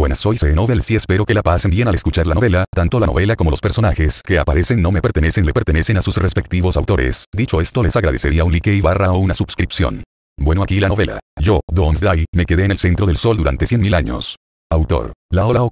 Buenas soy C. Novel y espero que la pasen bien al escuchar la novela, tanto la novela como los personajes que aparecen no me pertenecen le pertenecen a sus respectivos autores. Dicho esto les agradecería un like y barra o una suscripción. Bueno aquí la novela. Yo, Die, me quedé en el centro del sol durante 100.000 años. Autor. Laola ola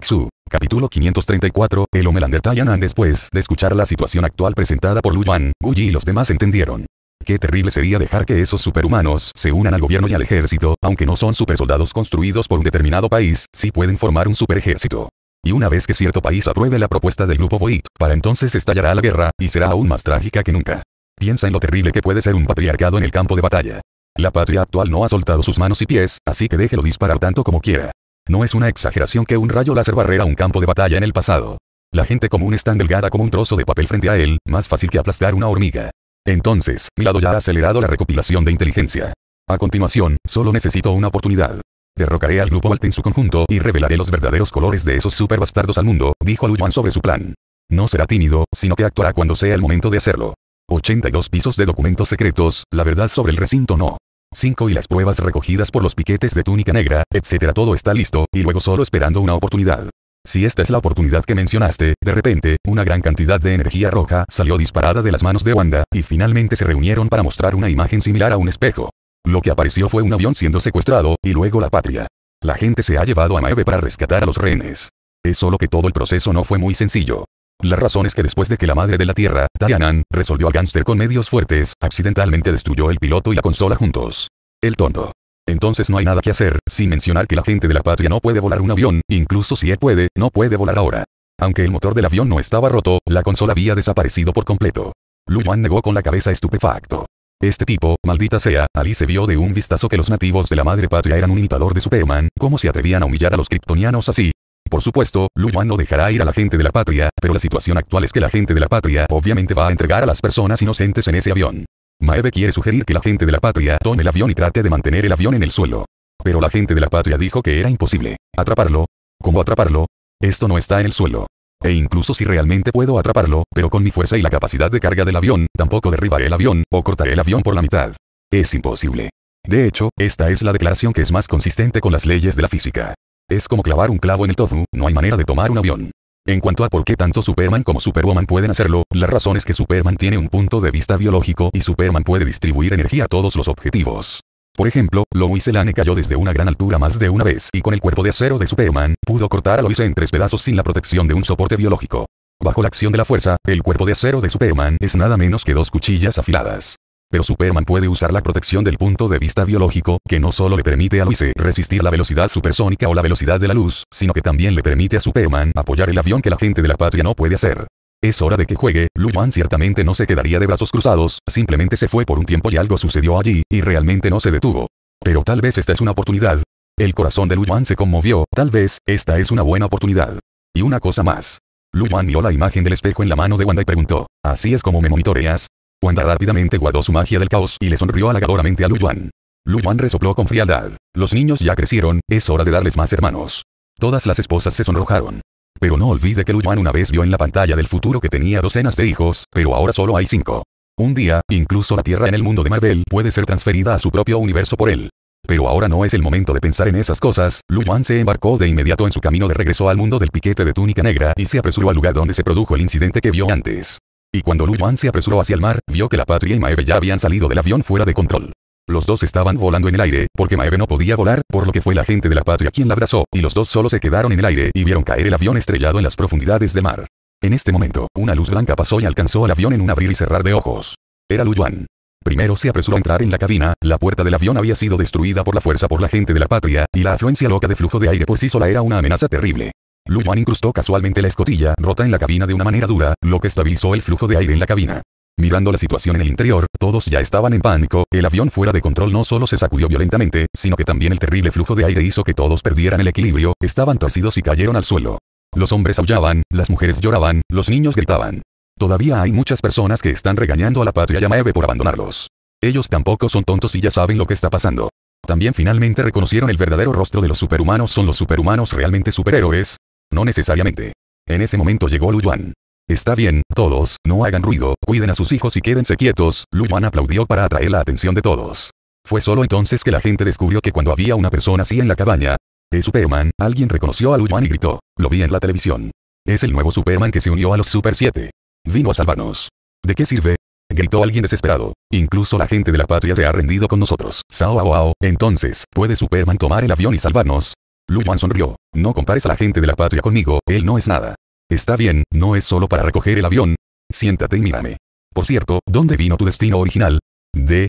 Capítulo 534. El Homelander Tayanan después de escuchar la situación actual presentada por Luyan, Guyi y los demás entendieron Qué terrible sería dejar que esos superhumanos se unan al gobierno y al ejército, aunque no son supersoldados construidos por un determinado país, sí pueden formar un superejército. Y una vez que cierto país apruebe la propuesta del grupo Void, para entonces estallará la guerra, y será aún más trágica que nunca. Piensa en lo terrible que puede ser un patriarcado en el campo de batalla. La patria actual no ha soltado sus manos y pies, así que déjelo disparar tanto como quiera. No es una exageración que un rayo láser barrera un campo de batalla en el pasado. La gente común es tan delgada como un trozo de papel frente a él, más fácil que aplastar una hormiga. Entonces, mi lado ya ha acelerado la recopilación de inteligencia. A continuación, solo necesito una oportunidad. Derrocaré al grupo Alt en su conjunto y revelaré los verdaderos colores de esos super bastardos al mundo, dijo Lu Yuan sobre su plan. No será tímido, sino que actuará cuando sea el momento de hacerlo. 82 pisos de documentos secretos, la verdad sobre el recinto no. 5 y las pruebas recogidas por los piquetes de túnica negra, etc. Todo está listo, y luego solo esperando una oportunidad. Si esta es la oportunidad que mencionaste, de repente, una gran cantidad de energía roja salió disparada de las manos de Wanda, y finalmente se reunieron para mostrar una imagen similar a un espejo. Lo que apareció fue un avión siendo secuestrado, y luego la patria. La gente se ha llevado a Maeve para rescatar a los rehenes. Es solo que todo el proceso no fue muy sencillo. La razón es que después de que la madre de la Tierra, Dianan, resolvió al gángster con medios fuertes, accidentalmente destruyó el piloto y la consola juntos. El tonto. Entonces no hay nada que hacer, sin mencionar que la gente de la patria no puede volar un avión, incluso si él puede, no puede volar ahora. Aunque el motor del avión no estaba roto, la consola había desaparecido por completo. Lu Yuan negó con la cabeza estupefacto. Este tipo, maldita sea, Ali se vio de un vistazo que los nativos de la madre patria eran un imitador de Superman, ¿cómo se atrevían a humillar a los kryptonianos así? Por supuesto, Lu Yuan no dejará ir a la gente de la patria, pero la situación actual es que la gente de la patria obviamente va a entregar a las personas inocentes en ese avión. Maeve quiere sugerir que la gente de la patria tome el avión y trate de mantener el avión en el suelo. Pero la gente de la patria dijo que era imposible. ¿Atraparlo? ¿Cómo atraparlo? Esto no está en el suelo. E incluso si realmente puedo atraparlo, pero con mi fuerza y la capacidad de carga del avión, tampoco derribaré el avión, o cortaré el avión por la mitad. Es imposible. De hecho, esta es la declaración que es más consistente con las leyes de la física. Es como clavar un clavo en el tofu, no hay manera de tomar un avión. En cuanto a por qué tanto Superman como Superwoman pueden hacerlo, la razón es que Superman tiene un punto de vista biológico y Superman puede distribuir energía a todos los objetivos. Por ejemplo, Lois Lane cayó desde una gran altura más de una vez y con el cuerpo de acero de Superman, pudo cortar a Lois en tres pedazos sin la protección de un soporte biológico. Bajo la acción de la fuerza, el cuerpo de acero de Superman es nada menos que dos cuchillas afiladas. Pero Superman puede usar la protección del punto de vista biológico, que no solo le permite a Luis resistir la velocidad supersónica o la velocidad de la luz, sino que también le permite a Superman apoyar el avión que la gente de la patria no puede hacer. Es hora de que juegue, Lu ciertamente no se quedaría de brazos cruzados, simplemente se fue por un tiempo y algo sucedió allí, y realmente no se detuvo. Pero tal vez esta es una oportunidad. El corazón de Lu se conmovió, tal vez, esta es una buena oportunidad. Y una cosa más. Lu Yuan miró la imagen del espejo en la mano de Wanda y preguntó, ¿así es como me monitoreas? Wanda rápidamente guardó su magia del caos y le sonrió halagadoramente a Lu Yuan. Lu Yuan resopló con frialdad. Los niños ya crecieron, es hora de darles más hermanos. Todas las esposas se sonrojaron. Pero no olvide que Lu Yuan una vez vio en la pantalla del futuro que tenía docenas de hijos, pero ahora solo hay cinco. Un día, incluso la Tierra en el mundo de Marvel puede ser transferida a su propio universo por él. Pero ahora no es el momento de pensar en esas cosas, Lu Yuan se embarcó de inmediato en su camino de regreso al mundo del piquete de túnica negra y se apresuró al lugar donde se produjo el incidente que vio antes. Y cuando Lu Yuan se apresuró hacia el mar, vio que la patria y Maeve ya habían salido del avión fuera de control. Los dos estaban volando en el aire, porque Maeve no podía volar, por lo que fue la gente de la patria quien la abrazó, y los dos solo se quedaron en el aire y vieron caer el avión estrellado en las profundidades de mar. En este momento, una luz blanca pasó y alcanzó al avión en un abrir y cerrar de ojos. Era Lu Yuan. Primero se apresuró a entrar en la cabina, la puerta del avión había sido destruida por la fuerza por la gente de la patria, y la afluencia loca de flujo de aire por sí sola era una amenaza terrible. Lu incrustó casualmente la escotilla rota en la cabina de una manera dura, lo que estabilizó el flujo de aire en la cabina. Mirando la situación en el interior, todos ya estaban en pánico, el avión fuera de control no solo se sacudió violentamente, sino que también el terrible flujo de aire hizo que todos perdieran el equilibrio, estaban torcidos y cayeron al suelo. Los hombres aullaban, las mujeres lloraban, los niños gritaban. Todavía hay muchas personas que están regañando a la patria Yamaebe por abandonarlos. Ellos tampoco son tontos y ya saben lo que está pasando. También finalmente reconocieron el verdadero rostro de los superhumanos son los superhumanos realmente superhéroes, no necesariamente. En ese momento llegó Lu Yuan. Está bien, todos, no hagan ruido, cuiden a sus hijos y quédense quietos, Lu Yuan aplaudió para atraer la atención de todos. Fue solo entonces que la gente descubrió que cuando había una persona así en la cabaña, es Superman, alguien reconoció a Lu Yuan y gritó, lo vi en la televisión. Es el nuevo Superman que se unió a los Super 7. Vino a salvarnos. ¿De qué sirve? Gritó alguien desesperado. Incluso la gente de la patria se ha rendido con nosotros. Sao ao ao, entonces, ¿puede Superman tomar el avión y salvarnos? Lu sonrió. No compares a la gente de la patria conmigo, él no es nada. Está bien, no es solo para recoger el avión. Siéntate y mírame. Por cierto, ¿dónde vino tu destino original? De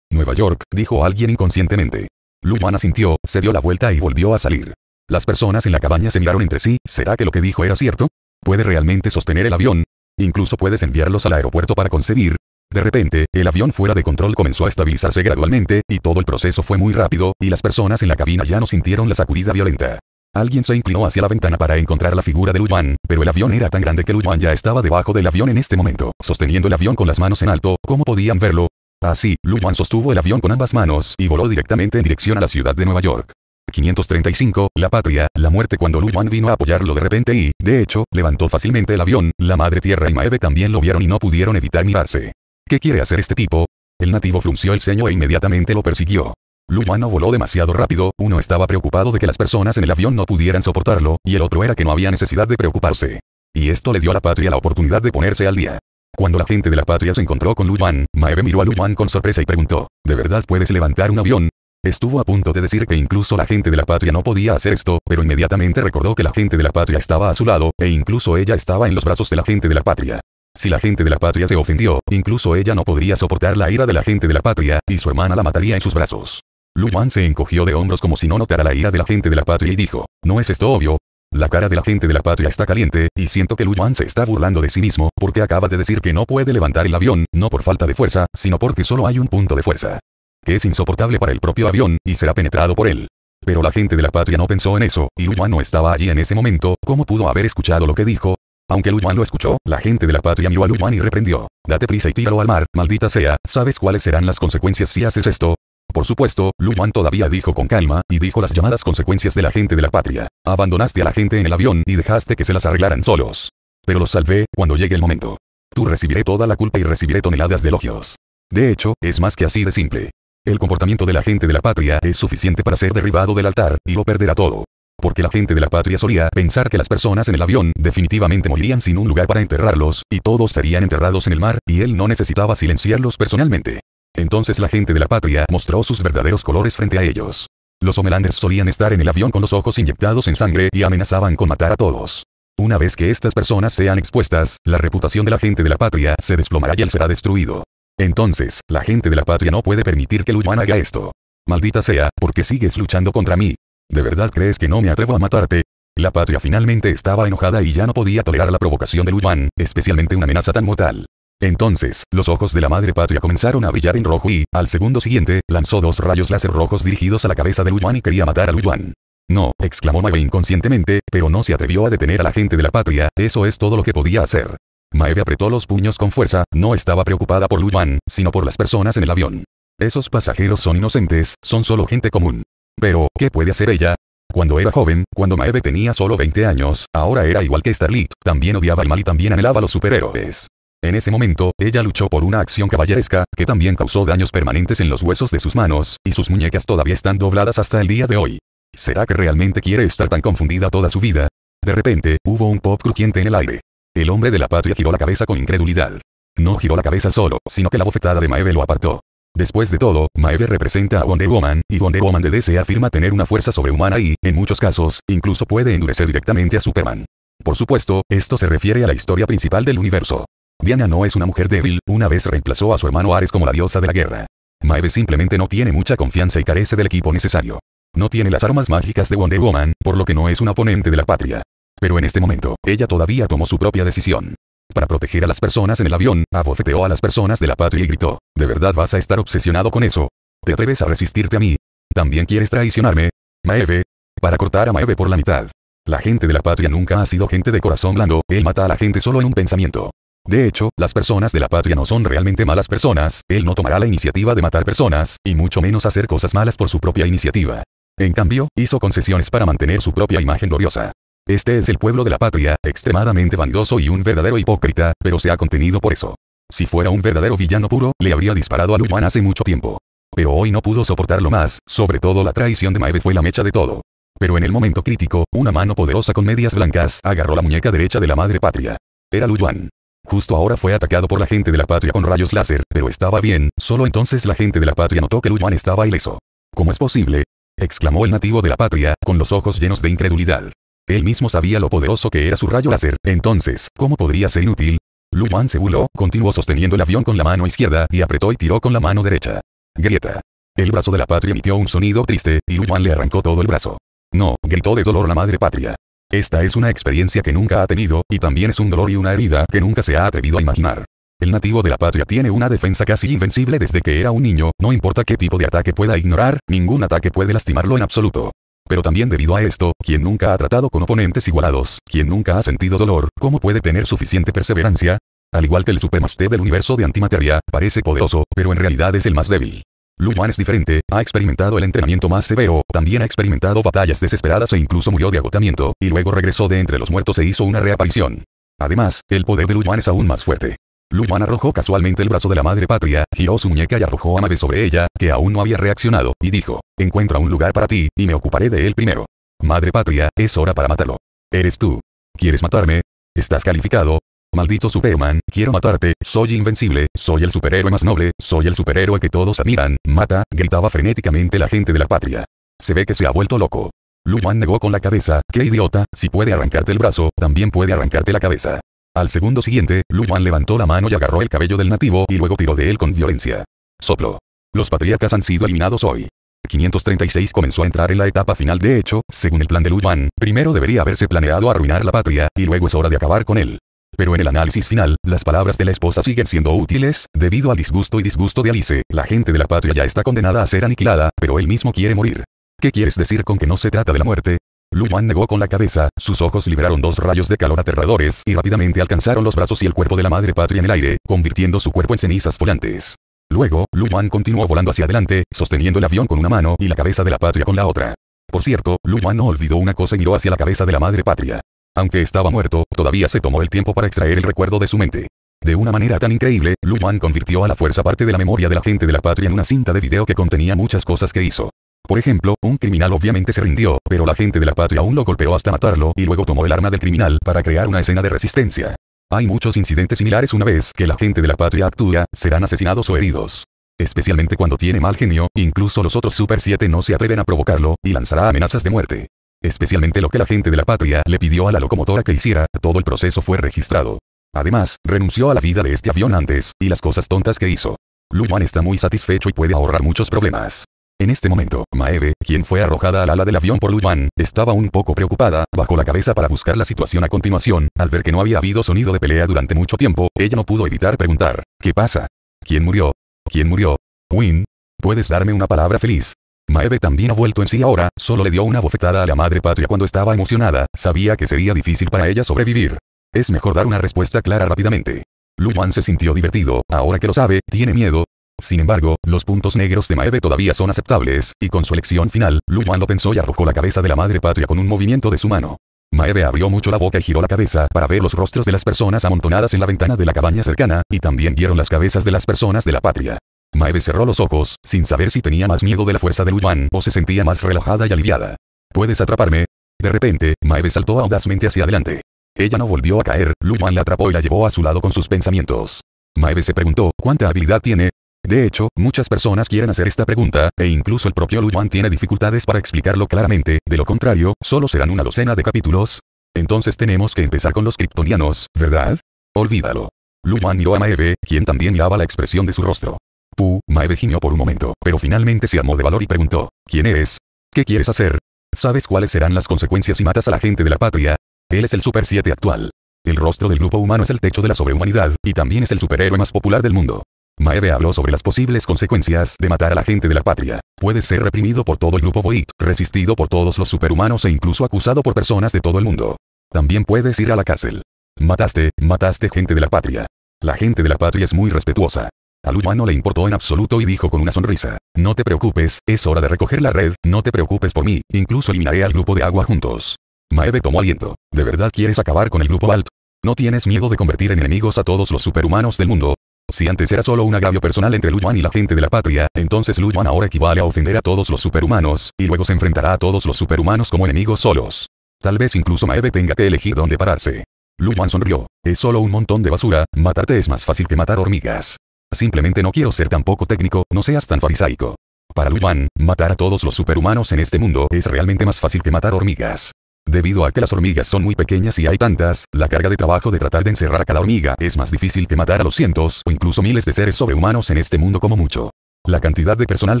Nueva York, dijo alguien inconscientemente. Lu asintió, se dio la vuelta y volvió a salir. Las personas en la cabaña se miraron entre sí, ¿será que lo que dijo era cierto? ¿Puede realmente sostener el avión? Incluso puedes enviarlos al aeropuerto para conseguir de repente, el avión fuera de control comenzó a estabilizarse gradualmente, y todo el proceso fue muy rápido, y las personas en la cabina ya no sintieron la sacudida violenta. Alguien se inclinó hacia la ventana para encontrar la figura de Lu Yuan, pero el avión era tan grande que Lu Yuan ya estaba debajo del avión en este momento, sosteniendo el avión con las manos en alto, ¿cómo podían verlo? Así, Lu Yuan sostuvo el avión con ambas manos y voló directamente en dirección a la ciudad de Nueva York. 535, la patria, la muerte cuando Lu Yuan vino a apoyarlo de repente y, de hecho, levantó fácilmente el avión, la madre tierra y Maeve también lo vieron y no pudieron evitar mirarse. ¿Qué quiere hacer este tipo? El nativo frunció el ceño e inmediatamente lo persiguió. luyuan voló demasiado rápido, uno estaba preocupado de que las personas en el avión no pudieran soportarlo, y el otro era que no había necesidad de preocuparse. Y esto le dio a la patria la oportunidad de ponerse al día. Cuando la gente de la patria se encontró con Luyuan, Maeve miró a Luyuan con sorpresa y preguntó, ¿de verdad puedes levantar un avión? Estuvo a punto de decir que incluso la gente de la patria no podía hacer esto, pero inmediatamente recordó que la gente de la patria estaba a su lado, e incluso ella estaba en los brazos de la gente de la patria. Si la gente de la patria se ofendió, incluso ella no podría soportar la ira de la gente de la patria, y su hermana la mataría en sus brazos. Lu Yuan se encogió de hombros como si no notara la ira de la gente de la patria y dijo, ¿no es esto obvio? La cara de la gente de la patria está caliente, y siento que Lu Yuan se está burlando de sí mismo, porque acaba de decir que no puede levantar el avión, no por falta de fuerza, sino porque solo hay un punto de fuerza. Que es insoportable para el propio avión, y será penetrado por él. Pero la gente de la patria no pensó en eso, y Lu Yuan no estaba allí en ese momento, ¿cómo pudo haber escuchado lo que dijo? Aunque Lu Yuan lo escuchó, la gente de la patria miró a Lu Yuan y reprendió. Date prisa y tíralo al mar, maldita sea, ¿sabes cuáles serán las consecuencias si haces esto? Por supuesto, Lu Yuan todavía dijo con calma, y dijo las llamadas consecuencias de la gente de la patria. Abandonaste a la gente en el avión y dejaste que se las arreglaran solos. Pero los salvé, cuando llegue el momento. Tú recibiré toda la culpa y recibiré toneladas de elogios. De hecho, es más que así de simple. El comportamiento de la gente de la patria es suficiente para ser derribado del altar, y lo perderá todo porque la gente de la patria solía pensar que las personas en el avión definitivamente morirían sin un lugar para enterrarlos, y todos serían enterrados en el mar, y él no necesitaba silenciarlos personalmente. Entonces la gente de la patria mostró sus verdaderos colores frente a ellos. Los Homelanders solían estar en el avión con los ojos inyectados en sangre y amenazaban con matar a todos. Una vez que estas personas sean expuestas, la reputación de la gente de la patria se desplomará y él será destruido. Entonces, la gente de la patria no puede permitir que Luyuan haga esto. Maldita sea, porque sigues luchando contra mí, ¿De verdad crees que no me atrevo a matarte? La patria finalmente estaba enojada y ya no podía tolerar la provocación de Yuan, especialmente una amenaza tan mortal. Entonces, los ojos de la madre patria comenzaron a brillar en rojo y, al segundo siguiente, lanzó dos rayos láser rojos dirigidos a la cabeza de Yuan y quería matar a Yuan. No, exclamó Maeve inconscientemente, pero no se atrevió a detener a la gente de la patria, eso es todo lo que podía hacer. Maeve apretó los puños con fuerza, no estaba preocupada por Yuan, sino por las personas en el avión. Esos pasajeros son inocentes, son solo gente común. Pero, ¿qué puede hacer ella? Cuando era joven, cuando Maeve tenía solo 20 años, ahora era igual que Starlit, también odiaba al mal y también anhelaba a los superhéroes. En ese momento, ella luchó por una acción caballeresca, que también causó daños permanentes en los huesos de sus manos, y sus muñecas todavía están dobladas hasta el día de hoy. ¿Será que realmente quiere estar tan confundida toda su vida? De repente, hubo un pop crujiente en el aire. El hombre de la patria giró la cabeza con incredulidad. No giró la cabeza solo, sino que la bofetada de Maeve lo apartó. Después de todo, Maeve representa a Wonder Woman, y Wonder Woman de DC afirma tener una fuerza sobrehumana y, en muchos casos, incluso puede endurecer directamente a Superman. Por supuesto, esto se refiere a la historia principal del universo. Diana no es una mujer débil, una vez reemplazó a su hermano Ares como la diosa de la guerra. Maeve simplemente no tiene mucha confianza y carece del equipo necesario. No tiene las armas mágicas de Wonder Woman, por lo que no es un oponente de la patria. Pero en este momento, ella todavía tomó su propia decisión. Para proteger a las personas en el avión, abofeteó a las personas de la patria y gritó, ¿de verdad vas a estar obsesionado con eso? ¿Te atreves a resistirte a mí? ¿También quieres traicionarme? Maeve. Para cortar a Maeve por la mitad. La gente de la patria nunca ha sido gente de corazón blando, él mata a la gente solo en un pensamiento. De hecho, las personas de la patria no son realmente malas personas, él no tomará la iniciativa de matar personas, y mucho menos hacer cosas malas por su propia iniciativa. En cambio, hizo concesiones para mantener su propia imagen gloriosa. Este es el pueblo de la patria, extremadamente vanidoso y un verdadero hipócrita, pero se ha contenido por eso. Si fuera un verdadero villano puro, le habría disparado a Yuan hace mucho tiempo. Pero hoy no pudo soportarlo más, sobre todo la traición de Maeve fue la mecha de todo. Pero en el momento crítico, una mano poderosa con medias blancas agarró la muñeca derecha de la madre patria. Era Yuan. Justo ahora fue atacado por la gente de la patria con rayos láser, pero estaba bien, solo entonces la gente de la patria notó que Yuan estaba ileso. ¿Cómo es posible? exclamó el nativo de la patria, con los ojos llenos de incredulidad. Él mismo sabía lo poderoso que era su rayo láser, entonces, ¿cómo podría ser inútil? Lu Yuan se burló, continuó sosteniendo el avión con la mano izquierda y apretó y tiró con la mano derecha. Grieta. El brazo de la patria emitió un sonido triste, y Lu le arrancó todo el brazo. No, gritó de dolor la madre patria. Esta es una experiencia que nunca ha tenido, y también es un dolor y una herida que nunca se ha atrevido a imaginar. El nativo de la patria tiene una defensa casi invencible desde que era un niño, no importa qué tipo de ataque pueda ignorar, ningún ataque puede lastimarlo en absoluto. Pero también debido a esto, quien nunca ha tratado con oponentes igualados, quien nunca ha sentido dolor, ¿cómo puede tener suficiente perseverancia? Al igual que el supermaster del universo de antimateria, parece poderoso, pero en realidad es el más débil. Lu Yuan es diferente, ha experimentado el entrenamiento más severo, también ha experimentado batallas desesperadas e incluso murió de agotamiento, y luego regresó de entre los muertos e hizo una reaparición. Además, el poder de Lu Yuan es aún más fuerte. Luan arrojó casualmente el brazo de la madre patria, giró su muñeca y arrojó a Mabe sobre ella, que aún no había reaccionado, y dijo, encuentra un lugar para ti, y me ocuparé de él primero. Madre patria, es hora para matarlo. Eres tú. ¿Quieres matarme? ¿Estás calificado? Maldito Superman, quiero matarte, soy invencible, soy el superhéroe más noble, soy el superhéroe que todos admiran, mata, gritaba frenéticamente la gente de la patria. Se ve que se ha vuelto loco. Luan negó con la cabeza, qué idiota, si puede arrancarte el brazo, también puede arrancarte la cabeza. Al segundo siguiente, Lu Yuan levantó la mano y agarró el cabello del nativo y luego tiró de él con violencia. Soplo. Los patriarcas han sido eliminados hoy. 536 comenzó a entrar en la etapa final de hecho, según el plan de Lu Yuan, primero debería haberse planeado arruinar la patria, y luego es hora de acabar con él. Pero en el análisis final, las palabras de la esposa siguen siendo útiles, debido al disgusto y disgusto de Alice, la gente de la patria ya está condenada a ser aniquilada, pero él mismo quiere morir. ¿Qué quieres decir con que no se trata de la muerte? Lu Yuan negó con la cabeza, sus ojos liberaron dos rayos de calor aterradores y rápidamente alcanzaron los brazos y el cuerpo de la madre patria en el aire, convirtiendo su cuerpo en cenizas volantes. Luego, Lu Yuan continuó volando hacia adelante, sosteniendo el avión con una mano y la cabeza de la patria con la otra. Por cierto, Lu Yuan no olvidó una cosa y miró hacia la cabeza de la madre patria. Aunque estaba muerto, todavía se tomó el tiempo para extraer el recuerdo de su mente. De una manera tan increíble, Lu Yuan convirtió a la fuerza parte de la memoria de la gente de la patria en una cinta de video que contenía muchas cosas que hizo. Por ejemplo, un criminal obviamente se rindió, pero la gente de la patria aún lo golpeó hasta matarlo y luego tomó el arma del criminal para crear una escena de resistencia. Hay muchos incidentes similares una vez que la gente de la patria actúa, serán asesinados o heridos. Especialmente cuando tiene mal genio, incluso los otros Super 7 no se atreven a provocarlo, y lanzará amenazas de muerte. Especialmente lo que la gente de la patria le pidió a la locomotora que hiciera, todo el proceso fue registrado. Además, renunció a la vida de este avión antes, y las cosas tontas que hizo. Yuan está muy satisfecho y puede ahorrar muchos problemas. En este momento, Maeve, quien fue arrojada al ala del avión por Luan, estaba un poco preocupada, bajó la cabeza para buscar la situación a continuación, al ver que no había habido sonido de pelea durante mucho tiempo, ella no pudo evitar preguntar, ¿qué pasa? ¿Quién murió? ¿Quién murió? Win, ¿puedes darme una palabra feliz? Maeve también ha vuelto en sí ahora, solo le dio una bofetada a la madre patria cuando estaba emocionada, sabía que sería difícil para ella sobrevivir. Es mejor dar una respuesta clara rápidamente. Luan se sintió divertido, ahora que lo sabe, tiene miedo, sin embargo, los puntos negros de Maeve todavía son aceptables, y con su elección final, Lu lo pensó y arrojó la cabeza de la madre patria con un movimiento de su mano. Maeve abrió mucho la boca y giró la cabeza para ver los rostros de las personas amontonadas en la ventana de la cabaña cercana, y también vieron las cabezas de las personas de la patria. Maeve cerró los ojos, sin saber si tenía más miedo de la fuerza de Lu o se sentía más relajada y aliviada. ¿Puedes atraparme? De repente, Maeve saltó audazmente hacia adelante. Ella no volvió a caer, Lu la atrapó y la llevó a su lado con sus pensamientos. Maeve se preguntó, ¿cuánta habilidad tiene? De hecho, muchas personas quieren hacer esta pregunta, e incluso el propio Lu tiene dificultades para explicarlo claramente, de lo contrario, solo serán una docena de capítulos. Entonces tenemos que empezar con los kryptonianos, ¿verdad? Olvídalo. Lu Yuan miró a Maeve, quien también miraba la expresión de su rostro. Puh, Maeve gimió por un momento, pero finalmente se armó de valor y preguntó, ¿quién eres? ¿Qué quieres hacer? ¿Sabes cuáles serán las consecuencias si matas a la gente de la patria? Él es el Super 7 actual. El rostro del grupo humano es el techo de la sobrehumanidad, y también es el superhéroe más popular del mundo. Maeve habló sobre las posibles consecuencias de matar a la gente de la patria. Puede ser reprimido por todo el grupo Void, resistido por todos los superhumanos e incluso acusado por personas de todo el mundo. También puedes ir a la cárcel. Mataste, mataste gente de la patria. La gente de la patria es muy respetuosa. A Luyuan no le importó en absoluto y dijo con una sonrisa, no te preocupes, es hora de recoger la red, no te preocupes por mí, incluso eliminaré al grupo de agua juntos. Maeve tomó aliento. ¿De verdad quieres acabar con el grupo Valt? ¿No tienes miedo de convertir en enemigos a todos los superhumanos del mundo? Si antes era solo un agravio personal entre Yuan y la gente de la patria, entonces Yuan ahora equivale a ofender a todos los superhumanos, y luego se enfrentará a todos los superhumanos como enemigos solos. Tal vez incluso Maeve tenga que elegir dónde pararse. Yuan sonrió. Es solo un montón de basura, matarte es más fácil que matar hormigas. Simplemente no quiero ser tan poco técnico, no seas tan farisaico. Para Yuan, matar a todos los superhumanos en este mundo es realmente más fácil que matar hormigas. Debido a que las hormigas son muy pequeñas y hay tantas, la carga de trabajo de tratar de encerrar a cada hormiga es más difícil que matar a los cientos o incluso miles de seres sobrehumanos en este mundo como mucho. La cantidad de personal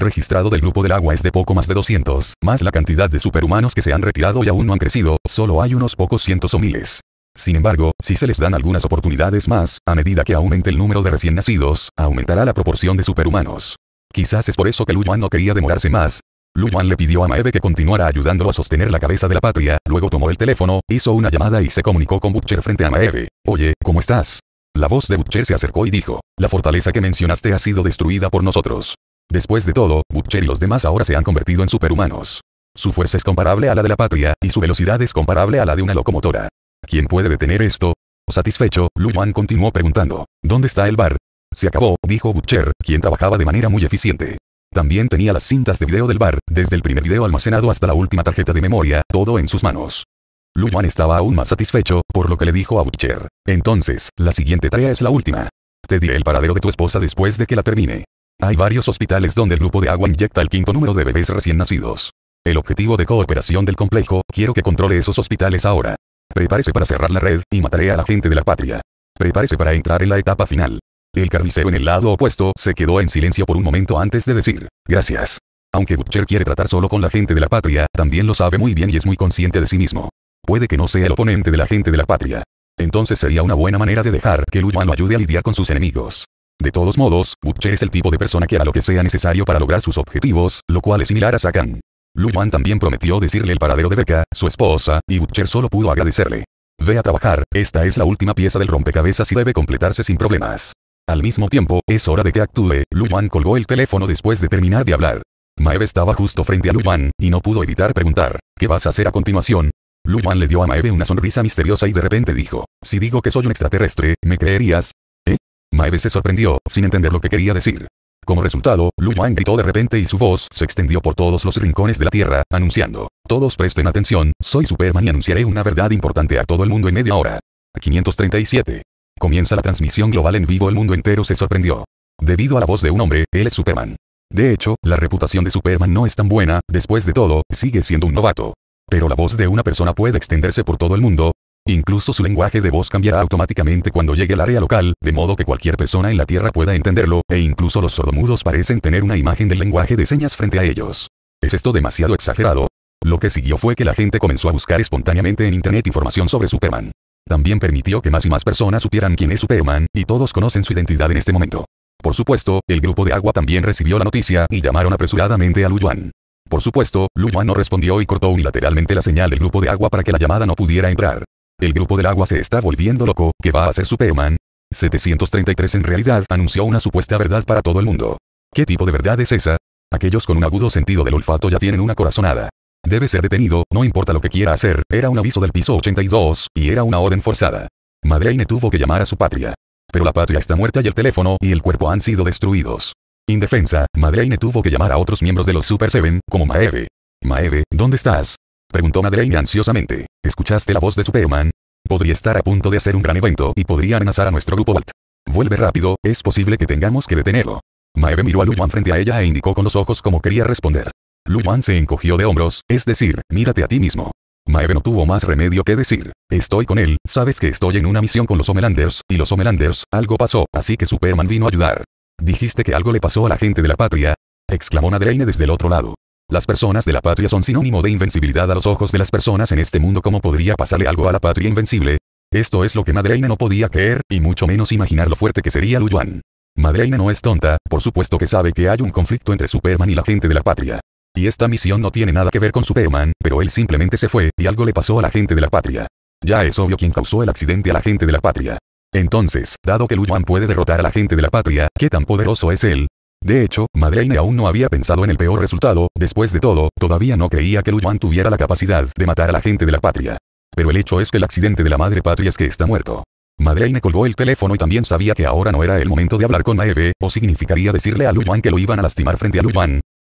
registrado del grupo del agua es de poco más de 200, más la cantidad de superhumanos que se han retirado y aún no han crecido, solo hay unos pocos cientos o miles. Sin embargo, si se les dan algunas oportunidades más, a medida que aumente el número de recién nacidos, aumentará la proporción de superhumanos. Quizás es por eso que Lu no quería demorarse más, Luan le pidió a Maeve que continuara ayudándolo a sostener la cabeza de la patria, luego tomó el teléfono, hizo una llamada y se comunicó con Butcher frente a Maeve. Oye, ¿cómo estás? La voz de Butcher se acercó y dijo, la fortaleza que mencionaste ha sido destruida por nosotros. Después de todo, Butcher y los demás ahora se han convertido en superhumanos. Su fuerza es comparable a la de la patria, y su velocidad es comparable a la de una locomotora. ¿Quién puede detener esto? Satisfecho, Luan continuó preguntando, ¿dónde está el bar? Se acabó, dijo Butcher, quien trabajaba de manera muy eficiente. También tenía las cintas de video del bar, desde el primer video almacenado hasta la última tarjeta de memoria, todo en sus manos. Lu Yuan estaba aún más satisfecho, por lo que le dijo a Butcher. Entonces, la siguiente tarea es la última. Te diré el paradero de tu esposa después de que la termine. Hay varios hospitales donde el grupo de agua inyecta el quinto número de bebés recién nacidos. El objetivo de cooperación del complejo, quiero que controle esos hospitales ahora. Prepárese para cerrar la red, y mataré a la gente de la patria. Prepárese para entrar en la etapa final. El carnicero en el lado opuesto se quedó en silencio por un momento antes de decir, gracias. Aunque Butcher quiere tratar solo con la gente de la patria, también lo sabe muy bien y es muy consciente de sí mismo. Puede que no sea el oponente de la gente de la patria. Entonces sería una buena manera de dejar que Yuan lo ayude a lidiar con sus enemigos. De todos modos, Butcher es el tipo de persona que hará lo que sea necesario para lograr sus objetivos, lo cual es similar a Sakan. Yuan también prometió decirle el paradero de Beca, su esposa, y Butcher solo pudo agradecerle. Ve a trabajar, esta es la última pieza del rompecabezas y debe completarse sin problemas. Al mismo tiempo, es hora de que actúe. Lu Yuan colgó el teléfono después de terminar de hablar. Maeve estaba justo frente a Lu Yuan, y no pudo evitar preguntar, ¿qué vas a hacer a continuación? Lu Yuan le dio a Maeve una sonrisa misteriosa y de repente dijo, si digo que soy un extraterrestre, ¿me creerías? ¿Eh? Maeve se sorprendió, sin entender lo que quería decir. Como resultado, Lu Yuan gritó de repente y su voz se extendió por todos los rincones de la Tierra, anunciando, todos presten atención, soy Superman y anunciaré una verdad importante a todo el mundo en media hora. 537. Comienza la transmisión global en vivo, el mundo entero se sorprendió. Debido a la voz de un hombre, él es Superman. De hecho, la reputación de Superman no es tan buena, después de todo, sigue siendo un novato. Pero la voz de una persona puede extenderse por todo el mundo. Incluso su lenguaje de voz cambiará automáticamente cuando llegue al área local, de modo que cualquier persona en la Tierra pueda entenderlo, e incluso los sordomudos parecen tener una imagen del lenguaje de señas frente a ellos. ¿Es esto demasiado exagerado? Lo que siguió fue que la gente comenzó a buscar espontáneamente en Internet información sobre Superman. También permitió que más y más personas supieran quién es Superman, y todos conocen su identidad en este momento. Por supuesto, el grupo de agua también recibió la noticia y llamaron apresuradamente a Lu Yuan. Por supuesto, Lu Yuan no respondió y cortó unilateralmente la señal del grupo de agua para que la llamada no pudiera entrar. El grupo del agua se está volviendo loco, ¿qué va a ser Superman? 733 en realidad anunció una supuesta verdad para todo el mundo. ¿Qué tipo de verdad es esa? Aquellos con un agudo sentido del olfato ya tienen una corazonada. Debe ser detenido, no importa lo que quiera hacer, era un aviso del piso 82, y era una orden forzada. Madreine tuvo que llamar a su patria. Pero la patria está muerta y el teléfono y el cuerpo han sido destruidos. Indefensa, Madreine tuvo que llamar a otros miembros de los Super Seven, como Maeve. Maeve, ¿dónde estás? Preguntó Madreine ansiosamente. ¿Escuchaste la voz de Superman? Podría estar a punto de hacer un gran evento y podría amenazar a nuestro grupo Walt. Vuelve rápido, es posible que tengamos que detenerlo. Maeve miró a luman frente a ella e indicó con los ojos cómo quería responder. Lu se encogió de hombros, es decir, mírate a ti mismo. Maeve no tuvo más remedio que decir. Estoy con él, sabes que estoy en una misión con los Homelanders, y los Homelanders, algo pasó, así que Superman vino a ayudar. ¿Dijiste que algo le pasó a la gente de la patria? exclamó Madreine desde el otro lado. Las personas de la patria son sinónimo de invencibilidad a los ojos de las personas en este mundo. ¿Cómo podría pasarle algo a la patria invencible? Esto es lo que Madreina no podía creer, y mucho menos imaginar lo fuerte que sería Yuan. Madreine no es tonta, por supuesto que sabe que hay un conflicto entre Superman y la gente de la patria. Y esta misión no tiene nada que ver con Superman, pero él simplemente se fue, y algo le pasó a la gente de la patria. Ya es obvio quién causó el accidente a la gente de la patria. Entonces, dado que Lu puede derrotar a la gente de la patria, ¿qué tan poderoso es él? De hecho, Madreine aún no había pensado en el peor resultado, después de todo, todavía no creía que Lu tuviera la capacidad de matar a la gente de la patria. Pero el hecho es que el accidente de la madre patria es que está muerto. Madreine colgó el teléfono y también sabía que ahora no era el momento de hablar con Maeve, o significaría decirle a Lu Yuan que lo iban a lastimar frente a Lu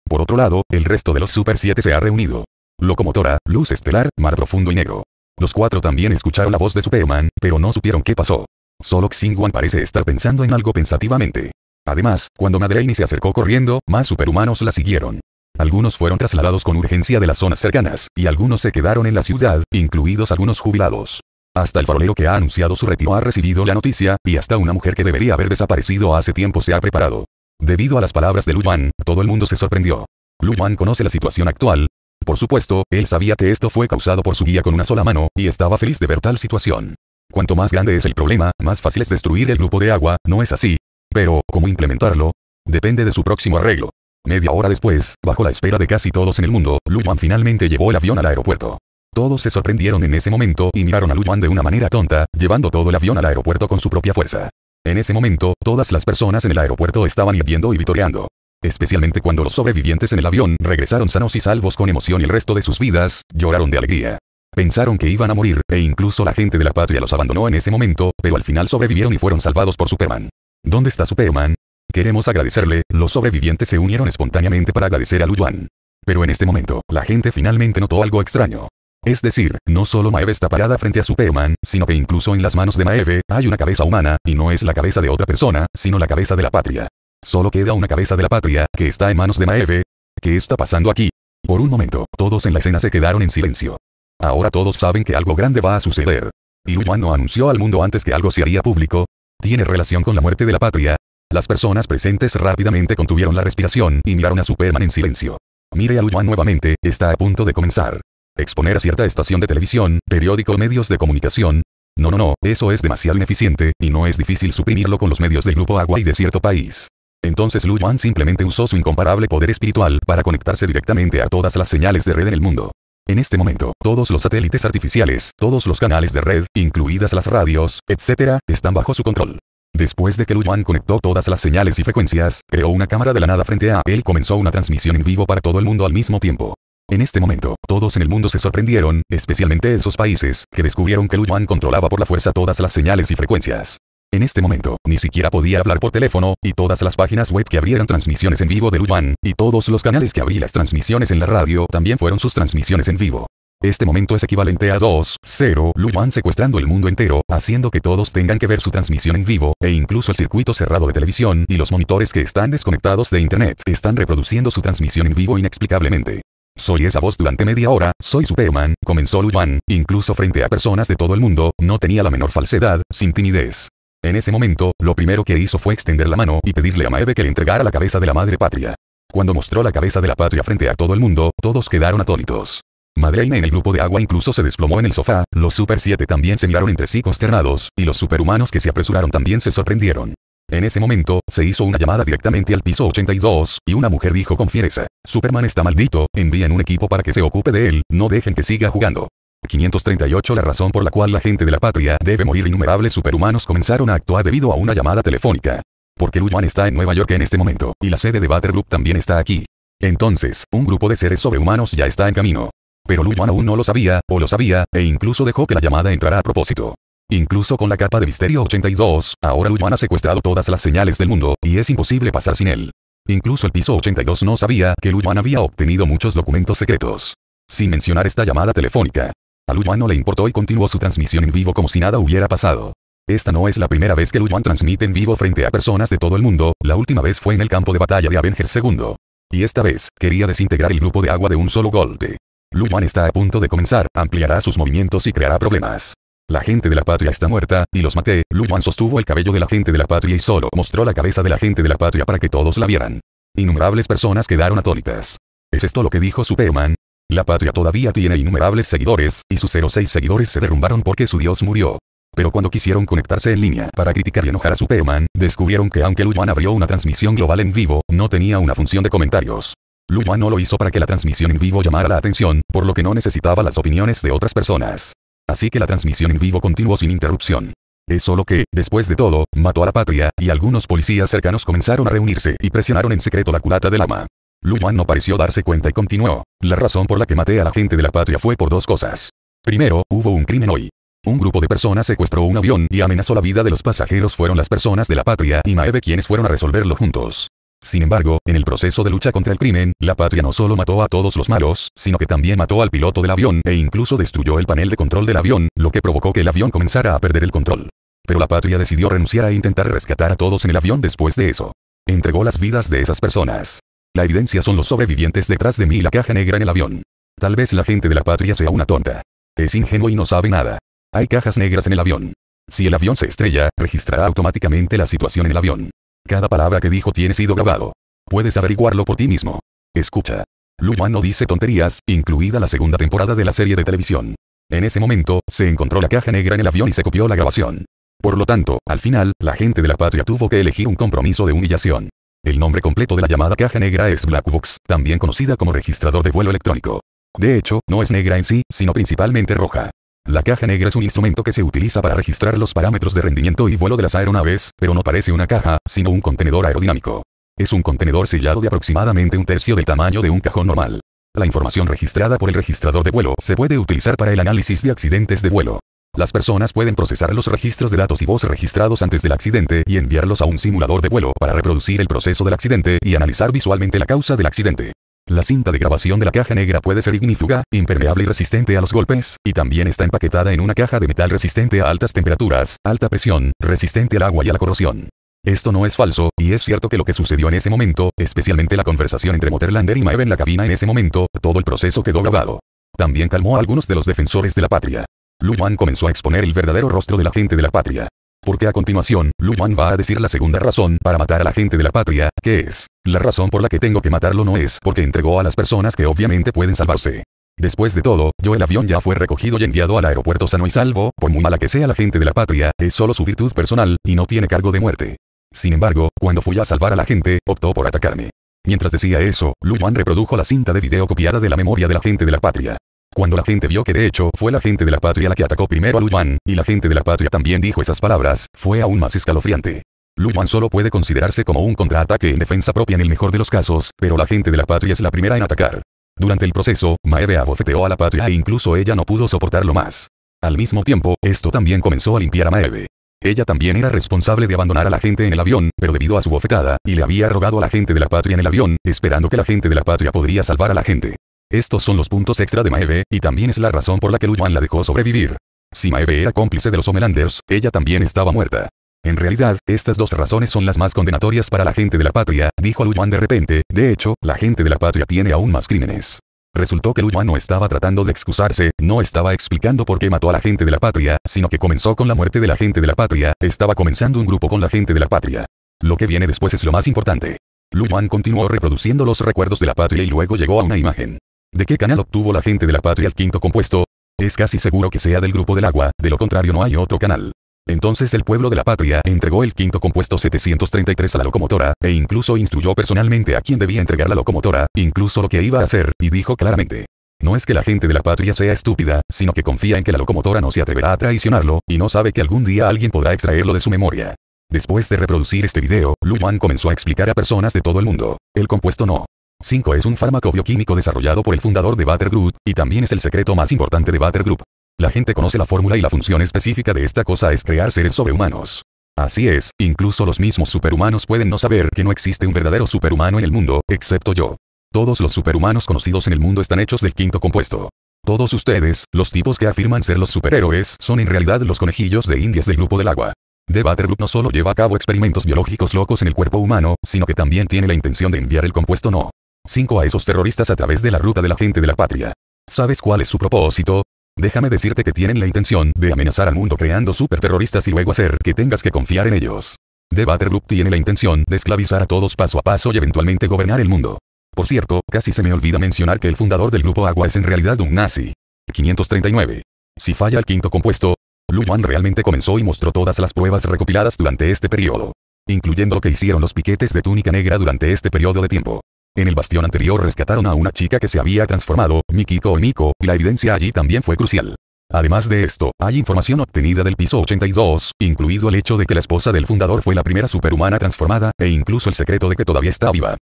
por otro lado, el resto de los Super 7 se ha reunido. Locomotora, Luz Estelar, Mar Profundo y Negro. Los cuatro también escucharon la voz de Superman, pero no supieron qué pasó. Solo Xingwan parece estar pensando en algo pensativamente. Además, cuando Madreini se acercó corriendo, más superhumanos la siguieron. Algunos fueron trasladados con urgencia de las zonas cercanas, y algunos se quedaron en la ciudad, incluidos algunos jubilados. Hasta el farolero que ha anunciado su retiro ha recibido la noticia, y hasta una mujer que debería haber desaparecido hace tiempo se ha preparado. Debido a las palabras de Lu Yuan, todo el mundo se sorprendió. Lu Yuan conoce la situación actual. Por supuesto, él sabía que esto fue causado por su guía con una sola mano, y estaba feliz de ver tal situación. Cuanto más grande es el problema, más fácil es destruir el grupo de agua, ¿no es así? Pero, ¿cómo implementarlo? Depende de su próximo arreglo. Media hora después, bajo la espera de casi todos en el mundo, Lu Yuan finalmente llevó el avión al aeropuerto. Todos se sorprendieron en ese momento y miraron a Lu Yuan de una manera tonta, llevando todo el avión al aeropuerto con su propia fuerza. En ese momento, todas las personas en el aeropuerto estaban hirviendo y vitoreando. Especialmente cuando los sobrevivientes en el avión regresaron sanos y salvos con emoción y el resto de sus vidas, lloraron de alegría. Pensaron que iban a morir, e incluso la gente de la patria los abandonó en ese momento, pero al final sobrevivieron y fueron salvados por Superman. ¿Dónde está Superman? Queremos agradecerle, los sobrevivientes se unieron espontáneamente para agradecer a Luyuan. Pero en este momento, la gente finalmente notó algo extraño. Es decir, no solo Maeve está parada frente a Superman, sino que incluso en las manos de Maeve, hay una cabeza humana, y no es la cabeza de otra persona, sino la cabeza de la patria. Solo queda una cabeza de la patria, que está en manos de Maeve. ¿Qué está pasando aquí? Por un momento, todos en la escena se quedaron en silencio. Ahora todos saben que algo grande va a suceder. Y Yuan no anunció al mundo antes que algo se haría público. Tiene relación con la muerte de la patria. Las personas presentes rápidamente contuvieron la respiración y miraron a Superman en silencio. Mire a nuevamente, está a punto de comenzar. Exponer a cierta estación de televisión, periódico o medios de comunicación. No, no, no, eso es demasiado ineficiente, y no es difícil suprimirlo con los medios del grupo agua y de cierto país. Entonces Lu Yuan simplemente usó su incomparable poder espiritual para conectarse directamente a todas las señales de red en el mundo. En este momento, todos los satélites artificiales, todos los canales de red, incluidas las radios, etc., están bajo su control. Después de que Lu Yuan conectó todas las señales y frecuencias, creó una cámara de la nada frente a él y comenzó una transmisión en vivo para todo el mundo al mismo tiempo. En este momento, todos en el mundo se sorprendieron, especialmente esos países, que descubrieron que Lu controlaba por la fuerza todas las señales y frecuencias. En este momento, ni siquiera podía hablar por teléfono, y todas las páginas web que abrieran transmisiones en vivo de Lu y todos los canales que abrí las transmisiones en la radio también fueron sus transmisiones en vivo. Este momento es equivalente a 2-0 Lu secuestrando el mundo entero, haciendo que todos tengan que ver su transmisión en vivo, e incluso el circuito cerrado de televisión y los monitores que están desconectados de Internet están reproduciendo su transmisión en vivo inexplicablemente. Soy esa voz durante media hora, soy Superman, comenzó Luan, incluso frente a personas de todo el mundo, no tenía la menor falsedad, sin timidez. En ese momento, lo primero que hizo fue extender la mano y pedirle a Maeve que le entregara la cabeza de la madre patria. Cuando mostró la cabeza de la patria frente a todo el mundo, todos quedaron atónitos. Madreina en el grupo de agua incluso se desplomó en el sofá, los Super 7 también se miraron entre sí consternados, y los superhumanos que se apresuraron también se sorprendieron. En ese momento, se hizo una llamada directamente al piso 82, y una mujer dijo con fiereza. Superman está maldito, envían un equipo para que se ocupe de él, no dejen que siga jugando. 538 La razón por la cual la gente de la patria debe morir innumerables superhumanos comenzaron a actuar debido a una llamada telefónica. Porque Lu está en Nueva York en este momento, y la sede de Battleloop también está aquí. Entonces, un grupo de seres sobrehumanos ya está en camino. Pero Lu aún no lo sabía, o lo sabía, e incluso dejó que la llamada entrara a propósito. Incluso con la capa de Misterio 82, ahora Lu ha secuestrado todas las señales del mundo, y es imposible pasar sin él. Incluso el piso 82 no sabía que Luyuan había obtenido muchos documentos secretos. Sin mencionar esta llamada telefónica. A Luyuan no le importó y continuó su transmisión en vivo como si nada hubiera pasado. Esta no es la primera vez que Luyuan transmite en vivo frente a personas de todo el mundo, la última vez fue en el campo de batalla de Avenger II. Y esta vez, quería desintegrar el grupo de agua de un solo golpe. Luyuan está a punto de comenzar, ampliará sus movimientos y creará problemas. La gente de la patria está muerta, y los maté. Lu sostuvo el cabello de la gente de la patria y solo mostró la cabeza de la gente de la patria para que todos la vieran. Innumerables personas quedaron atónitas. ¿Es esto lo que dijo Superman? La patria todavía tiene innumerables seguidores, y sus 06 seguidores se derrumbaron porque su dios murió. Pero cuando quisieron conectarse en línea para criticar y enojar a Superman, descubrieron que aunque Lu abrió una transmisión global en vivo, no tenía una función de comentarios. Lu no lo hizo para que la transmisión en vivo llamara la atención, por lo que no necesitaba las opiniones de otras personas. Así que la transmisión en vivo continuó sin interrupción. Es solo que, después de todo, mató a la patria, y algunos policías cercanos comenzaron a reunirse y presionaron en secreto la culata del ama. Lu no pareció darse cuenta y continuó. La razón por la que maté a la gente de la patria fue por dos cosas. Primero, hubo un crimen hoy. Un grupo de personas secuestró un avión y amenazó la vida de los pasajeros fueron las personas de la patria y Maeve quienes fueron a resolverlo juntos. Sin embargo, en el proceso de lucha contra el crimen, la patria no solo mató a todos los malos, sino que también mató al piloto del avión e incluso destruyó el panel de control del avión, lo que provocó que el avión comenzara a perder el control. Pero la patria decidió renunciar a intentar rescatar a todos en el avión después de eso. Entregó las vidas de esas personas. La evidencia son los sobrevivientes detrás de mí y la caja negra en el avión. Tal vez la gente de la patria sea una tonta. Es ingenuo y no sabe nada. Hay cajas negras en el avión. Si el avión se estrella, registrará automáticamente la situación en el avión. Cada palabra que dijo tiene sido grabado. Puedes averiguarlo por ti mismo. Escucha. Luan no dice tonterías, incluida la segunda temporada de la serie de televisión. En ese momento, se encontró la caja negra en el avión y se copió la grabación. Por lo tanto, al final, la gente de la patria tuvo que elegir un compromiso de humillación. El nombre completo de la llamada caja negra es Black Box, también conocida como registrador de vuelo electrónico. De hecho, no es negra en sí, sino principalmente roja. La caja negra es un instrumento que se utiliza para registrar los parámetros de rendimiento y vuelo de las aeronaves, pero no parece una caja, sino un contenedor aerodinámico. Es un contenedor sellado de aproximadamente un tercio del tamaño de un cajón normal. La información registrada por el registrador de vuelo se puede utilizar para el análisis de accidentes de vuelo. Las personas pueden procesar los registros de datos y voz registrados antes del accidente y enviarlos a un simulador de vuelo para reproducir el proceso del accidente y analizar visualmente la causa del accidente. La cinta de grabación de la caja negra puede ser ignífuga, impermeable y resistente a los golpes, y también está empaquetada en una caja de metal resistente a altas temperaturas, alta presión, resistente al agua y a la corrosión. Esto no es falso, y es cierto que lo que sucedió en ese momento, especialmente la conversación entre Motherlander y Maeve en la cabina en ese momento, todo el proceso quedó grabado. También calmó a algunos de los defensores de la patria. Lu Yuan comenzó a exponer el verdadero rostro de la gente de la patria. Porque a continuación, Lu Yuan va a decir la segunda razón para matar a la gente de la patria, que es, la razón por la que tengo que matarlo no es porque entregó a las personas que obviamente pueden salvarse. Después de todo, yo el avión ya fue recogido y enviado al aeropuerto sano y salvo, por muy mala que sea la gente de la patria, es solo su virtud personal, y no tiene cargo de muerte. Sin embargo, cuando fui a salvar a la gente, optó por atacarme. Mientras decía eso, Lu Yuan reprodujo la cinta de video copiada de la memoria de la gente de la patria. Cuando la gente vio que de hecho fue la gente de la patria la que atacó primero a Lu y la gente de la patria también dijo esas palabras, fue aún más escalofriante. Lu solo puede considerarse como un contraataque en defensa propia en el mejor de los casos, pero la gente de la patria es la primera en atacar. Durante el proceso, Maeve abofeteó a la patria e incluso ella no pudo soportarlo más. Al mismo tiempo, esto también comenzó a limpiar a Maeve. Ella también era responsable de abandonar a la gente en el avión, pero debido a su bofetada, y le había rogado a la gente de la patria en el avión, esperando que la gente de la patria podría salvar a la gente. Estos son los puntos extra de Maeve, y también es la razón por la que Lu la dejó sobrevivir. Si Maeve era cómplice de los Homelanders, ella también estaba muerta. En realidad, estas dos razones son las más condenatorias para la gente de la patria, dijo Lu de repente, de hecho, la gente de la patria tiene aún más crímenes. Resultó que Lu no estaba tratando de excusarse, no estaba explicando por qué mató a la gente de la patria, sino que comenzó con la muerte de la gente de la patria, estaba comenzando un grupo con la gente de la patria. Lo que viene después es lo más importante. Lu continuó reproduciendo los recuerdos de la patria y luego llegó a una imagen. ¿De qué canal obtuvo la gente de la patria el quinto compuesto? Es casi seguro que sea del grupo del agua, de lo contrario no hay otro canal. Entonces el pueblo de la patria entregó el quinto compuesto 733 a la locomotora, e incluso instruyó personalmente a quien debía entregar la locomotora, incluso lo que iba a hacer, y dijo claramente. No es que la gente de la patria sea estúpida, sino que confía en que la locomotora no se atreverá a traicionarlo, y no sabe que algún día alguien podrá extraerlo de su memoria. Después de reproducir este video, Lu Yuan comenzó a explicar a personas de todo el mundo. El compuesto no. 5 es un fármaco bioquímico desarrollado por el fundador de Butter Group, y también es el secreto más importante de Butter Group. La gente conoce la fórmula y la función específica de esta cosa es crear seres sobrehumanos. Así es, incluso los mismos superhumanos pueden no saber que no existe un verdadero superhumano en el mundo, excepto yo. Todos los superhumanos conocidos en el mundo están hechos del quinto compuesto. Todos ustedes, los tipos que afirman ser los superhéroes, son en realidad los conejillos de indias del grupo del agua. The Butter Group no solo lleva a cabo experimentos biológicos locos en el cuerpo humano, sino que también tiene la intención de enviar el compuesto no 5 a esos terroristas a través de la ruta de la gente de la patria. ¿Sabes cuál es su propósito? Déjame decirte que tienen la intención de amenazar al mundo creando superterroristas y luego hacer que tengas que confiar en ellos. De Group tiene la intención de esclavizar a todos paso a paso y eventualmente gobernar el mundo. Por cierto, casi se me olvida mencionar que el fundador del grupo Agua es en realidad un nazi. 539. Si falla el quinto compuesto, Lu realmente comenzó y mostró todas las pruebas recopiladas durante este periodo. Incluyendo lo que hicieron los piquetes de túnica negra durante este periodo de tiempo. En el bastión anterior rescataron a una chica que se había transformado, Mikiko y Miko, y la evidencia allí también fue crucial. Además de esto, hay información obtenida del piso 82, incluido el hecho de que la esposa del fundador fue la primera superhumana transformada, e incluso el secreto de que todavía está viva.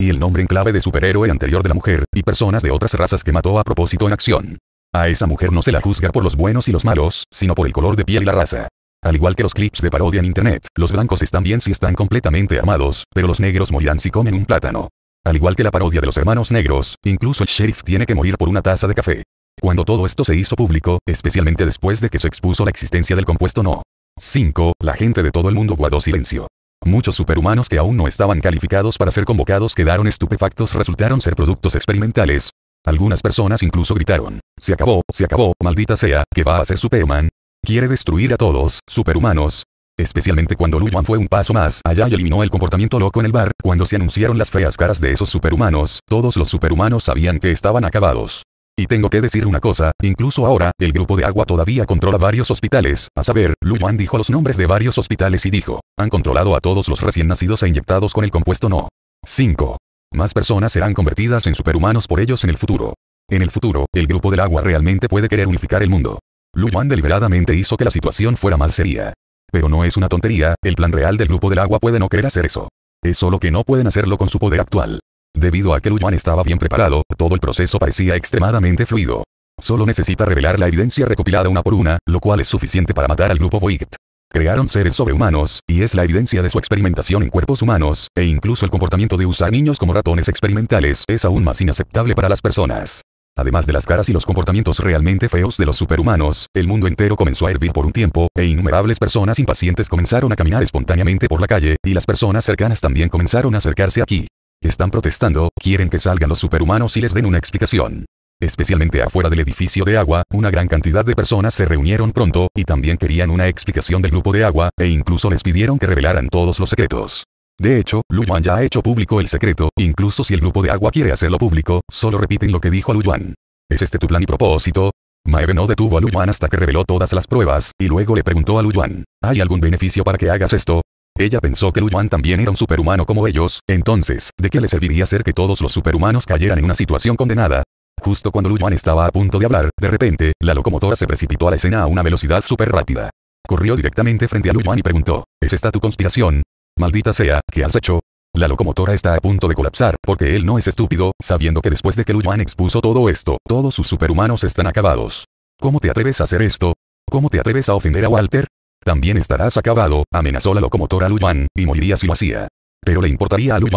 Y el nombre en clave de superhéroe anterior de la mujer, y personas de otras razas que mató a propósito en acción. A esa mujer no se la juzga por los buenos y los malos, sino por el color de piel y la raza. Al igual que los clips de parodia en internet, los blancos están bien si están completamente armados, pero los negros morirán si comen un plátano. Al igual que la parodia de los hermanos negros, incluso el sheriff tiene que morir por una taza de café. Cuando todo esto se hizo público, especialmente después de que se expuso la existencia del compuesto no. 5. La gente de todo el mundo guardó silencio. Muchos superhumanos que aún no estaban calificados para ser convocados quedaron estupefactos, resultaron ser productos experimentales. Algunas personas incluso gritaron, se acabó, se acabó, maldita sea, que va a ser Superman? Quiere destruir a todos, superhumanos, Especialmente cuando Lu Yuan fue un paso más allá y eliminó el comportamiento loco en el bar, cuando se anunciaron las feas caras de esos superhumanos, todos los superhumanos sabían que estaban acabados. Y tengo que decir una cosa, incluso ahora, el grupo de agua todavía controla varios hospitales, a saber, Lu Yuan dijo los nombres de varios hospitales y dijo, han controlado a todos los recién nacidos e inyectados con el compuesto no. 5. Más personas serán convertidas en superhumanos por ellos en el futuro. En el futuro, el grupo del agua realmente puede querer unificar el mundo. Lu Yuan deliberadamente hizo que la situación fuera más seria. Pero no es una tontería, el plan real del grupo del agua puede no querer hacer eso. Es solo que no pueden hacerlo con su poder actual. Debido a que Luyuan estaba bien preparado, todo el proceso parecía extremadamente fluido. Solo necesita revelar la evidencia recopilada una por una, lo cual es suficiente para matar al grupo Voigt. Crearon seres sobrehumanos, y es la evidencia de su experimentación en cuerpos humanos, e incluso el comportamiento de usar niños como ratones experimentales es aún más inaceptable para las personas. Además de las caras y los comportamientos realmente feos de los superhumanos, el mundo entero comenzó a hervir por un tiempo, e innumerables personas impacientes comenzaron a caminar espontáneamente por la calle, y las personas cercanas también comenzaron a acercarse aquí. Están protestando, quieren que salgan los superhumanos y les den una explicación. Especialmente afuera del edificio de agua, una gran cantidad de personas se reunieron pronto, y también querían una explicación del grupo de agua, e incluso les pidieron que revelaran todos los secretos. De hecho, Luyuan ya ha hecho público el secreto, incluso si el grupo de agua quiere hacerlo público, solo repiten lo que dijo a Luyuan. ¿Es este tu plan y propósito? Maeve no detuvo a Luyuan hasta que reveló todas las pruebas, y luego le preguntó a Luyuan, ¿hay algún beneficio para que hagas esto? Ella pensó que Luyuan también era un superhumano como ellos, entonces, ¿de qué le serviría ser que todos los superhumanos cayeran en una situación condenada? Justo cuando Luyuan estaba a punto de hablar, de repente, la locomotora se precipitó a la escena a una velocidad súper rápida. Corrió directamente frente a Luyuan y preguntó, ¿es esta tu conspiración? Maldita sea, ¿qué has hecho? La locomotora está a punto de colapsar, porque él no es estúpido, sabiendo que después de que Lu expuso todo esto, todos sus superhumanos están acabados. ¿Cómo te atreves a hacer esto? ¿Cómo te atreves a ofender a Walter? También estarás acabado, amenazó la locomotora Lu y moriría si lo hacía. Pero le importaría a Lu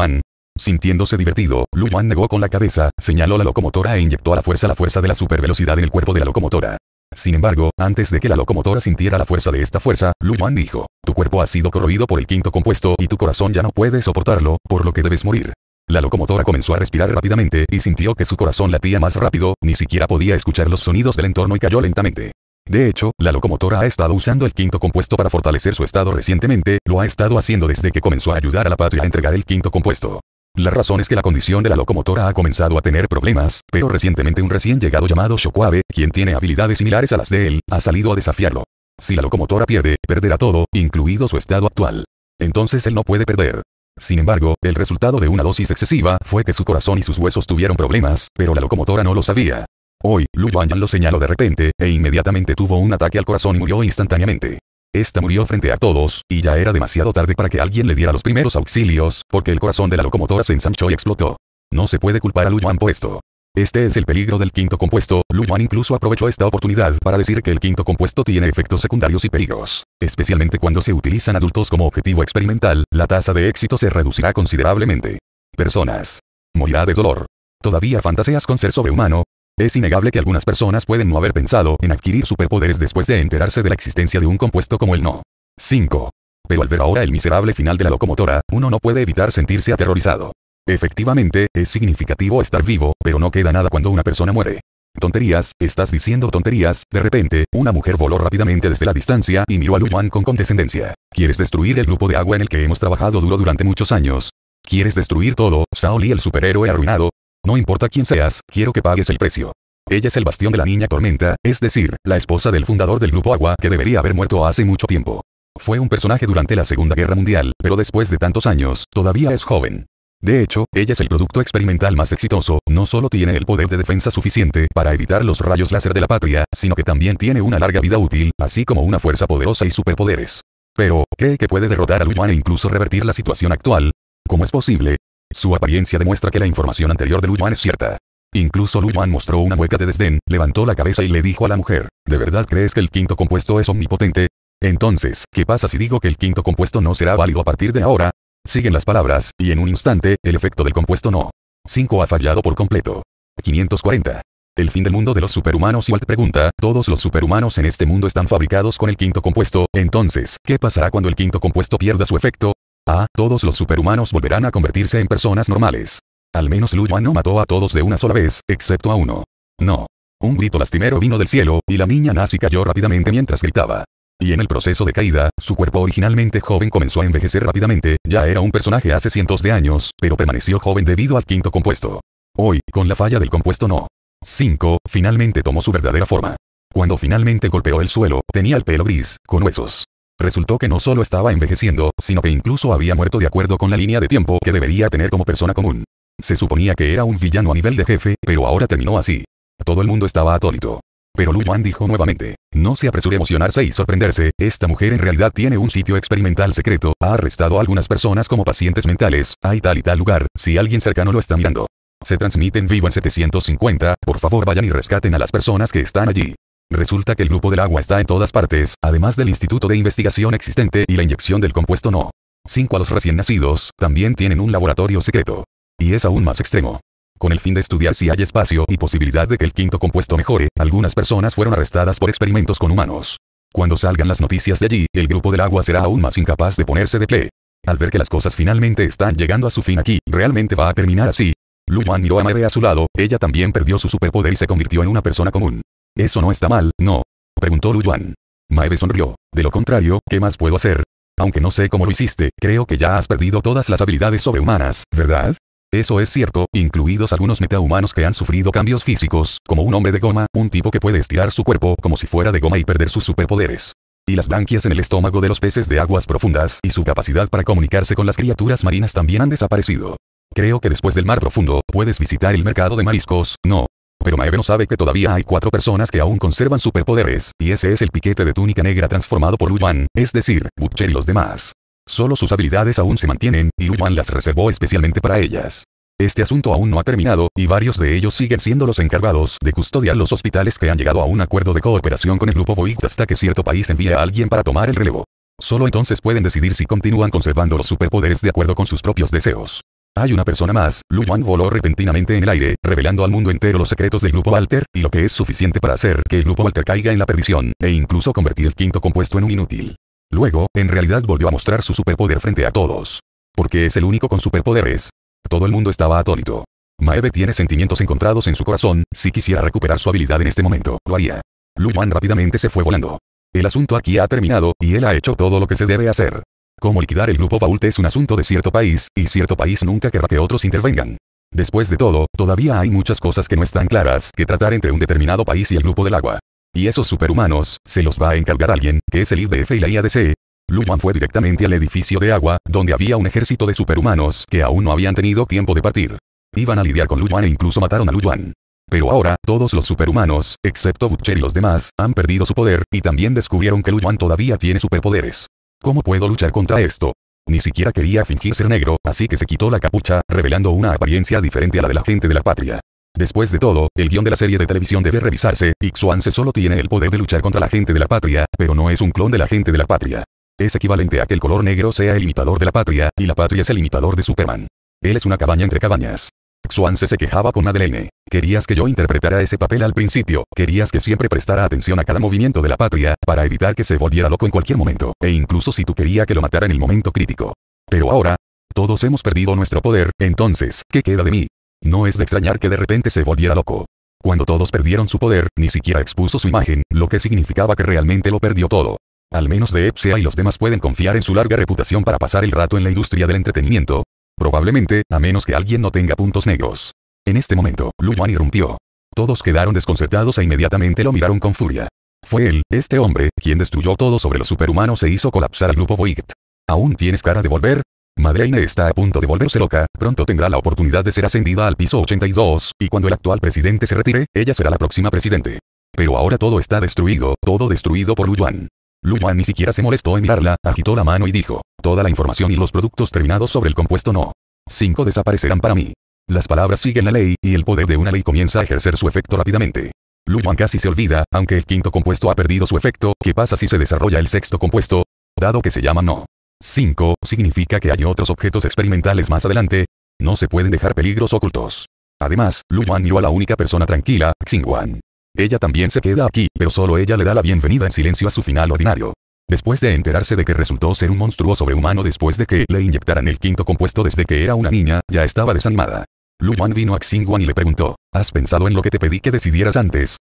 Sintiéndose divertido, Lu negó con la cabeza, señaló la locomotora e inyectó a la fuerza la fuerza de la supervelocidad en el cuerpo de la locomotora. Sin embargo, antes de que la locomotora sintiera la fuerza de esta fuerza, Lu Yuan dijo, tu cuerpo ha sido corroído por el quinto compuesto y tu corazón ya no puede soportarlo, por lo que debes morir. La locomotora comenzó a respirar rápidamente y sintió que su corazón latía más rápido, ni siquiera podía escuchar los sonidos del entorno y cayó lentamente. De hecho, la locomotora ha estado usando el quinto compuesto para fortalecer su estado recientemente, lo ha estado haciendo desde que comenzó a ayudar a la patria a entregar el quinto compuesto. La razón es que la condición de la locomotora ha comenzado a tener problemas, pero recientemente un recién llegado llamado Shokwabe, quien tiene habilidades similares a las de él, ha salido a desafiarlo. Si la locomotora pierde, perderá todo, incluido su estado actual. Entonces él no puede perder. Sin embargo, el resultado de una dosis excesiva fue que su corazón y sus huesos tuvieron problemas, pero la locomotora no lo sabía. Hoy, Lu Yuanyan lo señaló de repente, e inmediatamente tuvo un ataque al corazón y murió instantáneamente. Esta murió frente a todos, y ya era demasiado tarde para que alguien le diera los primeros auxilios, porque el corazón de la locomotora se ensanchó y explotó. No se puede culpar a Lu Yuan esto. Este es el peligro del quinto compuesto, Lu incluso aprovechó esta oportunidad para decir que el quinto compuesto tiene efectos secundarios y peligros. Especialmente cuando se utilizan adultos como objetivo experimental, la tasa de éxito se reducirá considerablemente. Personas. Morirá de dolor. Todavía fantaseas con ser sobrehumano, es innegable que algunas personas pueden no haber pensado en adquirir superpoderes después de enterarse de la existencia de un compuesto como el no. 5. Pero al ver ahora el miserable final de la locomotora, uno no puede evitar sentirse aterrorizado. Efectivamente, es significativo estar vivo, pero no queda nada cuando una persona muere. Tonterías, estás diciendo tonterías, de repente, una mujer voló rápidamente desde la distancia y miró a Lu Yuan con condescendencia. ¿Quieres destruir el grupo de agua en el que hemos trabajado duro durante muchos años? ¿Quieres destruir todo, Saoli el superhéroe arruinado? No importa quién seas, quiero que pagues el precio. Ella es el bastión de la niña tormenta, es decir, la esposa del fundador del grupo Agua que debería haber muerto hace mucho tiempo. Fue un personaje durante la Segunda Guerra Mundial, pero después de tantos años, todavía es joven. De hecho, ella es el producto experimental más exitoso, no solo tiene el poder de defensa suficiente para evitar los rayos láser de la patria, sino que también tiene una larga vida útil, así como una fuerza poderosa y superpoderes. Pero, ¿cree que puede derrotar a Luyuan e incluso revertir la situación actual? ¿Cómo es posible? Su apariencia demuestra que la información anterior de Lu es cierta. Incluso Lu mostró una mueca de desdén, levantó la cabeza y le dijo a la mujer, ¿de verdad crees que el quinto compuesto es omnipotente? Entonces, ¿qué pasa si digo que el quinto compuesto no será válido a partir de ahora? Siguen las palabras, y en un instante, el efecto del compuesto no. 5 ha fallado por completo. 540. El fin del mundo de los superhumanos. Walt pregunta, todos los superhumanos en este mundo están fabricados con el quinto compuesto, entonces, ¿qué pasará cuando el quinto compuesto pierda su efecto? Ah, todos los superhumanos volverán a convertirse en personas normales. Al menos Lu no mató a todos de una sola vez, excepto a uno. No. Un grito lastimero vino del cielo, y la niña nazi cayó rápidamente mientras gritaba. Y en el proceso de caída, su cuerpo originalmente joven comenzó a envejecer rápidamente, ya era un personaje hace cientos de años, pero permaneció joven debido al quinto compuesto. Hoy, con la falla del compuesto no. 5. Finalmente tomó su verdadera forma. Cuando finalmente golpeó el suelo, tenía el pelo gris, con huesos. Resultó que no solo estaba envejeciendo, sino que incluso había muerto de acuerdo con la línea de tiempo que debería tener como persona común. Se suponía que era un villano a nivel de jefe, pero ahora terminó así. Todo el mundo estaba atónito. Pero Lu dijo nuevamente, no se apresure a emocionarse y sorprenderse, esta mujer en realidad tiene un sitio experimental secreto, ha arrestado a algunas personas como pacientes mentales, hay tal y tal lugar, si alguien cercano lo está mirando. Se transmite en vivo en 750, por favor vayan y rescaten a las personas que están allí. Resulta que el grupo del agua está en todas partes, además del instituto de investigación existente y la inyección del compuesto no. 5. A los recién nacidos, también tienen un laboratorio secreto. Y es aún más extremo. Con el fin de estudiar si hay espacio y posibilidad de que el quinto compuesto mejore, algunas personas fueron arrestadas por experimentos con humanos. Cuando salgan las noticias de allí, el grupo del agua será aún más incapaz de ponerse de pie. Al ver que las cosas finalmente están llegando a su fin aquí, ¿realmente va a terminar así? Lu Yuan miró a a su lado, ella también perdió su superpoder y se convirtió en una persona común. ¿Eso no está mal, no? Preguntó Lu Yuan. Maeve sonrió. De lo contrario, ¿qué más puedo hacer? Aunque no sé cómo lo hiciste, creo que ya has perdido todas las habilidades sobrehumanas, ¿verdad? Eso es cierto, incluidos algunos metahumanos que han sufrido cambios físicos, como un hombre de goma, un tipo que puede estirar su cuerpo como si fuera de goma y perder sus superpoderes. Y las blanquias en el estómago de los peces de aguas profundas y su capacidad para comunicarse con las criaturas marinas también han desaparecido. Creo que después del mar profundo, puedes visitar el mercado de mariscos, no, pero Maeve no sabe que todavía hay cuatro personas que aún conservan superpoderes, y ese es el piquete de túnica negra transformado por Lujuan, es decir, Butcher y los demás. Solo sus habilidades aún se mantienen, y Lujuan las reservó especialmente para ellas. Este asunto aún no ha terminado, y varios de ellos siguen siendo los encargados de custodiar los hospitales que han llegado a un acuerdo de cooperación con el grupo Voigt hasta que cierto país envíe a alguien para tomar el relevo. Solo entonces pueden decidir si continúan conservando los superpoderes de acuerdo con sus propios deseos. Hay una persona más, Lu Yuan voló repentinamente en el aire, revelando al mundo entero los secretos del grupo Walter, y lo que es suficiente para hacer que el grupo Walter caiga en la perdición, e incluso convertir el quinto compuesto en un inútil. Luego, en realidad volvió a mostrar su superpoder frente a todos. Porque es el único con superpoderes. Todo el mundo estaba atónito. Maeve tiene sentimientos encontrados en su corazón, si quisiera recuperar su habilidad en este momento, lo haría. Lu Yuan rápidamente se fue volando. El asunto aquí ha terminado, y él ha hecho todo lo que se debe hacer. Cómo liquidar el grupo Bault es un asunto de cierto país, y cierto país nunca querrá que otros intervengan. Después de todo, todavía hay muchas cosas que no están claras que tratar entre un determinado país y el grupo del agua. Y esos superhumanos, se los va a encargar alguien, que es el IDF y la IADC. Yuan fue directamente al edificio de agua, donde había un ejército de superhumanos que aún no habían tenido tiempo de partir. Iban a lidiar con Yuan e incluso mataron a Yuan. Pero ahora, todos los superhumanos, excepto Butcher y los demás, han perdido su poder, y también descubrieron que Yuan todavía tiene superpoderes. ¿Cómo puedo luchar contra esto? Ni siquiera quería fingir ser negro, así que se quitó la capucha, revelando una apariencia diferente a la de la gente de la patria. Después de todo, el guión de la serie de televisión debe revisarse, se solo tiene el poder de luchar contra la gente de la patria, pero no es un clon de la gente de la patria. Es equivalente a que el color negro sea el imitador de la patria, y la patria es el imitador de Superman. Él es una cabaña entre cabañas. Swanse se quejaba con Madeleine. Querías que yo interpretara ese papel al principio, querías que siempre prestara atención a cada movimiento de la patria, para evitar que se volviera loco en cualquier momento, e incluso si tú quería que lo matara en el momento crítico. Pero ahora, todos hemos perdido nuestro poder, entonces, ¿qué queda de mí? No es de extrañar que de repente se volviera loco. Cuando todos perdieron su poder, ni siquiera expuso su imagen, lo que significaba que realmente lo perdió todo. Al menos de Epsea y los demás pueden confiar en su larga reputación para pasar el rato en la industria del entretenimiento, Probablemente, a menos que alguien no tenga puntos negros. En este momento, Lu Yuan irrumpió. Todos quedaron desconcertados e inmediatamente lo miraron con furia. Fue él, este hombre, quien destruyó todo sobre los superhumanos e hizo colapsar al grupo Voigt. ¿Aún tienes cara de volver? Madreine está a punto de volverse loca, pronto tendrá la oportunidad de ser ascendida al piso 82, y cuando el actual presidente se retire, ella será la próxima presidente. Pero ahora todo está destruido, todo destruido por Lu Yuan. Lu Yuan ni siquiera se molestó en mirarla, agitó la mano y dijo. Toda la información y los productos terminados sobre el compuesto no. 5 desaparecerán para mí. Las palabras siguen la ley, y el poder de una ley comienza a ejercer su efecto rápidamente. Yuan casi se olvida, aunque el quinto compuesto ha perdido su efecto, ¿qué pasa si se desarrolla el sexto compuesto? Dado que se llama no. 5. Significa que hay otros objetos experimentales más adelante. No se pueden dejar peligros ocultos. Además, Yuan vio a la única persona tranquila, Wan. Ella también se queda aquí, pero solo ella le da la bienvenida en silencio a su final ordinario. Después de enterarse de que resultó ser un monstruo sobrehumano después de que le inyectaran el quinto compuesto desde que era una niña, ya estaba desanimada. Lu Yuan vino a Wan y le preguntó, ¿has pensado en lo que te pedí que decidieras antes?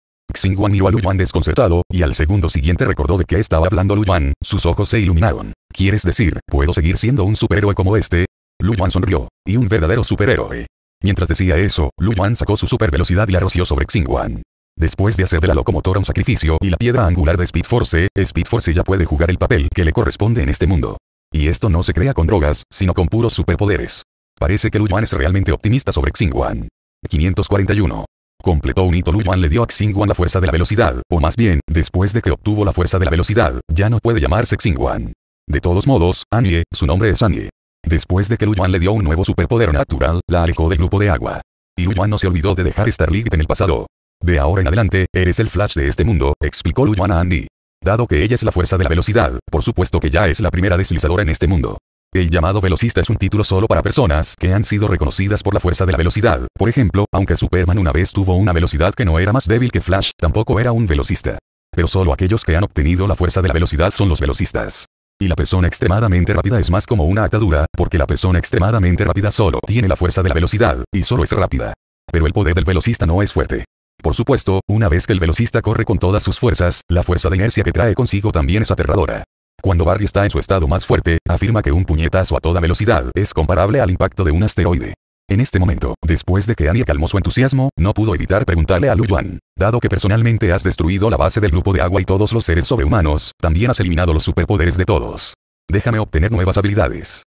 Wan miró a Lu Yuan desconcertado, y al segundo siguiente recordó de qué estaba hablando Lu Yuan, sus ojos se iluminaron. ¿Quieres decir, puedo seguir siendo un superhéroe como este? Lu Yuan sonrió, y un verdadero superhéroe. Mientras decía eso, Lu Yuan sacó su supervelocidad y la roció sobre Wan. Después de hacer de la locomotora un sacrificio y la piedra angular de Speed Force, Speed Force ya puede jugar el papel que le corresponde en este mundo. Y esto no se crea con drogas, sino con puros superpoderes. Parece que Lu Yuan es realmente optimista sobre Xingwan. 541. Completó un hito Lu Yuan le dio a Xingwan la fuerza de la velocidad, o más bien, después de que obtuvo la fuerza de la velocidad, ya no puede llamarse Xingwan. De todos modos, Annie, su nombre es Annie. Después de que Lu Yuan le dio un nuevo superpoder natural, la alejó del grupo de agua. Y Lu Yuan no se olvidó de dejar Starlight en el pasado. De ahora en adelante, eres el Flash de este mundo, explicó Luana Andy. Dado que ella es la fuerza de la velocidad, por supuesto que ya es la primera deslizadora en este mundo. El llamado velocista es un título solo para personas que han sido reconocidas por la fuerza de la velocidad. Por ejemplo, aunque Superman una vez tuvo una velocidad que no era más débil que Flash, tampoco era un velocista. Pero solo aquellos que han obtenido la fuerza de la velocidad son los velocistas. Y la persona extremadamente rápida es más como una atadura, porque la persona extremadamente rápida solo tiene la fuerza de la velocidad, y solo es rápida. Pero el poder del velocista no es fuerte. Por supuesto, una vez que el velocista corre con todas sus fuerzas, la fuerza de inercia que trae consigo también es aterradora. Cuando Barry está en su estado más fuerte, afirma que un puñetazo a toda velocidad es comparable al impacto de un asteroide. En este momento, después de que Annie calmó su entusiasmo, no pudo evitar preguntarle a Lu Yuan. Dado que personalmente has destruido la base del grupo de agua y todos los seres sobrehumanos, también has eliminado los superpoderes de todos. Déjame obtener nuevas habilidades.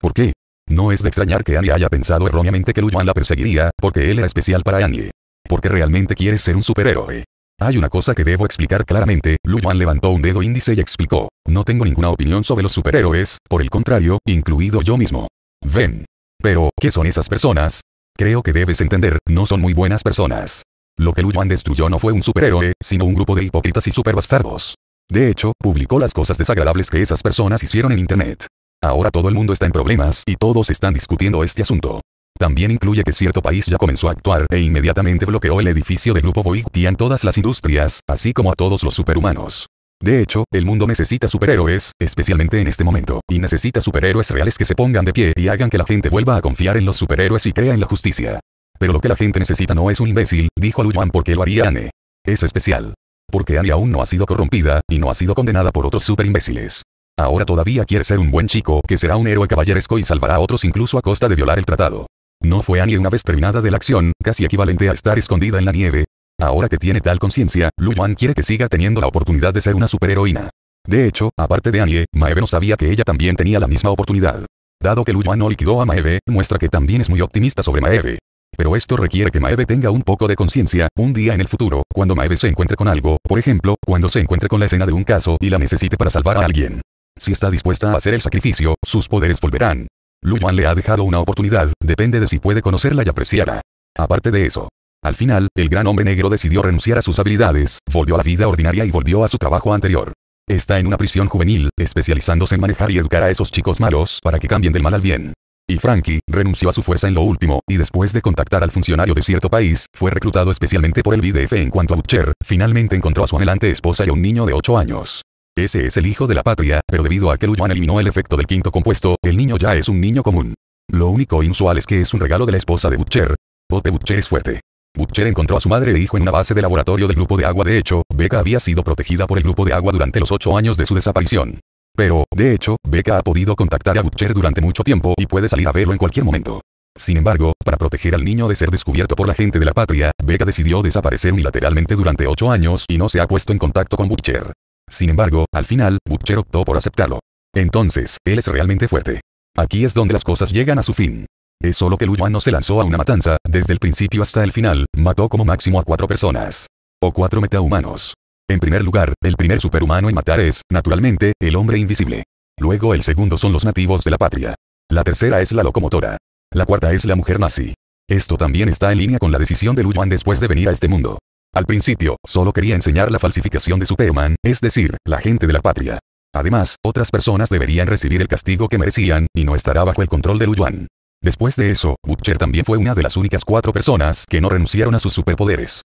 ¿Por qué? No es de extrañar que Annie haya pensado erróneamente que Lu Yuan la perseguiría, porque él era especial para Annie porque realmente quieres ser un superhéroe. Hay una cosa que debo explicar claramente, Lu Yuan levantó un dedo índice y explicó. No tengo ninguna opinión sobre los superhéroes, por el contrario, incluido yo mismo. Ven. Pero, ¿qué son esas personas? Creo que debes entender, no son muy buenas personas. Lo que Lu Yuan destruyó no fue un superhéroe, sino un grupo de hipócritas y superbastardos. De hecho, publicó las cosas desagradables que esas personas hicieron en Internet. Ahora todo el mundo está en problemas y todos están discutiendo este asunto. También incluye que cierto país ya comenzó a actuar e inmediatamente bloqueó el edificio del grupo en todas las industrias, así como a todos los superhumanos. De hecho, el mundo necesita superhéroes, especialmente en este momento, y necesita superhéroes reales que se pongan de pie y hagan que la gente vuelva a confiar en los superhéroes y crea en la justicia. Pero lo que la gente necesita no es un imbécil, dijo Yuan, porque lo haría Anne. Es especial. Porque Anne aún no ha sido corrompida, y no ha sido condenada por otros superimbéciles. Ahora todavía quiere ser un buen chico que será un héroe caballeresco y salvará a otros incluso a costa de violar el tratado. No fue Annie una vez terminada de la acción, casi equivalente a estar escondida en la nieve. Ahora que tiene tal conciencia, Lu Yuan quiere que siga teniendo la oportunidad de ser una superheroína. De hecho, aparte de Annie, Maeve no sabía que ella también tenía la misma oportunidad. Dado que Lu Yuan no liquidó a Maeve, muestra que también es muy optimista sobre Maeve. Pero esto requiere que Maeve tenga un poco de conciencia, un día en el futuro, cuando Maeve se encuentre con algo, por ejemplo, cuando se encuentre con la escena de un caso y la necesite para salvar a alguien. Si está dispuesta a hacer el sacrificio, sus poderes volverán. Lu le ha dejado una oportunidad, depende de si puede conocerla y apreciarla. Aparte de eso, al final, el gran hombre negro decidió renunciar a sus habilidades, volvió a la vida ordinaria y volvió a su trabajo anterior. Está en una prisión juvenil, especializándose en manejar y educar a esos chicos malos para que cambien del mal al bien. Y Frankie, renunció a su fuerza en lo último, y después de contactar al funcionario de cierto país, fue reclutado especialmente por el BDF en cuanto a Butcher, finalmente encontró a su anhelante esposa y un niño de 8 años. Ese es el hijo de la patria, pero debido a que Luyuan eliminó el efecto del quinto compuesto, el niño ya es un niño común. Lo único inusual es que es un regalo de la esposa de Butcher. Bote Butcher es fuerte. Butcher encontró a su madre e hijo en una base de laboratorio del grupo de agua. De hecho, Becca había sido protegida por el grupo de agua durante los ocho años de su desaparición. Pero, de hecho, Becca ha podido contactar a Butcher durante mucho tiempo y puede salir a verlo en cualquier momento. Sin embargo, para proteger al niño de ser descubierto por la gente de la patria, Becca decidió desaparecer unilateralmente durante ocho años y no se ha puesto en contacto con Butcher. Sin embargo, al final, Butcher optó por aceptarlo. Entonces, él es realmente fuerte. Aquí es donde las cosas llegan a su fin. Es solo que Luyuan no se lanzó a una matanza, desde el principio hasta el final, mató como máximo a cuatro personas. O cuatro metahumanos. En primer lugar, el primer superhumano en matar es, naturalmente, el hombre invisible. Luego el segundo son los nativos de la patria. La tercera es la locomotora. La cuarta es la mujer nazi. Esto también está en línea con la decisión de Luyuan después de venir a este mundo. Al principio, solo quería enseñar la falsificación de Superman, es decir, la gente de la patria. Además, otras personas deberían recibir el castigo que merecían, y no estará bajo el control de Luyuan. Después de eso, Butcher también fue una de las únicas cuatro personas que no renunciaron a sus superpoderes.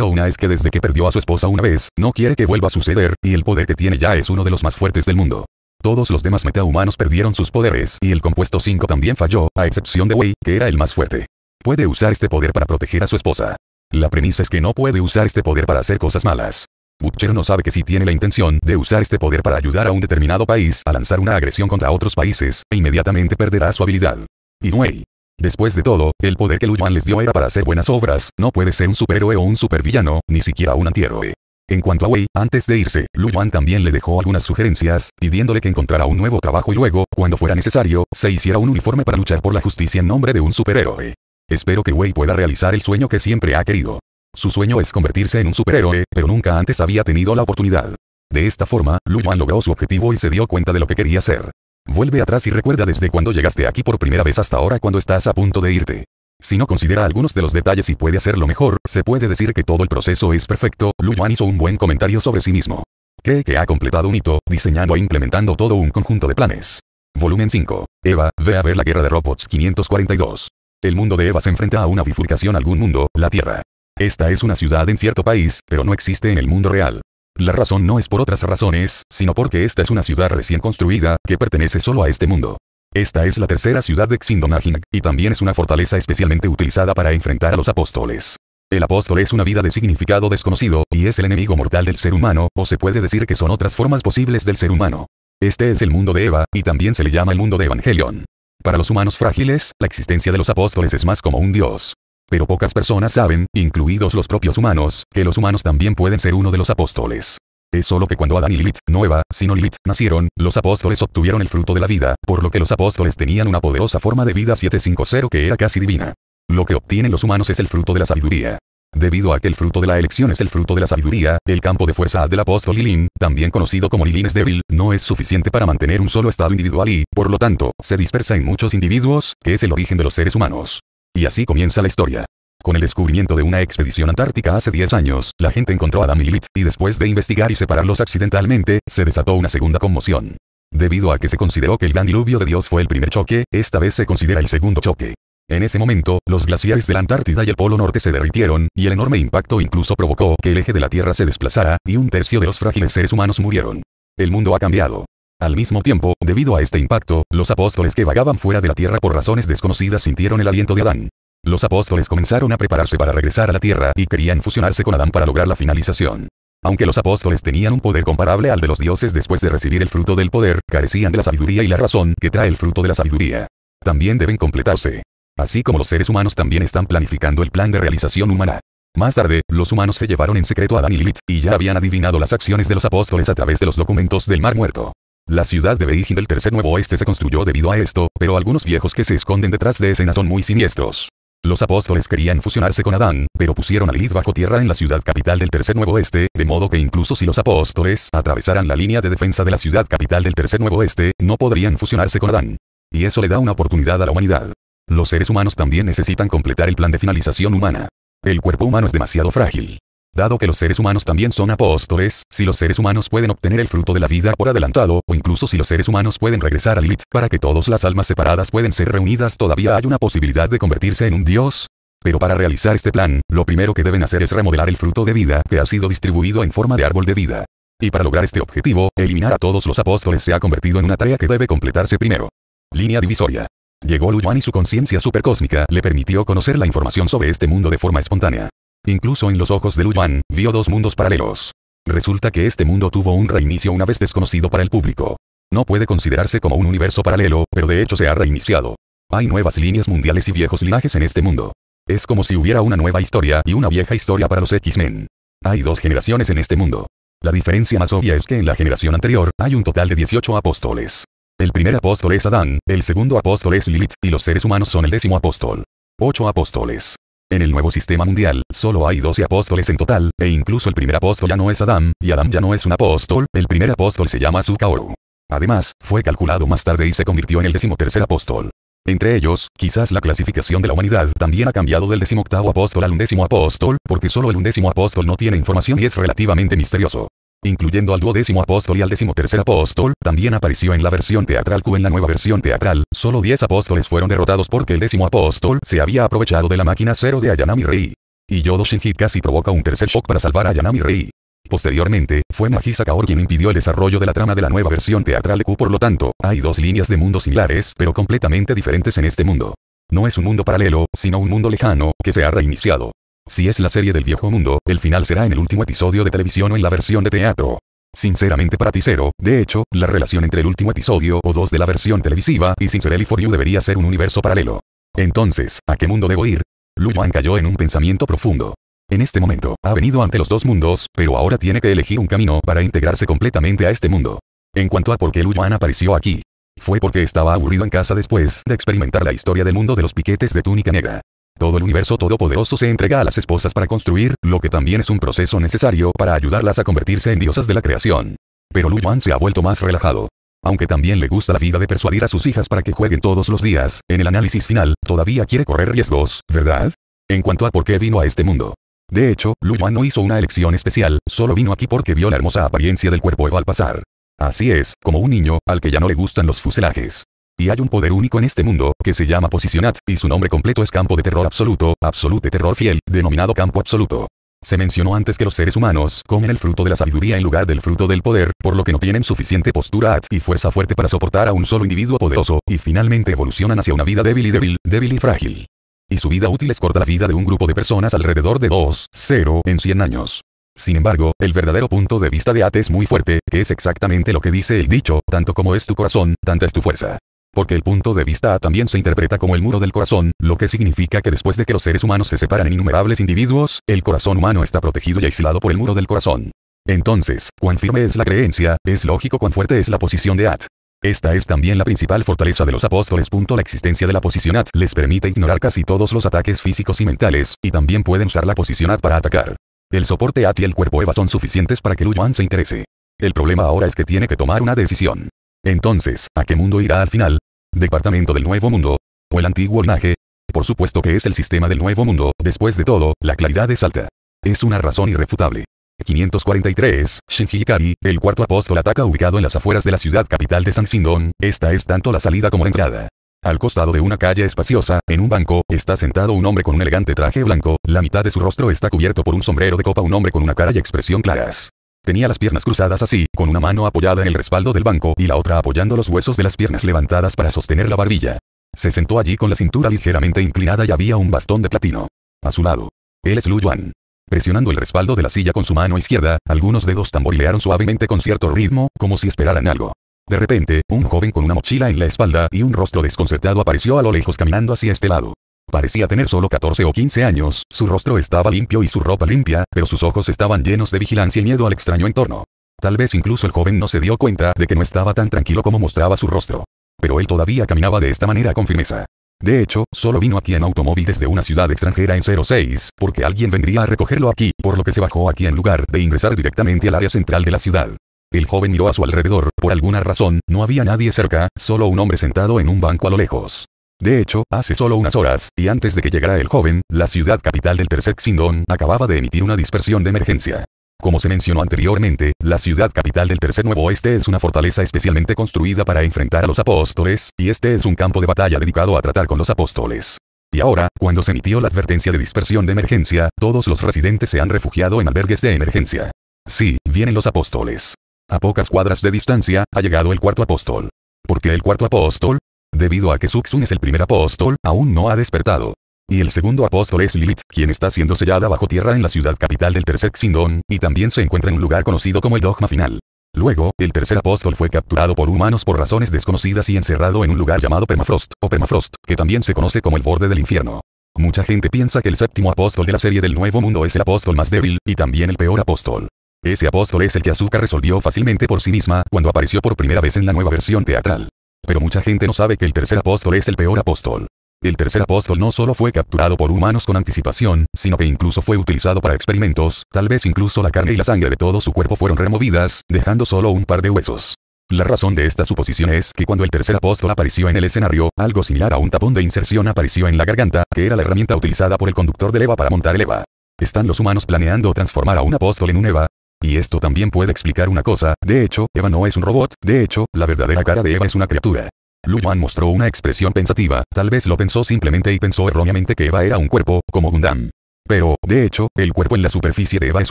Una es que desde que perdió a su esposa una vez, no quiere que vuelva a suceder, y el poder que tiene ya es uno de los más fuertes del mundo. Todos los demás metahumanos perdieron sus poderes, y el compuesto 5 también falló, a excepción de Wei, que era el más fuerte. Puede usar este poder para proteger a su esposa. La premisa es que no puede usar este poder para hacer cosas malas. Butcher no sabe que si tiene la intención de usar este poder para ayudar a un determinado país a lanzar una agresión contra otros países, e inmediatamente perderá su habilidad. Y Wei. Después de todo, el poder que Yuan les dio era para hacer buenas obras, no puede ser un superhéroe o un supervillano, ni siquiera un antihéroe. En cuanto a Wei, antes de irse, Lu Yuan también le dejó algunas sugerencias, pidiéndole que encontrara un nuevo trabajo y luego, cuando fuera necesario, se hiciera un uniforme para luchar por la justicia en nombre de un superhéroe. Espero que Wei pueda realizar el sueño que siempre ha querido. Su sueño es convertirse en un superhéroe, pero nunca antes había tenido la oportunidad. De esta forma, Lu Yuan logró su objetivo y se dio cuenta de lo que quería hacer. Vuelve atrás y recuerda desde cuando llegaste aquí por primera vez hasta ahora cuando estás a punto de irte. Si no considera algunos de los detalles y puede hacerlo mejor, se puede decir que todo el proceso es perfecto, Lu Yuan hizo un buen comentario sobre sí mismo. Cree que ha completado un hito, diseñando e implementando todo un conjunto de planes. Volumen 5. Eva, ve a ver la guerra de robots 542. El mundo de Eva se enfrenta a una bifurcación algún mundo, la Tierra. Esta es una ciudad en cierto país, pero no existe en el mundo real. La razón no es por otras razones, sino porque esta es una ciudad recién construida, que pertenece solo a este mundo. Esta es la tercera ciudad de Xindonagin, y también es una fortaleza especialmente utilizada para enfrentar a los apóstoles. El apóstol es una vida de significado desconocido, y es el enemigo mortal del ser humano, o se puede decir que son otras formas posibles del ser humano. Este es el mundo de Eva, y también se le llama el mundo de Evangelion. Para los humanos frágiles, la existencia de los apóstoles es más como un dios. Pero pocas personas saben, incluidos los propios humanos, que los humanos también pueden ser uno de los apóstoles. Es solo que cuando Adán y Lilith, Nueva, sino Lilith, nacieron, los apóstoles obtuvieron el fruto de la vida, por lo que los apóstoles tenían una poderosa forma de vida 750 que era casi divina. Lo que obtienen los humanos es el fruto de la sabiduría. Debido a que el fruto de la elección es el fruto de la sabiduría, el campo de fuerza del apóstol Lilin, también conocido como Lilin es débil, no es suficiente para mantener un solo estado individual y, por lo tanto, se dispersa en muchos individuos, que es el origen de los seres humanos. Y así comienza la historia. Con el descubrimiento de una expedición antártica hace 10 años, la gente encontró a Adam y y después de investigar y separarlos accidentalmente, se desató una segunda conmoción. Debido a que se consideró que el gran diluvio de Dios fue el primer choque, esta vez se considera el segundo choque. En ese momento, los glaciares de la Antártida y el Polo Norte se derritieron, y el enorme impacto incluso provocó que el eje de la Tierra se desplazara, y un tercio de los frágiles seres humanos murieron. El mundo ha cambiado. Al mismo tiempo, debido a este impacto, los apóstoles que vagaban fuera de la Tierra por razones desconocidas sintieron el aliento de Adán. Los apóstoles comenzaron a prepararse para regresar a la Tierra y querían fusionarse con Adán para lograr la finalización. Aunque los apóstoles tenían un poder comparable al de los dioses después de recibir el fruto del poder, carecían de la sabiduría y la razón que trae el fruto de la sabiduría. También deben completarse. Así como los seres humanos también están planificando el plan de realización humana. Más tarde, los humanos se llevaron en secreto a Adán y Lilith, y ya habían adivinado las acciones de los apóstoles a través de los documentos del Mar Muerto. La ciudad de Beijing del Tercer Nuevo Oeste se construyó debido a esto, pero algunos viejos que se esconden detrás de escenas son muy siniestros. Los apóstoles querían fusionarse con Adán, pero pusieron a Lilith bajo tierra en la ciudad capital del Tercer Nuevo Oeste, de modo que incluso si los apóstoles atravesaran la línea de defensa de la ciudad capital del Tercer Nuevo Oeste, no podrían fusionarse con Adán. Y eso le da una oportunidad a la humanidad. Los seres humanos también necesitan completar el plan de finalización humana. El cuerpo humano es demasiado frágil. Dado que los seres humanos también son apóstoles, si los seres humanos pueden obtener el fruto de la vida por adelantado, o incluso si los seres humanos pueden regresar al lit para que todas las almas separadas pueden ser reunidas, todavía hay una posibilidad de convertirse en un dios. Pero para realizar este plan, lo primero que deben hacer es remodelar el fruto de vida que ha sido distribuido en forma de árbol de vida. Y para lograr este objetivo, eliminar a todos los apóstoles se ha convertido en una tarea que debe completarse primero. Línea divisoria. Llegó Luyuan y su conciencia supercósmica le permitió conocer la información sobre este mundo de forma espontánea. Incluso en los ojos de Luyuan, vio dos mundos paralelos. Resulta que este mundo tuvo un reinicio una vez desconocido para el público. No puede considerarse como un universo paralelo, pero de hecho se ha reiniciado. Hay nuevas líneas mundiales y viejos linajes en este mundo. Es como si hubiera una nueva historia y una vieja historia para los X-Men. Hay dos generaciones en este mundo. La diferencia más obvia es que en la generación anterior, hay un total de 18 apóstoles. El primer apóstol es Adán, el segundo apóstol es Lilith, y los seres humanos son el décimo apóstol. Ocho apóstoles. En el nuevo sistema mundial, solo hay doce apóstoles en total, e incluso el primer apóstol ya no es Adán, y Adán ya no es un apóstol, el primer apóstol se llama Zukaoru. Además, fue calculado más tarde y se convirtió en el décimo tercer apóstol. Entre ellos, quizás la clasificación de la humanidad también ha cambiado del décimo octavo apóstol al undécimo apóstol, porque solo el undécimo apóstol no tiene información y es relativamente misterioso incluyendo al duodécimo apóstol y al décimo tercer apóstol, también apareció en la versión teatral Q. En la nueva versión teatral, solo 10 apóstoles fueron derrotados porque el décimo apóstol se había aprovechado de la máquina cero de Ayanami Rei. Y Yodo Shinhit casi provoca un tercer shock para salvar a Ayanami Rei. Posteriormente, fue Majisa Kaor quien impidió el desarrollo de la trama de la nueva versión teatral de Q. Por lo tanto, hay dos líneas de mundos similares pero completamente diferentes en este mundo. No es un mundo paralelo, sino un mundo lejano, que se ha reiniciado. Si es la serie del viejo mundo, el final será en el último episodio de televisión o en la versión de teatro. Sinceramente para Ticero, de hecho, la relación entre el último episodio o dos de la versión televisiva y Sincerely for You debería ser un universo paralelo. Entonces, ¿a qué mundo debo ir? Lu Yuan cayó en un pensamiento profundo. En este momento, ha venido ante los dos mundos, pero ahora tiene que elegir un camino para integrarse completamente a este mundo. En cuanto a por qué Lu Yuan apareció aquí, fue porque estaba aburrido en casa después de experimentar la historia del mundo de los piquetes de túnica negra. Todo el universo todopoderoso se entrega a las esposas para construir, lo que también es un proceso necesario para ayudarlas a convertirse en diosas de la creación. Pero Lu Yuan se ha vuelto más relajado. Aunque también le gusta la vida de persuadir a sus hijas para que jueguen todos los días, en el análisis final, todavía quiere correr riesgos, ¿verdad? En cuanto a por qué vino a este mundo. De hecho, Lu Yuan no hizo una elección especial, solo vino aquí porque vio la hermosa apariencia del cuerpo Eva al pasar. Así es, como un niño, al que ya no le gustan los fuselajes. Y hay un poder único en este mundo, que se llama Posicionat, y su nombre completo es campo de terror absoluto, absolute terror fiel, denominado campo absoluto. Se mencionó antes que los seres humanos comen el fruto de la sabiduría en lugar del fruto del poder, por lo que no tienen suficiente postura at y fuerza fuerte para soportar a un solo individuo poderoso, y finalmente evolucionan hacia una vida débil y débil, débil y frágil. Y su vida útil es corta la vida de un grupo de personas alrededor de 2, 0 en 100 años. Sin embargo, el verdadero punto de vista de At es muy fuerte, que es exactamente lo que dice el dicho, tanto como es tu corazón, tanta es tu fuerza porque el punto de vista también se interpreta como el muro del corazón, lo que significa que después de que los seres humanos se separan en innumerables individuos, el corazón humano está protegido y aislado por el muro del corazón. Entonces, cuán firme es la creencia, es lógico cuán fuerte es la posición de At. Esta es también la principal fortaleza de los apóstoles. La existencia de la posición AT les permite ignorar casi todos los ataques físicos y mentales, y también pueden usar la posición AT para atacar. El soporte AT y el cuerpo EVA son suficientes para que Lu se interese. El problema ahora es que tiene que tomar una decisión. Entonces, ¿a qué mundo irá al final? departamento del Nuevo Mundo, o el antiguo linaje, por supuesto que es el sistema del Nuevo Mundo, después de todo, la claridad es alta. Es una razón irrefutable. 543, Shinji Ikari, el cuarto apóstol ataca ubicado en las afueras de la ciudad capital de San Sindón, esta es tanto la salida como la entrada. Al costado de una calle espaciosa, en un banco, está sentado un hombre con un elegante traje blanco, la mitad de su rostro está cubierto por un sombrero de copa, un hombre con una cara y expresión claras. Tenía las piernas cruzadas así, con una mano apoyada en el respaldo del banco y la otra apoyando los huesos de las piernas levantadas para sostener la barbilla. Se sentó allí con la cintura ligeramente inclinada y había un bastón de platino. A su lado. Él es Lu Yuan. Presionando el respaldo de la silla con su mano izquierda, algunos dedos tamborilearon suavemente con cierto ritmo, como si esperaran algo. De repente, un joven con una mochila en la espalda y un rostro desconcertado apareció a lo lejos caminando hacia este lado. Parecía tener solo 14 o 15 años, su rostro estaba limpio y su ropa limpia, pero sus ojos estaban llenos de vigilancia y miedo al extraño entorno. Tal vez incluso el joven no se dio cuenta de que no estaba tan tranquilo como mostraba su rostro. Pero él todavía caminaba de esta manera con firmeza. De hecho, solo vino aquí en automóvil desde una ciudad extranjera en 06, porque alguien vendría a recogerlo aquí, por lo que se bajó aquí en lugar de ingresar directamente al área central de la ciudad. El joven miró a su alrededor, por alguna razón, no había nadie cerca, solo un hombre sentado en un banco a lo lejos. De hecho, hace solo unas horas, y antes de que llegara el joven, la ciudad capital del tercer Xindón acababa de emitir una dispersión de emergencia. Como se mencionó anteriormente, la ciudad capital del Tercer Nuevo Oeste es una fortaleza especialmente construida para enfrentar a los apóstoles, y este es un campo de batalla dedicado a tratar con los apóstoles. Y ahora, cuando se emitió la advertencia de dispersión de emergencia, todos los residentes se han refugiado en albergues de emergencia. Sí, vienen los apóstoles. A pocas cuadras de distancia, ha llegado el cuarto apóstol. ¿Por qué el cuarto apóstol? debido a que Suksun es el primer apóstol, aún no ha despertado. Y el segundo apóstol es Lilith, quien está siendo sellada bajo tierra en la ciudad capital del tercer Xindon, y también se encuentra en un lugar conocido como el dogma final. Luego, el tercer apóstol fue capturado por humanos por razones desconocidas y encerrado en un lugar llamado Permafrost, o Permafrost, que también se conoce como el borde del infierno. Mucha gente piensa que el séptimo apóstol de la serie del Nuevo Mundo es el apóstol más débil, y también el peor apóstol. Ese apóstol es el que Azuka resolvió fácilmente por sí misma, cuando apareció por primera vez en la nueva versión teatral. Pero mucha gente no sabe que el tercer apóstol es el peor apóstol. El tercer apóstol no solo fue capturado por humanos con anticipación, sino que incluso fue utilizado para experimentos, tal vez incluso la carne y la sangre de todo su cuerpo fueron removidas, dejando solo un par de huesos. La razón de esta suposición es que cuando el tercer apóstol apareció en el escenario, algo similar a un tapón de inserción apareció en la garganta, que era la herramienta utilizada por el conductor del EVA para montar el EVA. ¿Están los humanos planeando transformar a un apóstol en un EVA? Y esto también puede explicar una cosa, de hecho, Eva no es un robot, de hecho, la verdadera cara de Eva es una criatura. Lu mostró una expresión pensativa, tal vez lo pensó simplemente y pensó erróneamente que Eva era un cuerpo, como Gundam. Pero, de hecho, el cuerpo en la superficie de Eva es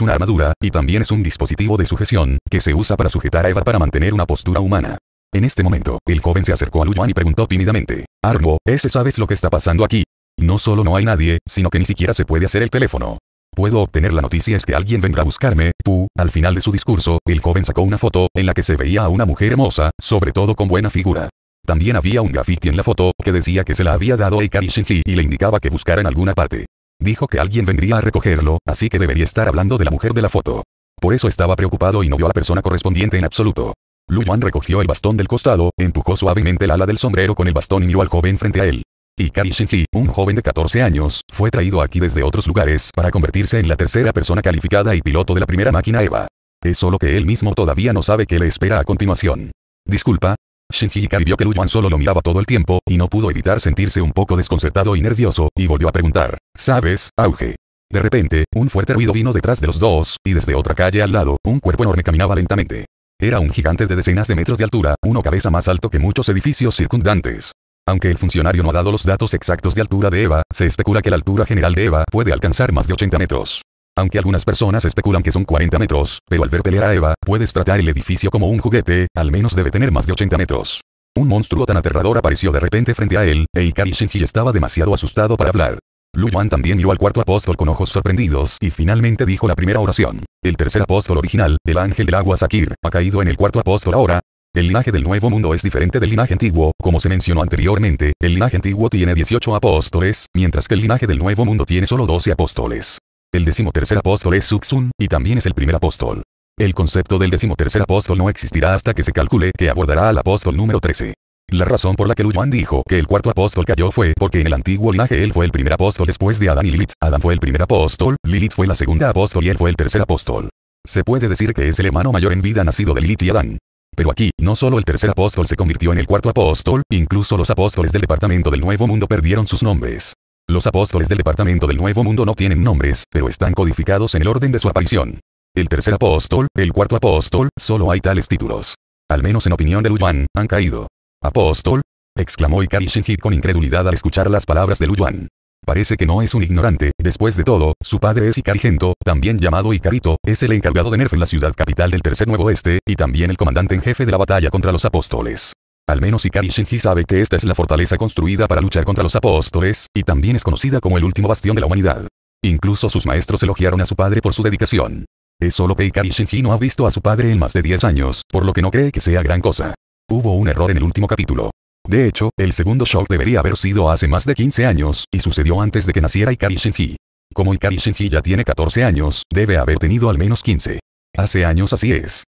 una armadura, y también es un dispositivo de sujeción, que se usa para sujetar a Eva para mantener una postura humana. En este momento, el joven se acercó a Lu y preguntó tímidamente, Armo, ¿ese sabes lo que está pasando aquí? No solo no hay nadie, sino que ni siquiera se puede hacer el teléfono puedo obtener la noticia es que alguien vendrá a buscarme, Pu, al final de su discurso, el joven sacó una foto, en la que se veía a una mujer hermosa, sobre todo con buena figura. También había un graffiti en la foto, que decía que se la había dado a Ikari Shinji y le indicaba que buscara en alguna parte. Dijo que alguien vendría a recogerlo, así que debería estar hablando de la mujer de la foto. Por eso estaba preocupado y no vio a la persona correspondiente en absoluto. Lu Yuan recogió el bastón del costado, empujó suavemente el ala del sombrero con el bastón y miró al joven frente a él. Ikari Shinji, un joven de 14 años, fue traído aquí desde otros lugares para convertirse en la tercera persona calificada y piloto de la primera máquina EVA. Es solo que él mismo todavía no sabe qué le espera a continuación. Disculpa. Shinji Ikari vio que Yuan solo lo miraba todo el tiempo, y no pudo evitar sentirse un poco desconcertado y nervioso, y volvió a preguntar. ¿Sabes, auge? De repente, un fuerte ruido vino detrás de los dos, y desde otra calle al lado, un cuerpo enorme caminaba lentamente. Era un gigante de decenas de metros de altura, uno cabeza más alto que muchos edificios circundantes. Aunque el funcionario no ha dado los datos exactos de altura de Eva, se especula que la altura general de Eva puede alcanzar más de 80 metros. Aunque algunas personas especulan que son 40 metros, pero al ver pelear a Eva, puedes tratar el edificio como un juguete, al menos debe tener más de 80 metros. Un monstruo tan aterrador apareció de repente frente a él, e Ikari Shinji estaba demasiado asustado para hablar. Lu Yuan también miró al cuarto apóstol con ojos sorprendidos y finalmente dijo la primera oración. El tercer apóstol original, el ángel del agua Sakir, ha caído en el cuarto apóstol ahora. El linaje del Nuevo Mundo es diferente del linaje antiguo, como se mencionó anteriormente, el linaje antiguo tiene 18 apóstoles, mientras que el linaje del Nuevo Mundo tiene solo 12 apóstoles. El decimotercer apóstol es Subsun, y también es el primer apóstol. El concepto del decimotercer apóstol no existirá hasta que se calcule que abordará al apóstol número 13. La razón por la que Luyuan dijo que el cuarto apóstol cayó fue porque en el antiguo linaje él fue el primer apóstol después de Adán y Lilith. Adán fue el primer apóstol, Lilith fue la segunda apóstol y él fue el tercer apóstol. Se puede decir que es el hermano mayor en vida nacido de Lilith y Adán. Pero aquí, no solo el tercer apóstol se convirtió en el cuarto apóstol, incluso los apóstoles del departamento del Nuevo Mundo perdieron sus nombres. Los apóstoles del departamento del Nuevo Mundo no tienen nombres, pero están codificados en el orden de su aparición. El tercer apóstol, el cuarto apóstol, solo hay tales títulos. Al menos en opinión de Yuan, han caído. Apóstol, exclamó Ikari Shinjit con incredulidad al escuchar las palabras de Yuan. Parece que no es un ignorante, después de todo, su padre es Icarigento, también llamado Ikarito, es el encargado de Nerf en la ciudad capital del Tercer Nuevo Este y también el comandante en jefe de la batalla contra los apóstoles. Al menos Ikari sabe que esta es la fortaleza construida para luchar contra los apóstoles, y también es conocida como el último bastión de la humanidad. Incluso sus maestros elogiaron a su padre por su dedicación. Es solo que Ikari Shinji no ha visto a su padre en más de 10 años, por lo que no cree que sea gran cosa. Hubo un error en el último capítulo. De hecho, el segundo shock debería haber sido hace más de 15 años, y sucedió antes de que naciera Ikari Shinji. Como Ikari Shinji ya tiene 14 años, debe haber tenido al menos 15. Hace años así es.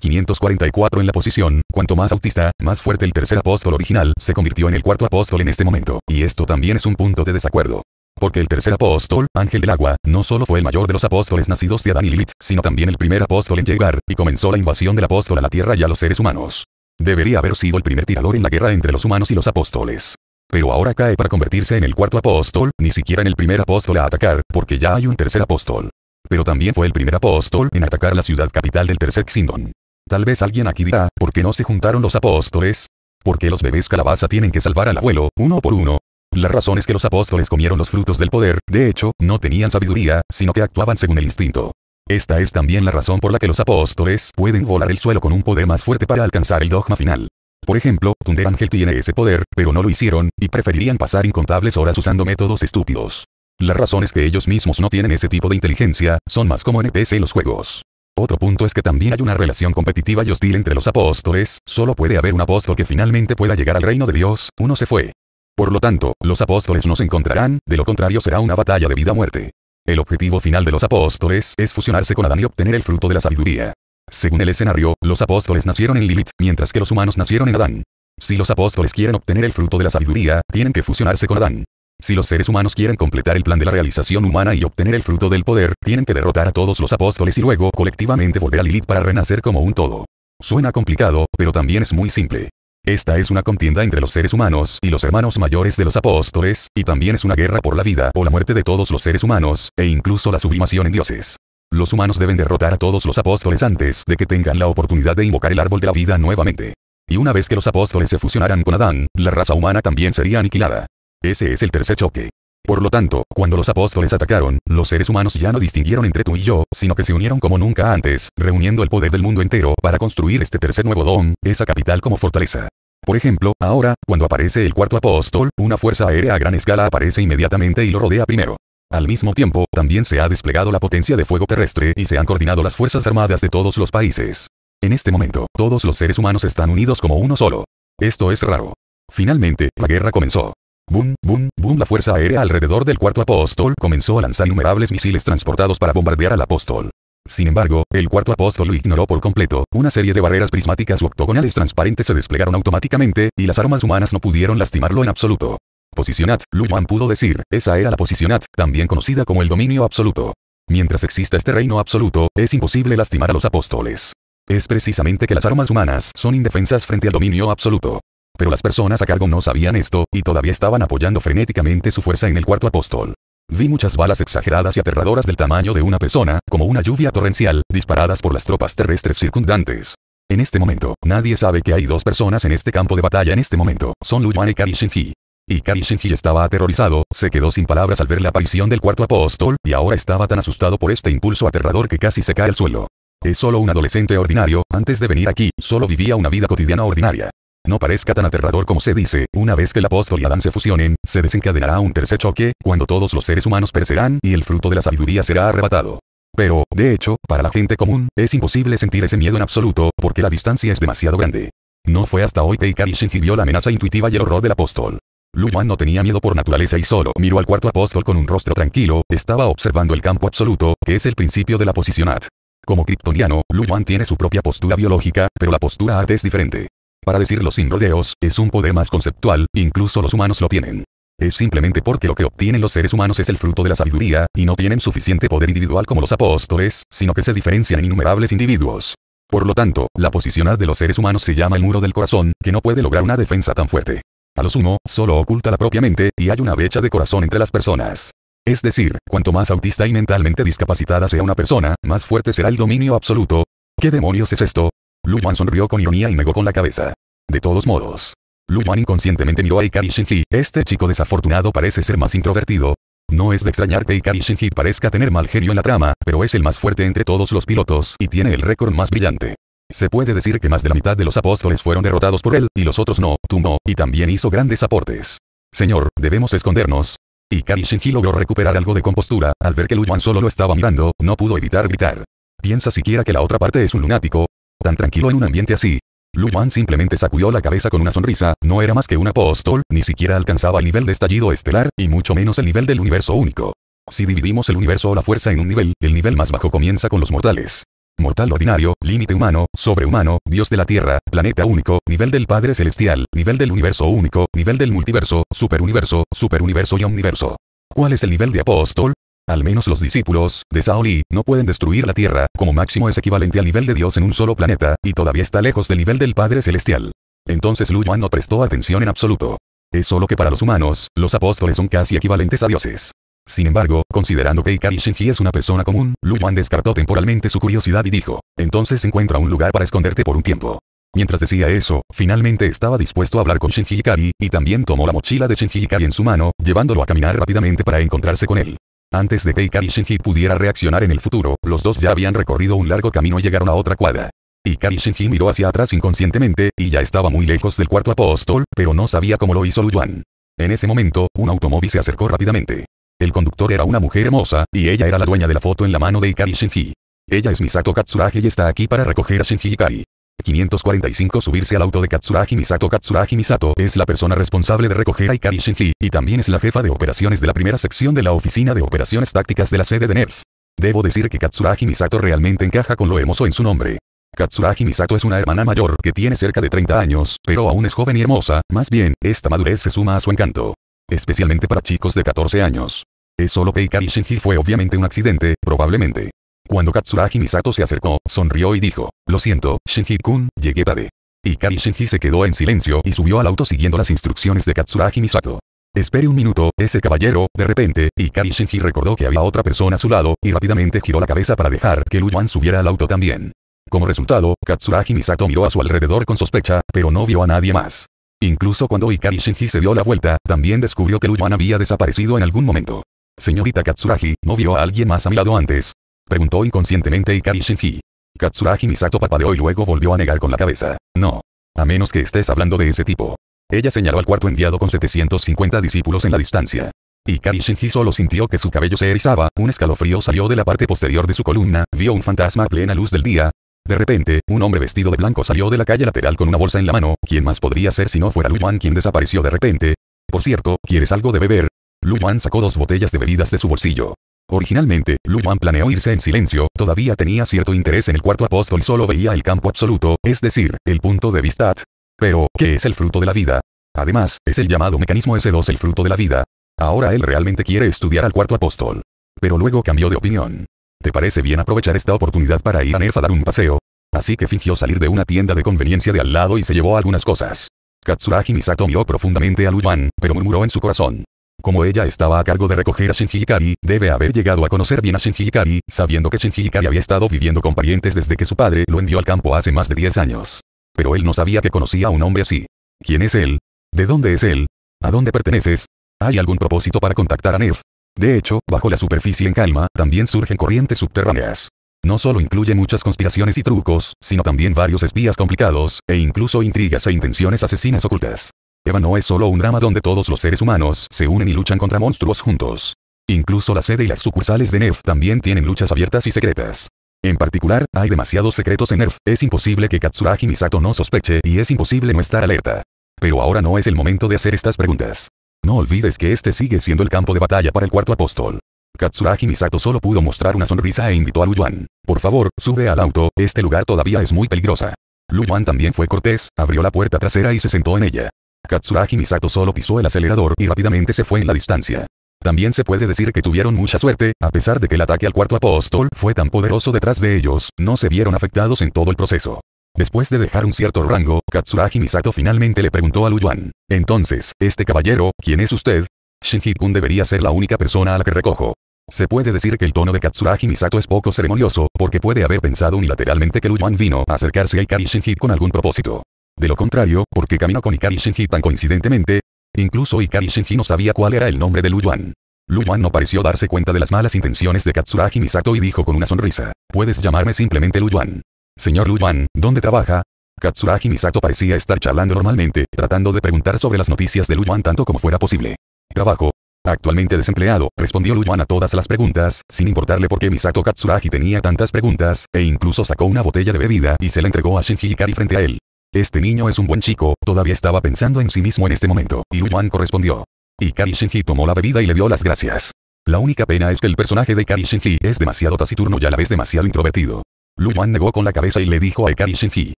544 en la posición, cuanto más autista, más fuerte el tercer apóstol original se convirtió en el cuarto apóstol en este momento, y esto también es un punto de desacuerdo. Porque el tercer apóstol, Ángel del Agua, no solo fue el mayor de los apóstoles nacidos de Adán y Lilith, sino también el primer apóstol en llegar, y comenzó la invasión del apóstol a la tierra y a los seres humanos. Debería haber sido el primer tirador en la guerra entre los humanos y los apóstoles. Pero ahora cae para convertirse en el cuarto apóstol, ni siquiera en el primer apóstol a atacar, porque ya hay un tercer apóstol. Pero también fue el primer apóstol en atacar la ciudad capital del tercer Xindon. Tal vez alguien aquí dirá, ¿por qué no se juntaron los apóstoles? Porque los bebés calabaza tienen que salvar al abuelo, uno por uno? La razón es que los apóstoles comieron los frutos del poder, de hecho, no tenían sabiduría, sino que actuaban según el instinto. Esta es también la razón por la que los apóstoles pueden volar el suelo con un poder más fuerte para alcanzar el dogma final. Por ejemplo, Thunder Ángel tiene ese poder, pero no lo hicieron, y preferirían pasar incontables horas usando métodos estúpidos. La razón es que ellos mismos no tienen ese tipo de inteligencia, son más como NPC en los juegos. Otro punto es que también hay una relación competitiva y hostil entre los apóstoles, solo puede haber un apóstol que finalmente pueda llegar al reino de Dios, uno se fue. Por lo tanto, los apóstoles no se encontrarán, de lo contrario será una batalla de vida muerte. El objetivo final de los apóstoles es fusionarse con Adán y obtener el fruto de la sabiduría. Según el escenario, los apóstoles nacieron en Lilith, mientras que los humanos nacieron en Adán. Si los apóstoles quieren obtener el fruto de la sabiduría, tienen que fusionarse con Adán. Si los seres humanos quieren completar el plan de la realización humana y obtener el fruto del poder, tienen que derrotar a todos los apóstoles y luego colectivamente volver a Lilith para renacer como un todo. Suena complicado, pero también es muy simple. Esta es una contienda entre los seres humanos y los hermanos mayores de los apóstoles, y también es una guerra por la vida o la muerte de todos los seres humanos, e incluso la sublimación en dioses. Los humanos deben derrotar a todos los apóstoles antes de que tengan la oportunidad de invocar el árbol de la vida nuevamente. Y una vez que los apóstoles se fusionaran con Adán, la raza humana también sería aniquilada. Ese es el tercer choque. Por lo tanto, cuando los apóstoles atacaron, los seres humanos ya no distinguieron entre tú y yo, sino que se unieron como nunca antes, reuniendo el poder del mundo entero para construir este tercer nuevo don, esa capital como fortaleza. Por ejemplo, ahora, cuando aparece el cuarto apóstol, una fuerza aérea a gran escala aparece inmediatamente y lo rodea primero. Al mismo tiempo, también se ha desplegado la potencia de fuego terrestre y se han coordinado las fuerzas armadas de todos los países. En este momento, todos los seres humanos están unidos como uno solo. Esto es raro. Finalmente, la guerra comenzó. Boom, boom, boom. La Fuerza Aérea alrededor del cuarto apóstol comenzó a lanzar innumerables misiles transportados para bombardear al apóstol. Sin embargo, el cuarto apóstol lo ignoró por completo, una serie de barreras prismáticas u octogonales transparentes se desplegaron automáticamente, y las armas humanas no pudieron lastimarlo en absoluto. Posicionat, Lu pudo decir, esa era la posicionat, también conocida como el dominio absoluto. Mientras exista este reino absoluto, es imposible lastimar a los apóstoles. Es precisamente que las armas humanas son indefensas frente al dominio absoluto pero las personas a cargo no sabían esto, y todavía estaban apoyando frenéticamente su fuerza en el cuarto apóstol. Vi muchas balas exageradas y aterradoras del tamaño de una persona, como una lluvia torrencial, disparadas por las tropas terrestres circundantes. En este momento, nadie sabe que hay dos personas en este campo de batalla en este momento, son Yuan y Kari Shinji. Y Kari Shinji estaba aterrorizado, se quedó sin palabras al ver la aparición del cuarto apóstol, y ahora estaba tan asustado por este impulso aterrador que casi se cae al suelo. Es solo un adolescente ordinario, antes de venir aquí, solo vivía una vida cotidiana ordinaria. No parezca tan aterrador como se dice, una vez que el apóstol y Adán se fusionen, se desencadenará un tercer choque, cuando todos los seres humanos perecerán y el fruto de la sabiduría será arrebatado. Pero, de hecho, para la gente común, es imposible sentir ese miedo en absoluto, porque la distancia es demasiado grande. No fue hasta hoy que Ikari sintió la amenaza intuitiva y el horror del apóstol. Lu Yuan no tenía miedo por naturaleza y solo miró al cuarto apóstol con un rostro tranquilo, estaba observando el campo absoluto, que es el principio de la posición at. Como kryptoniano, Lu Yuan tiene su propia postura biológica, pero la postura arte es diferente. Para decirlo sin rodeos, es un poder más conceptual, incluso los humanos lo tienen. Es simplemente porque lo que obtienen los seres humanos es el fruto de la sabiduría, y no tienen suficiente poder individual como los apóstoles, sino que se diferencian en innumerables individuos. Por lo tanto, la posición de los seres humanos se llama el muro del corazón, que no puede lograr una defensa tan fuerte. A lo sumo, solo oculta la propia mente, y hay una brecha de corazón entre las personas. Es decir, cuanto más autista y mentalmente discapacitada sea una persona, más fuerte será el dominio absoluto. ¿Qué demonios es esto? Lu Yuan sonrió con ironía y negó con la cabeza. De todos modos. Lu Yuan inconscientemente miró a Ikari Shinji. Este chico desafortunado parece ser más introvertido. No es de extrañar que Ikari Shinji parezca tener mal genio en la trama, pero es el más fuerte entre todos los pilotos y tiene el récord más brillante. Se puede decir que más de la mitad de los apóstoles fueron derrotados por él, y los otros no, tumbó, y también hizo grandes aportes. Señor, debemos escondernos. Ikari Shinji logró recuperar algo de compostura, al ver que Lu Yuan solo lo estaba mirando, no pudo evitar gritar. ¿Piensa siquiera que la otra parte es un lunático? tan tranquilo en un ambiente así. Lu Yuan simplemente sacudió la cabeza con una sonrisa, no era más que un apóstol, ni siquiera alcanzaba el nivel de estallido estelar, y mucho menos el nivel del universo único. Si dividimos el universo o la fuerza en un nivel, el nivel más bajo comienza con los mortales. Mortal ordinario, límite humano, sobrehumano, dios de la tierra, planeta único, nivel del Padre Celestial, nivel del universo único, nivel del multiverso, superuniverso, superuniverso y omniverso. ¿Cuál es el nivel de apóstol? Al menos los discípulos de Saoli no pueden destruir la Tierra, como máximo es equivalente al nivel de Dios en un solo planeta, y todavía está lejos del nivel del Padre Celestial. Entonces Lu Yuan no prestó atención en absoluto. Es solo que para los humanos, los apóstoles son casi equivalentes a dioses. Sin embargo, considerando que Ikari Shenji es una persona común, Lu Yuan descartó temporalmente su curiosidad y dijo, entonces encuentra un lugar para esconderte por un tiempo. Mientras decía eso, finalmente estaba dispuesto a hablar con Shenji Ikari, y también tomó la mochila de Shenji Ikari en su mano, llevándolo a caminar rápidamente para encontrarse con él. Antes de que Ikari Shinji pudiera reaccionar en el futuro, los dos ya habían recorrido un largo camino y llegaron a otra cuadra. Ikari Shinji miró hacia atrás inconscientemente, y ya estaba muy lejos del cuarto apóstol, pero no sabía cómo lo hizo Luyuan. En ese momento, un automóvil se acercó rápidamente. El conductor era una mujer hermosa, y ella era la dueña de la foto en la mano de Ikari Shinji. Ella es Misato Katsuragi y está aquí para recoger a Shinji Ikari. 545 Subirse al auto de Katsuragi Misato Katsuragi Misato es la persona responsable de recoger a Ikari Shinji, y también es la jefa de operaciones de la primera sección de la Oficina de Operaciones Tácticas de la sede de NERF. Debo decir que Katsuragi Misato realmente encaja con lo hermoso en su nombre. Katsuragi Misato es una hermana mayor que tiene cerca de 30 años, pero aún es joven y hermosa, más bien, esta madurez se suma a su encanto. Especialmente para chicos de 14 años. Es solo que Ikari Shinji fue obviamente un accidente, probablemente. Cuando Katsuragi Misato se acercó, sonrió y dijo, lo siento, Shinji-kun, llegué tarde. Ikari Shinji se quedó en silencio y subió al auto siguiendo las instrucciones de Katsuragi Misato. Espere un minuto, ese caballero, de repente, Ikari Shinji recordó que había otra persona a su lado, y rápidamente giró la cabeza para dejar que Lu subiera al auto también. Como resultado, Katsuragi Misato miró a su alrededor con sospecha, pero no vio a nadie más. Incluso cuando Ikari Shinji se dio la vuelta, también descubrió que Lu había desaparecido en algún momento. Señorita Katsuragi, ¿no vio a alguien más a mi lado antes? Preguntó inconscientemente Ikari Shinji. Katsuragi Misato papadeó y luego volvió a negar con la cabeza. No. A menos que estés hablando de ese tipo. Ella señaló al cuarto enviado con 750 discípulos en la distancia. Ikari Shinji solo sintió que su cabello se erizaba, un escalofrío salió de la parte posterior de su columna, vio un fantasma a plena luz del día. De repente, un hombre vestido de blanco salió de la calle lateral con una bolsa en la mano, ¿quién más podría ser si no fuera Lu Yuan quien desapareció de repente? Por cierto, ¿quieres algo de beber? Lu Yuan sacó dos botellas de bebidas de su bolsillo. Originalmente, Lu planeó irse en silencio, todavía tenía cierto interés en el cuarto apóstol y solo veía el campo absoluto, es decir, el punto de vista. Pero, ¿qué es el fruto de la vida? Además, es el llamado mecanismo S2 el fruto de la vida. Ahora él realmente quiere estudiar al cuarto apóstol. Pero luego cambió de opinión. ¿Te parece bien aprovechar esta oportunidad para ir a Nerf a dar un paseo? Así que fingió salir de una tienda de conveniencia de al lado y se llevó algunas cosas. Katsuragi Misato miró profundamente a Lu pero murmuró en su corazón. Como ella estaba a cargo de recoger a Shinji Ikari, debe haber llegado a conocer bien a Shinji Ikari, sabiendo que Shinji Ikari había estado viviendo con parientes desde que su padre lo envió al campo hace más de 10 años. Pero él no sabía que conocía a un hombre así. ¿Quién es él? ¿De dónde es él? ¿A dónde perteneces? ¿Hay algún propósito para contactar a Nef? De hecho, bajo la superficie en calma, también surgen corrientes subterráneas. No solo incluye muchas conspiraciones y trucos, sino también varios espías complicados, e incluso intrigas e intenciones asesinas ocultas no es solo un drama donde todos los seres humanos se unen y luchan contra monstruos juntos. Incluso la sede y las sucursales de NERF también tienen luchas abiertas y secretas. En particular, hay demasiados secretos en NERF, es imposible que Katsuragi Misato no sospeche y es imposible no estar alerta. Pero ahora no es el momento de hacer estas preguntas. No olvides que este sigue siendo el campo de batalla para el cuarto apóstol. Katsuragi Misato solo pudo mostrar una sonrisa e invitó a Luyuan. Por favor, sube al auto, este lugar todavía es muy peligrosa. Yuan también fue cortés, abrió la puerta trasera y se sentó en ella. Katsuragi Misato solo pisó el acelerador y rápidamente se fue en la distancia. También se puede decir que tuvieron mucha suerte, a pesar de que el ataque al cuarto apóstol fue tan poderoso detrás de ellos, no se vieron afectados en todo el proceso. Después de dejar un cierto rango, Katsuragi Misato finalmente le preguntó a Luyuan. Entonces, este caballero, ¿quién es usted? Shinji-kun debería ser la única persona a la que recojo. Se puede decir que el tono de Katsuragi Misato es poco ceremonioso, porque puede haber pensado unilateralmente que Luyuan vino a acercarse a Ikari Shinji con algún propósito. De lo contrario, ¿por qué caminó con Ikari Shinji tan coincidentemente? Incluso Ikari Shinji no sabía cuál era el nombre de Lu Yuan. Lu Yuan no pareció darse cuenta de las malas intenciones de Katsuragi Misato y dijo con una sonrisa, puedes llamarme simplemente Lu Yuan. Señor Lu Yuan, ¿dónde trabaja? Katsuragi Misato parecía estar charlando normalmente, tratando de preguntar sobre las noticias de Lu Yuan tanto como fuera posible. Trabajo, Actualmente desempleado, respondió Yuan a todas las preguntas, sin importarle por qué Misato Katsuragi tenía tantas preguntas, e incluso sacó una botella de bebida y se la entregó a Shinji Ikari frente a él. Este niño es un buen chico, todavía estaba pensando en sí mismo en este momento, y Yuan correspondió. Y Kari Shinji tomó la bebida y le dio las gracias. La única pena es que el personaje de Kari Shinji es demasiado taciturno y a la vez demasiado introvertido. Lu Yuan negó con la cabeza y le dijo a Ikari Shinji,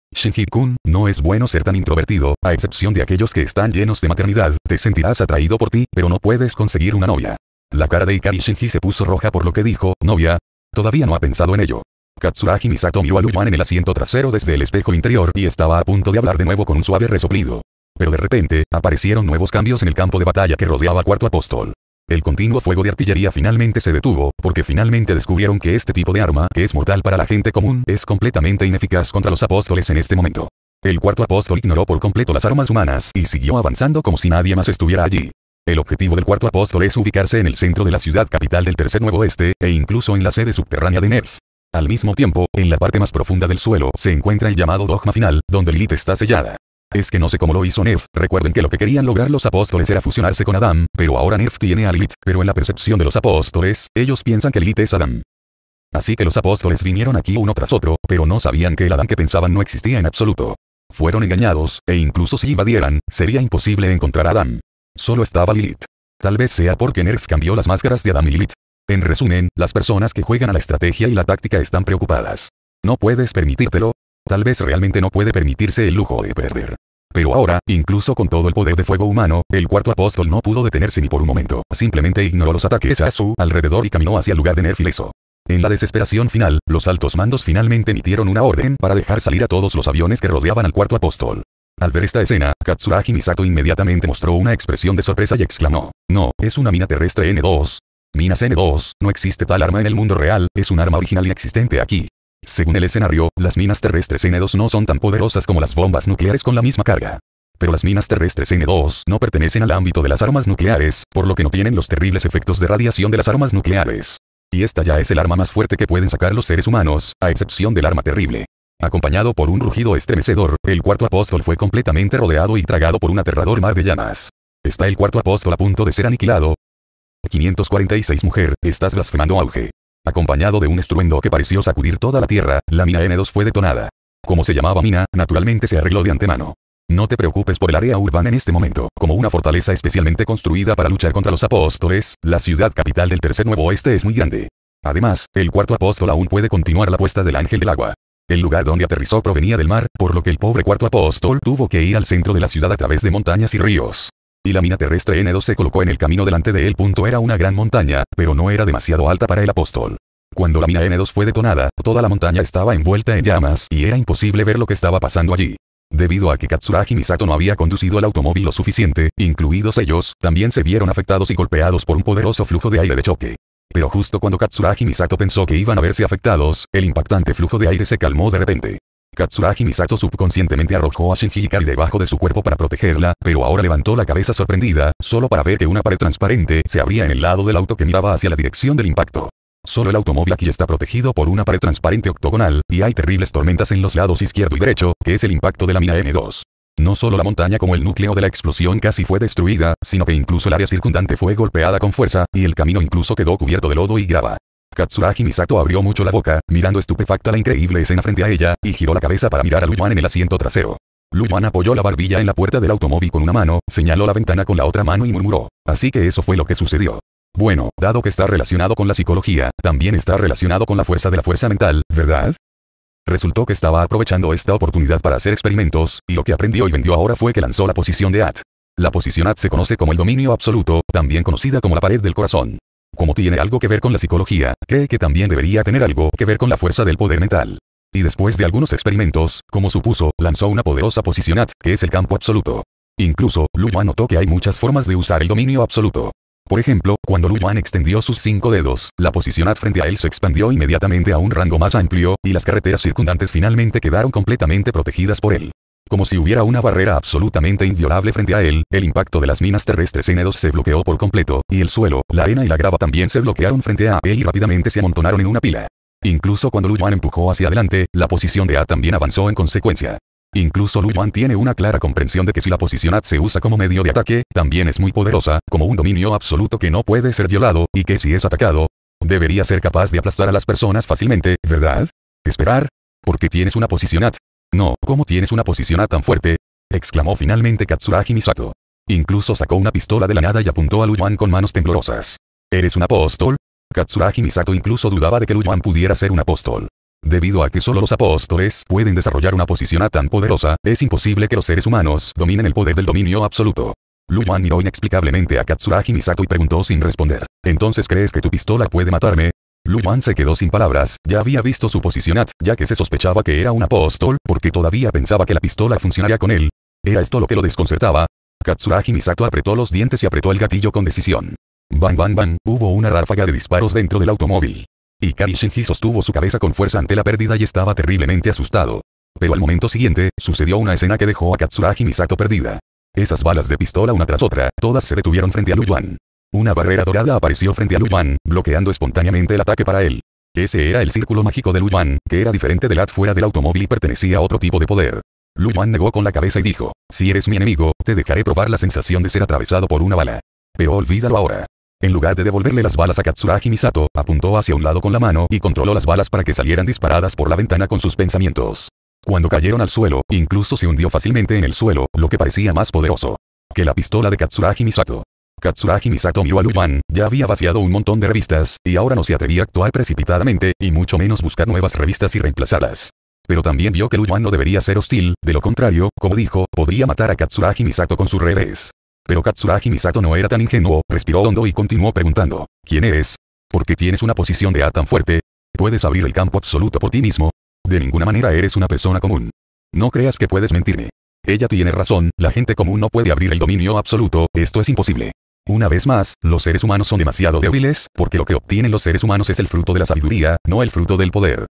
Shinji-kun, no es bueno ser tan introvertido, a excepción de aquellos que están llenos de maternidad, te sentirás atraído por ti, pero no puedes conseguir una novia. La cara de Ikari Shinji se puso roja por lo que dijo, novia. Todavía no ha pensado en ello. Katsuragi Misato miró a en el asiento trasero desde el espejo interior y estaba a punto de hablar de nuevo con un suave resoplido. Pero de repente, aparecieron nuevos cambios en el campo de batalla que rodeaba Cuarto Apóstol. El continuo fuego de artillería finalmente se detuvo, porque finalmente descubrieron que este tipo de arma, que es mortal para la gente común, es completamente ineficaz contra los apóstoles en este momento. El cuarto apóstol ignoró por completo las armas humanas y siguió avanzando como si nadie más estuviera allí. El objetivo del cuarto apóstol es ubicarse en el centro de la ciudad capital del tercer nuevo oeste, e incluso en la sede subterránea de Nerf. Al mismo tiempo, en la parte más profunda del suelo se encuentra el llamado dogma final, donde Lilith está sellada. Es que no sé cómo lo hizo Nerf, recuerden que lo que querían lograr los apóstoles era fusionarse con Adán, pero ahora Nef tiene a Lilith, pero en la percepción de los apóstoles, ellos piensan que Lilith es Adán. Así que los apóstoles vinieron aquí uno tras otro, pero no sabían que el Adán que pensaban no existía en absoluto. Fueron engañados, e incluso si invadieran, sería imposible encontrar a Adán. Solo estaba Lilith. Tal vez sea porque Nerf cambió las máscaras de Adam y Lilith. En resumen, las personas que juegan a la estrategia y la táctica están preocupadas. No puedes permitírtelo. Tal vez realmente no puede permitirse el lujo de perder. Pero ahora, incluso con todo el poder de fuego humano, el cuarto apóstol no pudo detenerse ni por un momento. Simplemente ignoró los ataques a su alrededor y caminó hacia el lugar de Nerfileso. En la desesperación final, los altos mandos finalmente emitieron una orden para dejar salir a todos los aviones que rodeaban al cuarto apóstol. Al ver esta escena, Katsuragi Misato inmediatamente mostró una expresión de sorpresa y exclamó, No, es una mina terrestre N2, Minas N2, no existe tal arma en el mundo real, es un arma original inexistente aquí. Según el escenario, las minas terrestres N2 no son tan poderosas como las bombas nucleares con la misma carga. Pero las minas terrestres N2 no pertenecen al ámbito de las armas nucleares, por lo que no tienen los terribles efectos de radiación de las armas nucleares. Y esta ya es el arma más fuerte que pueden sacar los seres humanos, a excepción del arma terrible. Acompañado por un rugido estremecedor, el cuarto apóstol fue completamente rodeado y tragado por un aterrador mar de llamas. Está el cuarto apóstol a punto de ser aniquilado, 546 Mujer, estás blasfemando auge. Acompañado de un estruendo que pareció sacudir toda la tierra, la mina N2 fue detonada. Como se llamaba mina, naturalmente se arregló de antemano. No te preocupes por el área urbana en este momento. Como una fortaleza especialmente construida para luchar contra los apóstoles, la ciudad capital del Tercer Nuevo Oeste es muy grande. Además, el cuarto apóstol aún puede continuar la puesta del ángel del agua. El lugar donde aterrizó provenía del mar, por lo que el pobre cuarto apóstol tuvo que ir al centro de la ciudad a través de montañas y ríos y la mina terrestre N2 se colocó en el camino delante de él. Era una gran montaña, pero no era demasiado alta para el apóstol. Cuando la mina N2 fue detonada, toda la montaña estaba envuelta en llamas y era imposible ver lo que estaba pasando allí. Debido a que Katsuragi Misato no había conducido el automóvil lo suficiente, incluidos ellos, también se vieron afectados y golpeados por un poderoso flujo de aire de choque. Pero justo cuando Katsuragi Misato pensó que iban a verse afectados, el impactante flujo de aire se calmó de repente. Katsuragi Misato subconscientemente arrojó a Shinji Ikari debajo de su cuerpo para protegerla, pero ahora levantó la cabeza sorprendida, solo para ver que una pared transparente se abría en el lado del auto que miraba hacia la dirección del impacto. Solo el automóvil aquí está protegido por una pared transparente octogonal, y hay terribles tormentas en los lados izquierdo y derecho, que es el impacto de la mina N2. No solo la montaña como el núcleo de la explosión casi fue destruida, sino que incluso el área circundante fue golpeada con fuerza, y el camino incluso quedó cubierto de lodo y grava. Katsuragi Misato abrió mucho la boca, mirando estupefacta la increíble escena frente a ella, y giró la cabeza para mirar a Luan en el asiento trasero. Luan apoyó la barbilla en la puerta del automóvil con una mano, señaló la ventana con la otra mano y murmuró. Así que eso fue lo que sucedió. Bueno, dado que está relacionado con la psicología, también está relacionado con la fuerza de la fuerza mental, ¿verdad? Resultó que estaba aprovechando esta oportunidad para hacer experimentos, y lo que aprendió y vendió ahora fue que lanzó la posición de AT. La posición AT se conoce como el dominio absoluto, también conocida como la pared del corazón. Como tiene algo que ver con la psicología, cree que también debería tener algo que ver con la fuerza del poder mental. Y después de algunos experimentos, como supuso, lanzó una poderosa at que es el campo absoluto. Incluso, Yuan notó que hay muchas formas de usar el dominio absoluto. Por ejemplo, cuando Lu Yuan extendió sus cinco dedos, la posición frente a él se expandió inmediatamente a un rango más amplio, y las carreteras circundantes finalmente quedaron completamente protegidas por él como si hubiera una barrera absolutamente inviolable frente a él, el impacto de las minas terrestres N2 se bloqueó por completo, y el suelo, la arena y la grava también se bloquearon frente a él y rápidamente se amontonaron en una pila. Incluso cuando Lu Yuan empujó hacia adelante, la posición de A también avanzó en consecuencia. Incluso Lu Yuan tiene una clara comprensión de que si la posición A se usa como medio de ataque, también es muy poderosa, como un dominio absoluto que no puede ser violado, y que si es atacado, debería ser capaz de aplastar a las personas fácilmente, ¿verdad? Esperar. Porque tienes una posición A? No, ¿cómo tienes una posición A tan fuerte? exclamó finalmente Katsuragi Misato. Incluso sacó una pistola de la nada y apuntó a Luyuan con manos temblorosas. ¿Eres un apóstol? Katsuragi Misato incluso dudaba de que Luyuan pudiera ser un apóstol. Debido a que solo los apóstoles pueden desarrollar una posición A tan poderosa, es imposible que los seres humanos dominen el poder del dominio absoluto. Luyuan miró inexplicablemente a Katsuragi Misato y preguntó sin responder. ¿Entonces crees que tu pistola puede matarme? Lu se quedó sin palabras, ya había visto su posición at, ya que se sospechaba que era un apóstol, porque todavía pensaba que la pistola funcionaría con él. Era esto lo que lo desconcertaba. Katsuragi Misato apretó los dientes y apretó el gatillo con decisión. Bam-bam-bam, hubo una ráfaga de disparos dentro del automóvil. Ikari Shinji sostuvo su cabeza con fuerza ante la pérdida y estaba terriblemente asustado. Pero al momento siguiente, sucedió una escena que dejó a Katsuragi Misato perdida. Esas balas de pistola una tras otra, todas se detuvieron frente a Lu una barrera dorada apareció frente a Lu bloqueando espontáneamente el ataque para él. Ese era el círculo mágico de Lu que era diferente del AT fuera del automóvil y pertenecía a otro tipo de poder. Lu negó con la cabeza y dijo, si eres mi enemigo, te dejaré probar la sensación de ser atravesado por una bala. Pero olvídalo ahora. En lugar de devolverle las balas a Katsuragi Misato, apuntó hacia un lado con la mano y controló las balas para que salieran disparadas por la ventana con sus pensamientos. Cuando cayeron al suelo, incluso se hundió fácilmente en el suelo, lo que parecía más poderoso que la pistola de Katsuragi Misato. Katsuragi Misato a Miwaluban, ya había vaciado un montón de revistas, y ahora no se atrevía a actuar precipitadamente, y mucho menos buscar nuevas revistas y reemplazarlas. Pero también vio que Luyuan no debería ser hostil, de lo contrario, como dijo, podría matar a Katsuragi Misato con sus revés. Pero Katsuragi Misato no era tan ingenuo, respiró hondo y continuó preguntando, ¿quién eres? ¿Por qué tienes una posición de A tan fuerte? ¿Puedes abrir el campo absoluto por ti mismo? De ninguna manera eres una persona común. No creas que puedes mentirme. Ella tiene razón, la gente común no puede abrir el dominio absoluto, esto es imposible. Una vez más, los seres humanos son demasiado débiles, porque lo que obtienen los seres humanos es el fruto de la sabiduría, no el fruto del poder.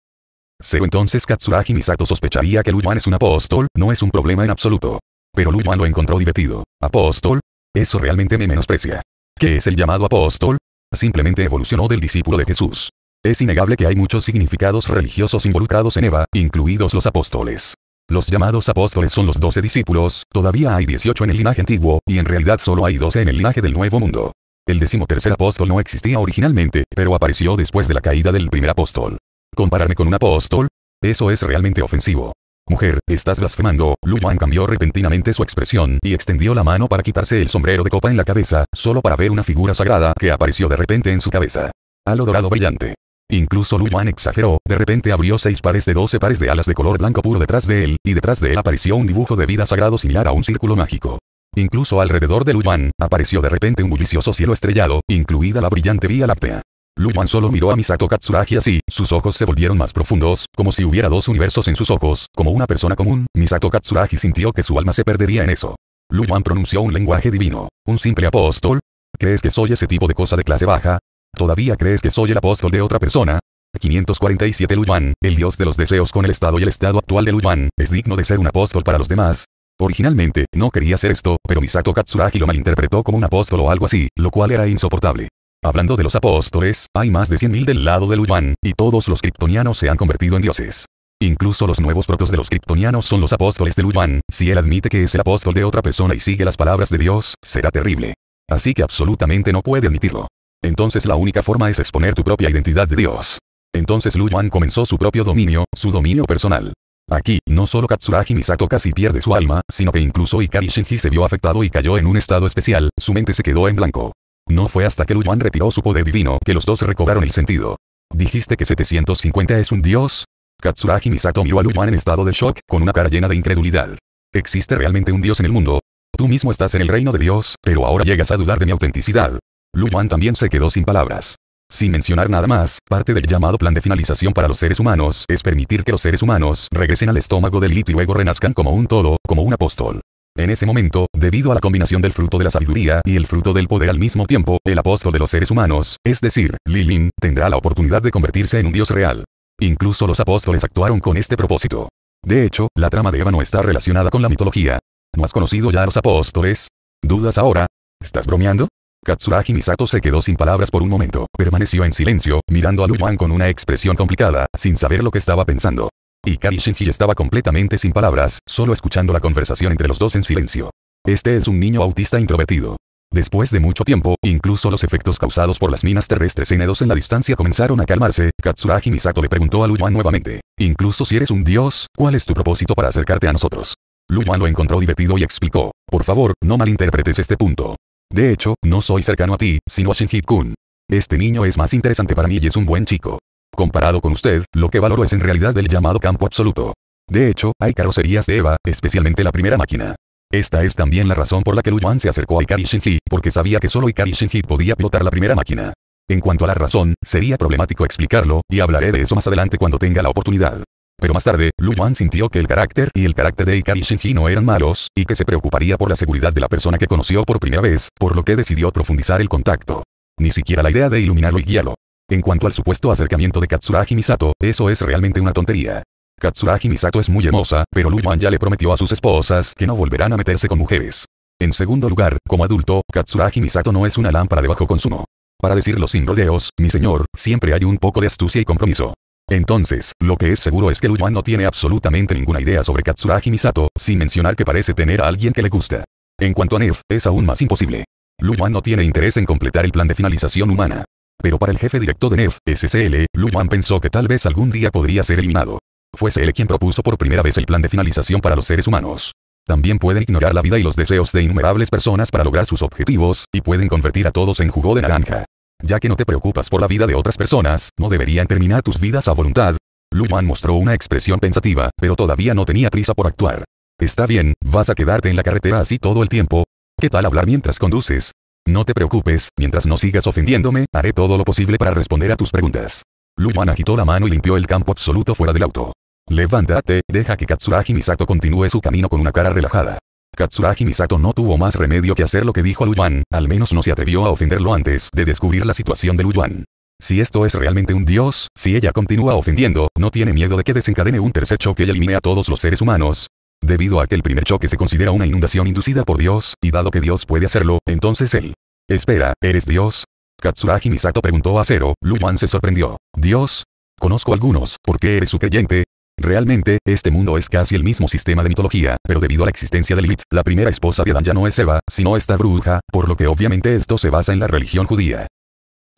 Cero entonces Katsuragi Misato sospecharía que Luyuan es un apóstol, no es un problema en absoluto. Pero Luyuan lo encontró divertido. ¿Apóstol? Eso realmente me menosprecia. ¿Qué es el llamado apóstol? Simplemente evolucionó del discípulo de Jesús. Es innegable que hay muchos significados religiosos involucrados en Eva, incluidos los apóstoles. Los llamados apóstoles son los doce discípulos, todavía hay 18 en el linaje antiguo, y en realidad solo hay doce en el linaje del Nuevo Mundo. El decimotercer apóstol no existía originalmente, pero apareció después de la caída del primer apóstol. ¿Compararme con un apóstol? Eso es realmente ofensivo. Mujer, estás blasfemando. Lu Yuan cambió repentinamente su expresión y extendió la mano para quitarse el sombrero de copa en la cabeza, solo para ver una figura sagrada que apareció de repente en su cabeza. Halo dorado brillante. Incluso Lu exageró, de repente abrió seis pares de doce pares de alas de color blanco puro detrás de él, y detrás de él apareció un dibujo de vida sagrado similar a un círculo mágico. Incluso alrededor de Lu apareció de repente un bullicioso cielo estrellado, incluida la brillante Vía Láctea. Lu solo miró a Misato Katsuragi así, sus ojos se volvieron más profundos, como si hubiera dos universos en sus ojos, como una persona común, Misato Katsuragi sintió que su alma se perdería en eso. Lu pronunció un lenguaje divino. ¿Un simple apóstol? ¿Crees que soy ese tipo de cosa de clase baja? ¿Todavía crees que soy el apóstol de otra persona? 547 Luyuan, el dios de los deseos con el estado y el estado actual de Luyuan, es digno de ser un apóstol para los demás. Originalmente, no quería hacer esto, pero Misato Katsuragi lo malinterpretó como un apóstol o algo así, lo cual era insoportable. Hablando de los apóstoles, hay más de 100.000 del lado de Luyuan, y todos los kryptonianos se han convertido en dioses. Incluso los nuevos protos de los kryptonianos son los apóstoles de Luyuan, si él admite que es el apóstol de otra persona y sigue las palabras de Dios, será terrible. Así que absolutamente no puede admitirlo. Entonces la única forma es exponer tu propia identidad de Dios. Entonces Lu Yuan comenzó su propio dominio, su dominio personal. Aquí, no solo Katsuragi Misato casi pierde su alma, sino que incluso Ikari Shinji se vio afectado y cayó en un estado especial, su mente se quedó en blanco. No fue hasta que Lu Yuan retiró su poder divino que los dos recobraron el sentido. ¿Dijiste que 750 es un dios? Katsuragi Misato miró a Lu Yuan en estado de shock, con una cara llena de incredulidad. ¿Existe realmente un dios en el mundo? Tú mismo estás en el reino de Dios, pero ahora llegas a dudar de mi autenticidad. Lu Yuan también se quedó sin palabras. Sin mencionar nada más, parte del llamado plan de finalización para los seres humanos es permitir que los seres humanos regresen al estómago del Lilith y luego renazcan como un todo, como un apóstol. En ese momento, debido a la combinación del fruto de la sabiduría y el fruto del poder al mismo tiempo, el apóstol de los seres humanos, es decir, Lilin, tendrá la oportunidad de convertirse en un dios real. Incluso los apóstoles actuaron con este propósito. De hecho, la trama de Eva no está relacionada con la mitología. ¿No has conocido ya a los apóstoles? ¿Dudas ahora? ¿Estás bromeando? Katsuragi Misato se quedó sin palabras por un momento, permaneció en silencio, mirando a Lu Yuan con una expresión complicada, sin saber lo que estaba pensando. Ikari Shinji estaba completamente sin palabras, solo escuchando la conversación entre los dos en silencio. Este es un niño autista introvertido. Después de mucho tiempo, incluso los efectos causados por las minas terrestres N2 en la distancia comenzaron a calmarse, Katsuragi Misato le preguntó a Lu nuevamente. Incluso si eres un dios, ¿cuál es tu propósito para acercarte a nosotros? Lu lo encontró divertido y explicó. Por favor, no malinterpretes este punto. De hecho, no soy cercano a ti, sino a Shinji kun Este niño es más interesante para mí y es un buen chico. Comparado con usted, lo que valoro es en realidad el llamado campo absoluto. De hecho, hay carrocerías de Eva, especialmente la primera máquina. Esta es también la razón por la que Yuan se acercó a Ikari Shinji, porque sabía que solo Ikari Shinji podía pilotar la primera máquina. En cuanto a la razón, sería problemático explicarlo, y hablaré de eso más adelante cuando tenga la oportunidad pero más tarde, Lu Yuan sintió que el carácter y el carácter de Ikari Shinji no eran malos, y que se preocuparía por la seguridad de la persona que conoció por primera vez, por lo que decidió profundizar el contacto. Ni siquiera la idea de iluminarlo y guiarlo. En cuanto al supuesto acercamiento de Katsuragi Misato, eso es realmente una tontería. Katsuragi Misato es muy hermosa, pero Lu ya le prometió a sus esposas que no volverán a meterse con mujeres. En segundo lugar, como adulto, Katsuragi Misato no es una lámpara de bajo consumo. Para decirlo sin rodeos, mi señor, siempre hay un poco de astucia y compromiso. Entonces, lo que es seguro es que Lu no tiene absolutamente ninguna idea sobre Katsuragi Misato, sin mencionar que parece tener a alguien que le gusta. En cuanto a Nef, es aún más imposible. Lu no tiene interés en completar el plan de finalización humana. Pero para el jefe directo de Nef, SCL, Lu Yuan pensó que tal vez algún día podría ser eliminado. Fue él quien propuso por primera vez el plan de finalización para los seres humanos. También pueden ignorar la vida y los deseos de innumerables personas para lograr sus objetivos, y pueden convertir a todos en jugo de naranja ya que no te preocupas por la vida de otras personas, no deberían terminar tus vidas a voluntad. Lu Yuan mostró una expresión pensativa, pero todavía no tenía prisa por actuar. Está bien, vas a quedarte en la carretera así todo el tiempo. ¿Qué tal hablar mientras conduces? No te preocupes, mientras no sigas ofendiéndome, haré todo lo posible para responder a tus preguntas. Lu agitó la mano y limpió el campo absoluto fuera del auto. Levántate, deja que Katsuragi Misato continúe su camino con una cara relajada. Katsuragi Misato no tuvo más remedio que hacer lo que dijo Lu Yuan. al menos no se atrevió a ofenderlo antes de descubrir la situación de Yuan. Si esto es realmente un dios, si ella continúa ofendiendo, no tiene miedo de que desencadene un tercer choque y elimine a todos los seres humanos. Debido a que el primer choque se considera una inundación inducida por Dios, y dado que Dios puede hacerlo, entonces él. Espera, ¿eres Dios? Katsuragi Misato preguntó a Zero, Luyuan se sorprendió. ¿Dios? Conozco algunos, ¿por qué eres su creyente? Realmente, este mundo es casi el mismo sistema de mitología, pero debido a la existencia de Lilith, la primera esposa de Adán ya no es Eva, sino esta bruja, por lo que obviamente esto se basa en la religión judía.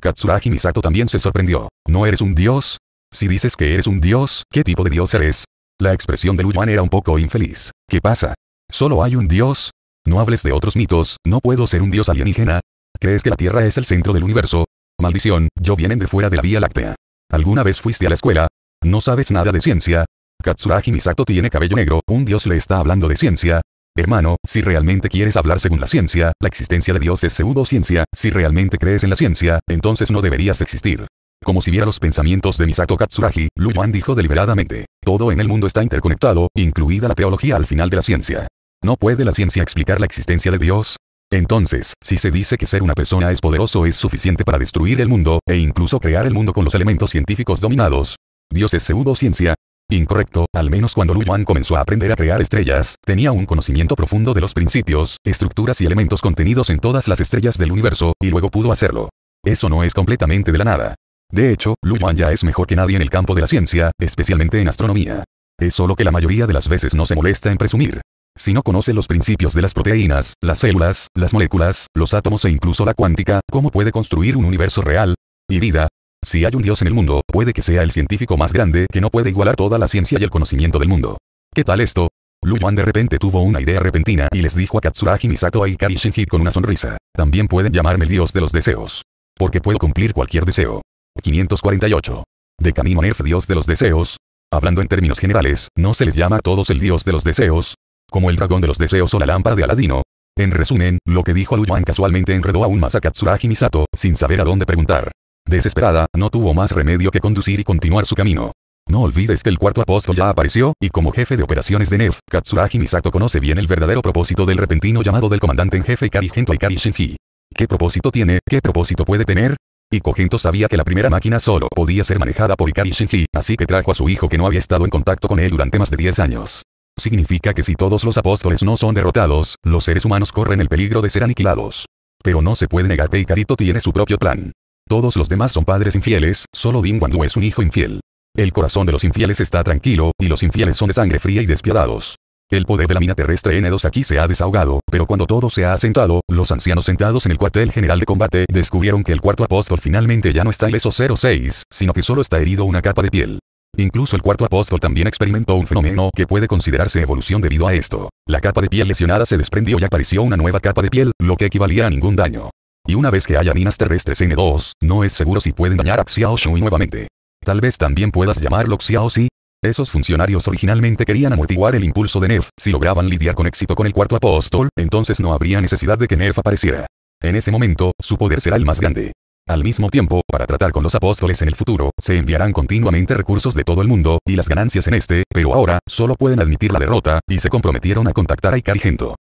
Katsuragi Misato también se sorprendió. ¿No eres un dios? Si dices que eres un dios, ¿qué tipo de dios eres? La expresión de Luyuan era un poco infeliz. ¿Qué pasa? ¿Solo hay un dios? No hables de otros mitos, ¿no puedo ser un dios alienígena? ¿Crees que la Tierra es el centro del universo? Maldición, yo vienen de fuera de la Vía Láctea. ¿Alguna vez fuiste a la escuela? No sabes nada de ciencia, Katsuragi Misato tiene cabello negro, un dios le está hablando de ciencia. Hermano, si realmente quieres hablar según la ciencia, la existencia de Dios es pseudo-ciencia, si realmente crees en la ciencia, entonces no deberías existir. Como si viera los pensamientos de Misato Katsuragi, Lu Yuan dijo deliberadamente. Todo en el mundo está interconectado, incluida la teología al final de la ciencia. ¿No puede la ciencia explicar la existencia de Dios? Entonces, si se dice que ser una persona es poderoso es suficiente para destruir el mundo, e incluso crear el mundo con los elementos científicos dominados, Dios es pseudo-ciencia?, Incorrecto, al menos cuando Lu Yuan comenzó a aprender a crear estrellas, tenía un conocimiento profundo de los principios, estructuras y elementos contenidos en todas las estrellas del universo, y luego pudo hacerlo. Eso no es completamente de la nada. De hecho, Lu Yuan ya es mejor que nadie en el campo de la ciencia, especialmente en astronomía. Es solo que la mayoría de las veces no se molesta en presumir. Si no conoce los principios de las proteínas, las células, las moléculas, los átomos e incluso la cuántica, ¿cómo puede construir un universo real? Y vida, si hay un Dios en el mundo, puede que sea el científico más grande que no puede igualar toda la ciencia y el conocimiento del mundo. ¿Qué tal esto? Lu Yuan de repente tuvo una idea repentina y les dijo a Katsuragi Misato a Ikari Shinji con una sonrisa. También pueden llamarme el dios de los deseos. Porque puedo cumplir cualquier deseo. 548. De camino Nerf dios de los deseos. Hablando en términos generales, no se les llama a todos el dios de los deseos. Como el dragón de los deseos o la lámpara de Aladino. En resumen, lo que dijo Lu Yuan casualmente enredó aún más a Katsuragi Misato, sin saber a dónde preguntar. Desesperada, no tuvo más remedio que conducir y continuar su camino. No olvides que el cuarto apóstol ya apareció, y como jefe de operaciones de NEF, Katsuragi Misato conoce bien el verdadero propósito del repentino llamado del comandante en jefe Ikari Gento Ikari Shinji. ¿Qué propósito tiene? ¿Qué propósito puede tener? Y sabía que la primera máquina solo podía ser manejada por Ikari Shinji, así que trajo a su hijo que no había estado en contacto con él durante más de 10 años. Significa que si todos los apóstoles no son derrotados, los seres humanos corren el peligro de ser aniquilados. Pero no se puede negar que Ikarito tiene su propio plan. Todos los demás son padres infieles, solo Din Wandu es un hijo infiel. El corazón de los infieles está tranquilo, y los infieles son de sangre fría y despiadados. El poder de la mina terrestre N2 aquí se ha desahogado, pero cuando todo se ha asentado, los ancianos sentados en el cuartel general de combate descubrieron que el cuarto apóstol finalmente ya no está ileso 06, sino que solo está herido una capa de piel. Incluso el cuarto apóstol también experimentó un fenómeno que puede considerarse evolución debido a esto. La capa de piel lesionada se desprendió y apareció una nueva capa de piel, lo que equivalía a ningún daño. Y una vez que haya minas terrestres N2, e no es seguro si pueden dañar a Xiao Shui nuevamente. Tal vez también puedas llamarlo Xiao Si. Esos funcionarios originalmente querían amortiguar el impulso de NERF. si lograban lidiar con éxito con el cuarto apóstol, entonces no habría necesidad de que NERF apareciera. En ese momento, su poder será el más grande. Al mismo tiempo, para tratar con los apóstoles en el futuro, se enviarán continuamente recursos de todo el mundo, y las ganancias en este, pero ahora, solo pueden admitir la derrota, y se comprometieron a contactar a Ikari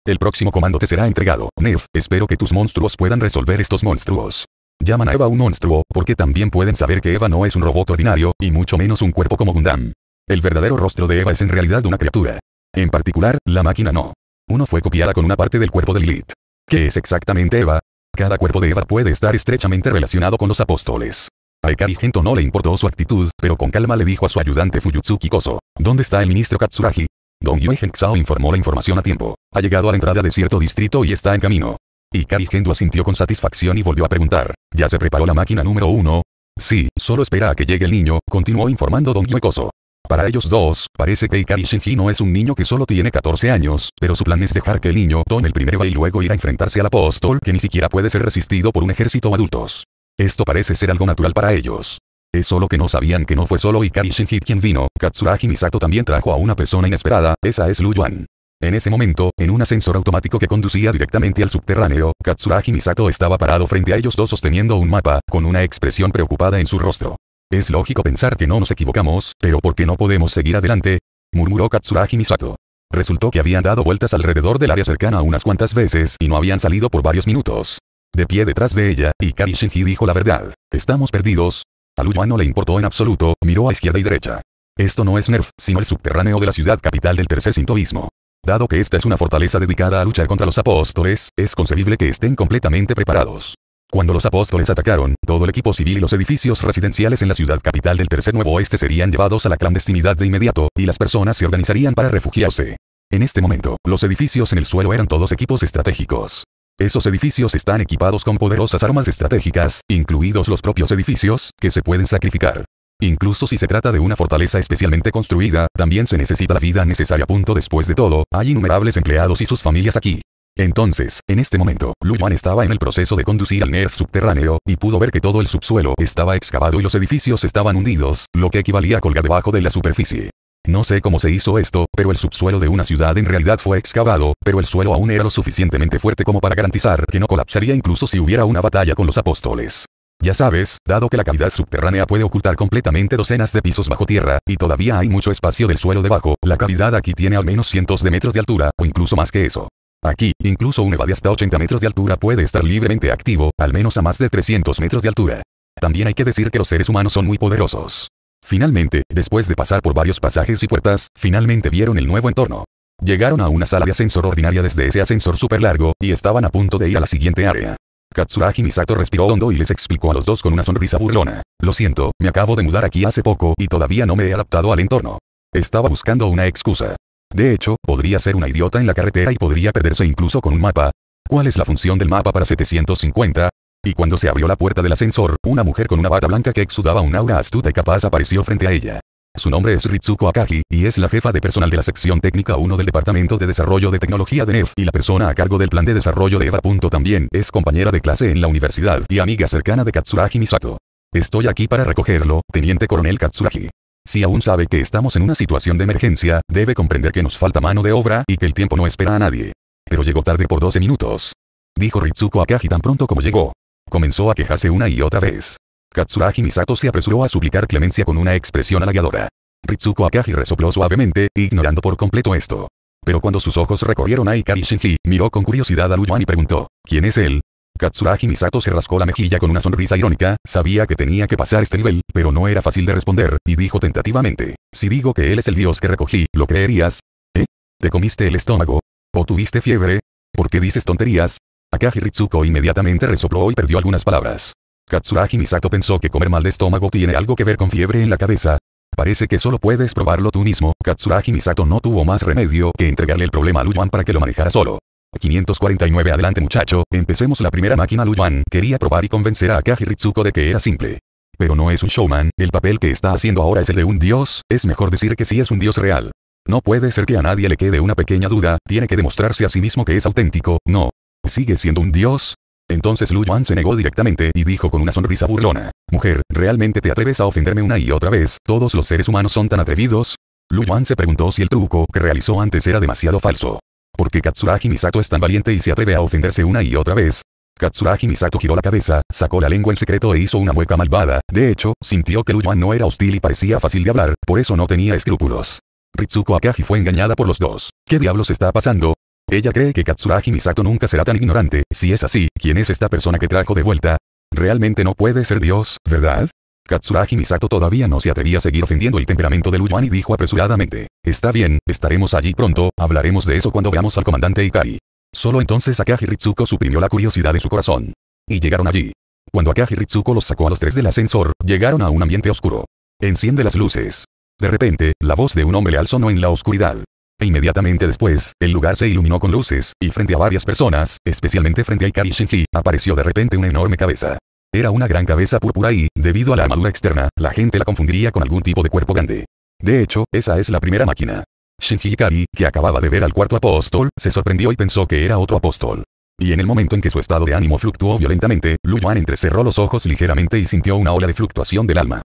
El próximo comando te será entregado. Nef, espero que tus monstruos puedan resolver estos monstruos. Llaman a Eva un monstruo, porque también pueden saber que Eva no es un robot ordinario, y mucho menos un cuerpo como Gundam. El verdadero rostro de Eva es en realidad una criatura. En particular, la máquina no. Uno fue copiada con una parte del cuerpo de lit. ¿Qué es exactamente Eva? Cada cuerpo de Eva puede estar estrechamente relacionado con los apóstoles. A Ikari Gento no le importó su actitud, pero con calma le dijo a su ayudante Fuyutsuki Koso, ¿dónde está el ministro Katsuragi? Don Yue Xao informó la información a tiempo. Ha llegado a la entrada de cierto distrito y está en camino. Ikari Gento asintió con satisfacción y volvió a preguntar, ¿ya se preparó la máquina número uno? Sí, solo espera a que llegue el niño, continuó informando Don Yue Koso. Para ellos dos, parece que Ikari Shinji no es un niño que solo tiene 14 años, pero su plan es dejar que el niño tome el primero y luego ir a enfrentarse al apóstol que ni siquiera puede ser resistido por un ejército de adultos. Esto parece ser algo natural para ellos. Es solo que no sabían que no fue solo Ikari Shinji quien vino, Katsuragi Misato también trajo a una persona inesperada, esa es Lu Yuan. En ese momento, en un ascensor automático que conducía directamente al subterráneo, Katsuragi Misato estaba parado frente a ellos dos sosteniendo un mapa, con una expresión preocupada en su rostro. Es lógico pensar que no nos equivocamos, pero ¿por qué no podemos seguir adelante? murmuró Katsuragi Misato. Resultó que habían dado vueltas alrededor del área cercana unas cuantas veces y no habían salido por varios minutos. De pie detrás de ella, Ikari Shinji dijo la verdad. Estamos perdidos. A Luyuan no le importó en absoluto, miró a izquierda y derecha. Esto no es Nerf, sino el subterráneo de la ciudad capital del tercer sintoísmo. Dado que esta es una fortaleza dedicada a luchar contra los apóstoles, es concebible que estén completamente preparados. Cuando los apóstoles atacaron, todo el equipo civil y los edificios residenciales en la ciudad capital del Tercer Nuevo Oeste serían llevados a la clandestinidad de inmediato, y las personas se organizarían para refugiarse. En este momento, los edificios en el suelo eran todos equipos estratégicos. Esos edificios están equipados con poderosas armas estratégicas, incluidos los propios edificios, que se pueden sacrificar. Incluso si se trata de una fortaleza especialmente construida, también se necesita la vida necesaria. Punto después de todo, hay innumerables empleados y sus familias aquí. Entonces, en este momento, Lu estaba en el proceso de conducir al Nerf subterráneo, y pudo ver que todo el subsuelo estaba excavado y los edificios estaban hundidos, lo que equivalía a colgar debajo de la superficie. No sé cómo se hizo esto, pero el subsuelo de una ciudad en realidad fue excavado, pero el suelo aún era lo suficientemente fuerte como para garantizar que no colapsaría incluso si hubiera una batalla con los apóstoles. Ya sabes, dado que la cavidad subterránea puede ocultar completamente docenas de pisos bajo tierra, y todavía hay mucho espacio del suelo debajo, la cavidad aquí tiene al menos cientos de metros de altura, o incluso más que eso. Aquí, incluso un EVA de hasta 80 metros de altura puede estar libremente activo, al menos a más de 300 metros de altura. También hay que decir que los seres humanos son muy poderosos. Finalmente, después de pasar por varios pasajes y puertas, finalmente vieron el nuevo entorno. Llegaron a una sala de ascensor ordinaria desde ese ascensor súper largo, y estaban a punto de ir a la siguiente área. Katsuragi Misato respiró hondo y les explicó a los dos con una sonrisa burlona. Lo siento, me acabo de mudar aquí hace poco y todavía no me he adaptado al entorno. Estaba buscando una excusa. De hecho, podría ser una idiota en la carretera y podría perderse incluso con un mapa. ¿Cuál es la función del mapa para 750? Y cuando se abrió la puerta del ascensor, una mujer con una bata blanca que exudaba un aura astuta y capaz apareció frente a ella. Su nombre es Ritsuko Akagi, y es la jefa de personal de la sección técnica 1 del Departamento de Desarrollo de Tecnología de NEF, y la persona a cargo del plan de desarrollo de EVA. También es compañera de clase en la universidad y amiga cercana de Katsuragi Misato. Estoy aquí para recogerlo, Teniente Coronel Katsuragi. Si aún sabe que estamos en una situación de emergencia, debe comprender que nos falta mano de obra y que el tiempo no espera a nadie. Pero llegó tarde por 12 minutos. Dijo Ritsuko Akagi tan pronto como llegó. Comenzó a quejarse una y otra vez. Katsuragi Misato se apresuró a suplicar clemencia con una expresión halagadora. Ritsuko Akagi resopló suavemente, ignorando por completo esto. Pero cuando sus ojos recorrieron a Ikari Shinji, miró con curiosidad a Luyuan y preguntó, ¿quién es él? Katsuragi Misato se rascó la mejilla con una sonrisa irónica, sabía que tenía que pasar este nivel, pero no era fácil de responder, y dijo tentativamente, si digo que él es el dios que recogí, ¿lo creerías? ¿Eh? ¿Te comiste el estómago? ¿O tuviste fiebre? ¿Por qué dices tonterías? Akagi Ritsuko inmediatamente resopló y perdió algunas palabras. Katsuragi Misato pensó que comer mal de estómago tiene algo que ver con fiebre en la cabeza, Parece que solo puedes probarlo tú mismo. Katsuragi Misato no tuvo más remedio que entregarle el problema a Luyuan para que lo manejara solo. 549 Adelante muchacho, empecemos la primera máquina Yuan quería probar y convencer a Akagi Ritsuko de que era simple. Pero no es un showman, el papel que está haciendo ahora es el de un dios, es mejor decir que sí es un dios real. No puede ser que a nadie le quede una pequeña duda, tiene que demostrarse a sí mismo que es auténtico, no. ¿Sigue siendo un dios? Entonces Lu Yuan se negó directamente y dijo con una sonrisa burlona, Mujer, ¿realmente te atreves a ofenderme una y otra vez? ¿Todos los seres humanos son tan atrevidos? Lu Yuan se preguntó si el truco que realizó antes era demasiado falso porque Katsuragi Misato es tan valiente y se atreve a ofenderse una y otra vez. Katsuragi Misato giró la cabeza, sacó la lengua en secreto e hizo una mueca malvada, de hecho, sintió que Luyuan no era hostil y parecía fácil de hablar, por eso no tenía escrúpulos. Ritsuko Akagi fue engañada por los dos. ¿Qué diablos está pasando? Ella cree que Katsuragi Misato nunca será tan ignorante, si es así, ¿quién es esta persona que trajo de vuelta? Realmente no puede ser Dios, ¿verdad? Katsuragi Misato todavía no se atrevía a seguir ofendiendo el temperamento de Luyuan y dijo apresuradamente. Está bien, estaremos allí pronto, hablaremos de eso cuando veamos al comandante Ikari. Solo entonces Akagi Ritsuko suprimió la curiosidad de su corazón. Y llegaron allí. Cuando Akagi Ritsuko los sacó a los tres del ascensor, llegaron a un ambiente oscuro. Enciende las luces. De repente, la voz de un hombre le sonó en la oscuridad. E inmediatamente después, el lugar se iluminó con luces, y frente a varias personas, especialmente frente a Ikari Shinji, apareció de repente una enorme cabeza. Era una gran cabeza púrpura y, debido a la armadura externa, la gente la confundiría con algún tipo de cuerpo grande. De hecho, esa es la primera máquina. Shinji Ikari, que acababa de ver al cuarto apóstol, se sorprendió y pensó que era otro apóstol. Y en el momento en que su estado de ánimo fluctuó violentamente, Lu Yuan entrecerró los ojos ligeramente y sintió una ola de fluctuación del alma.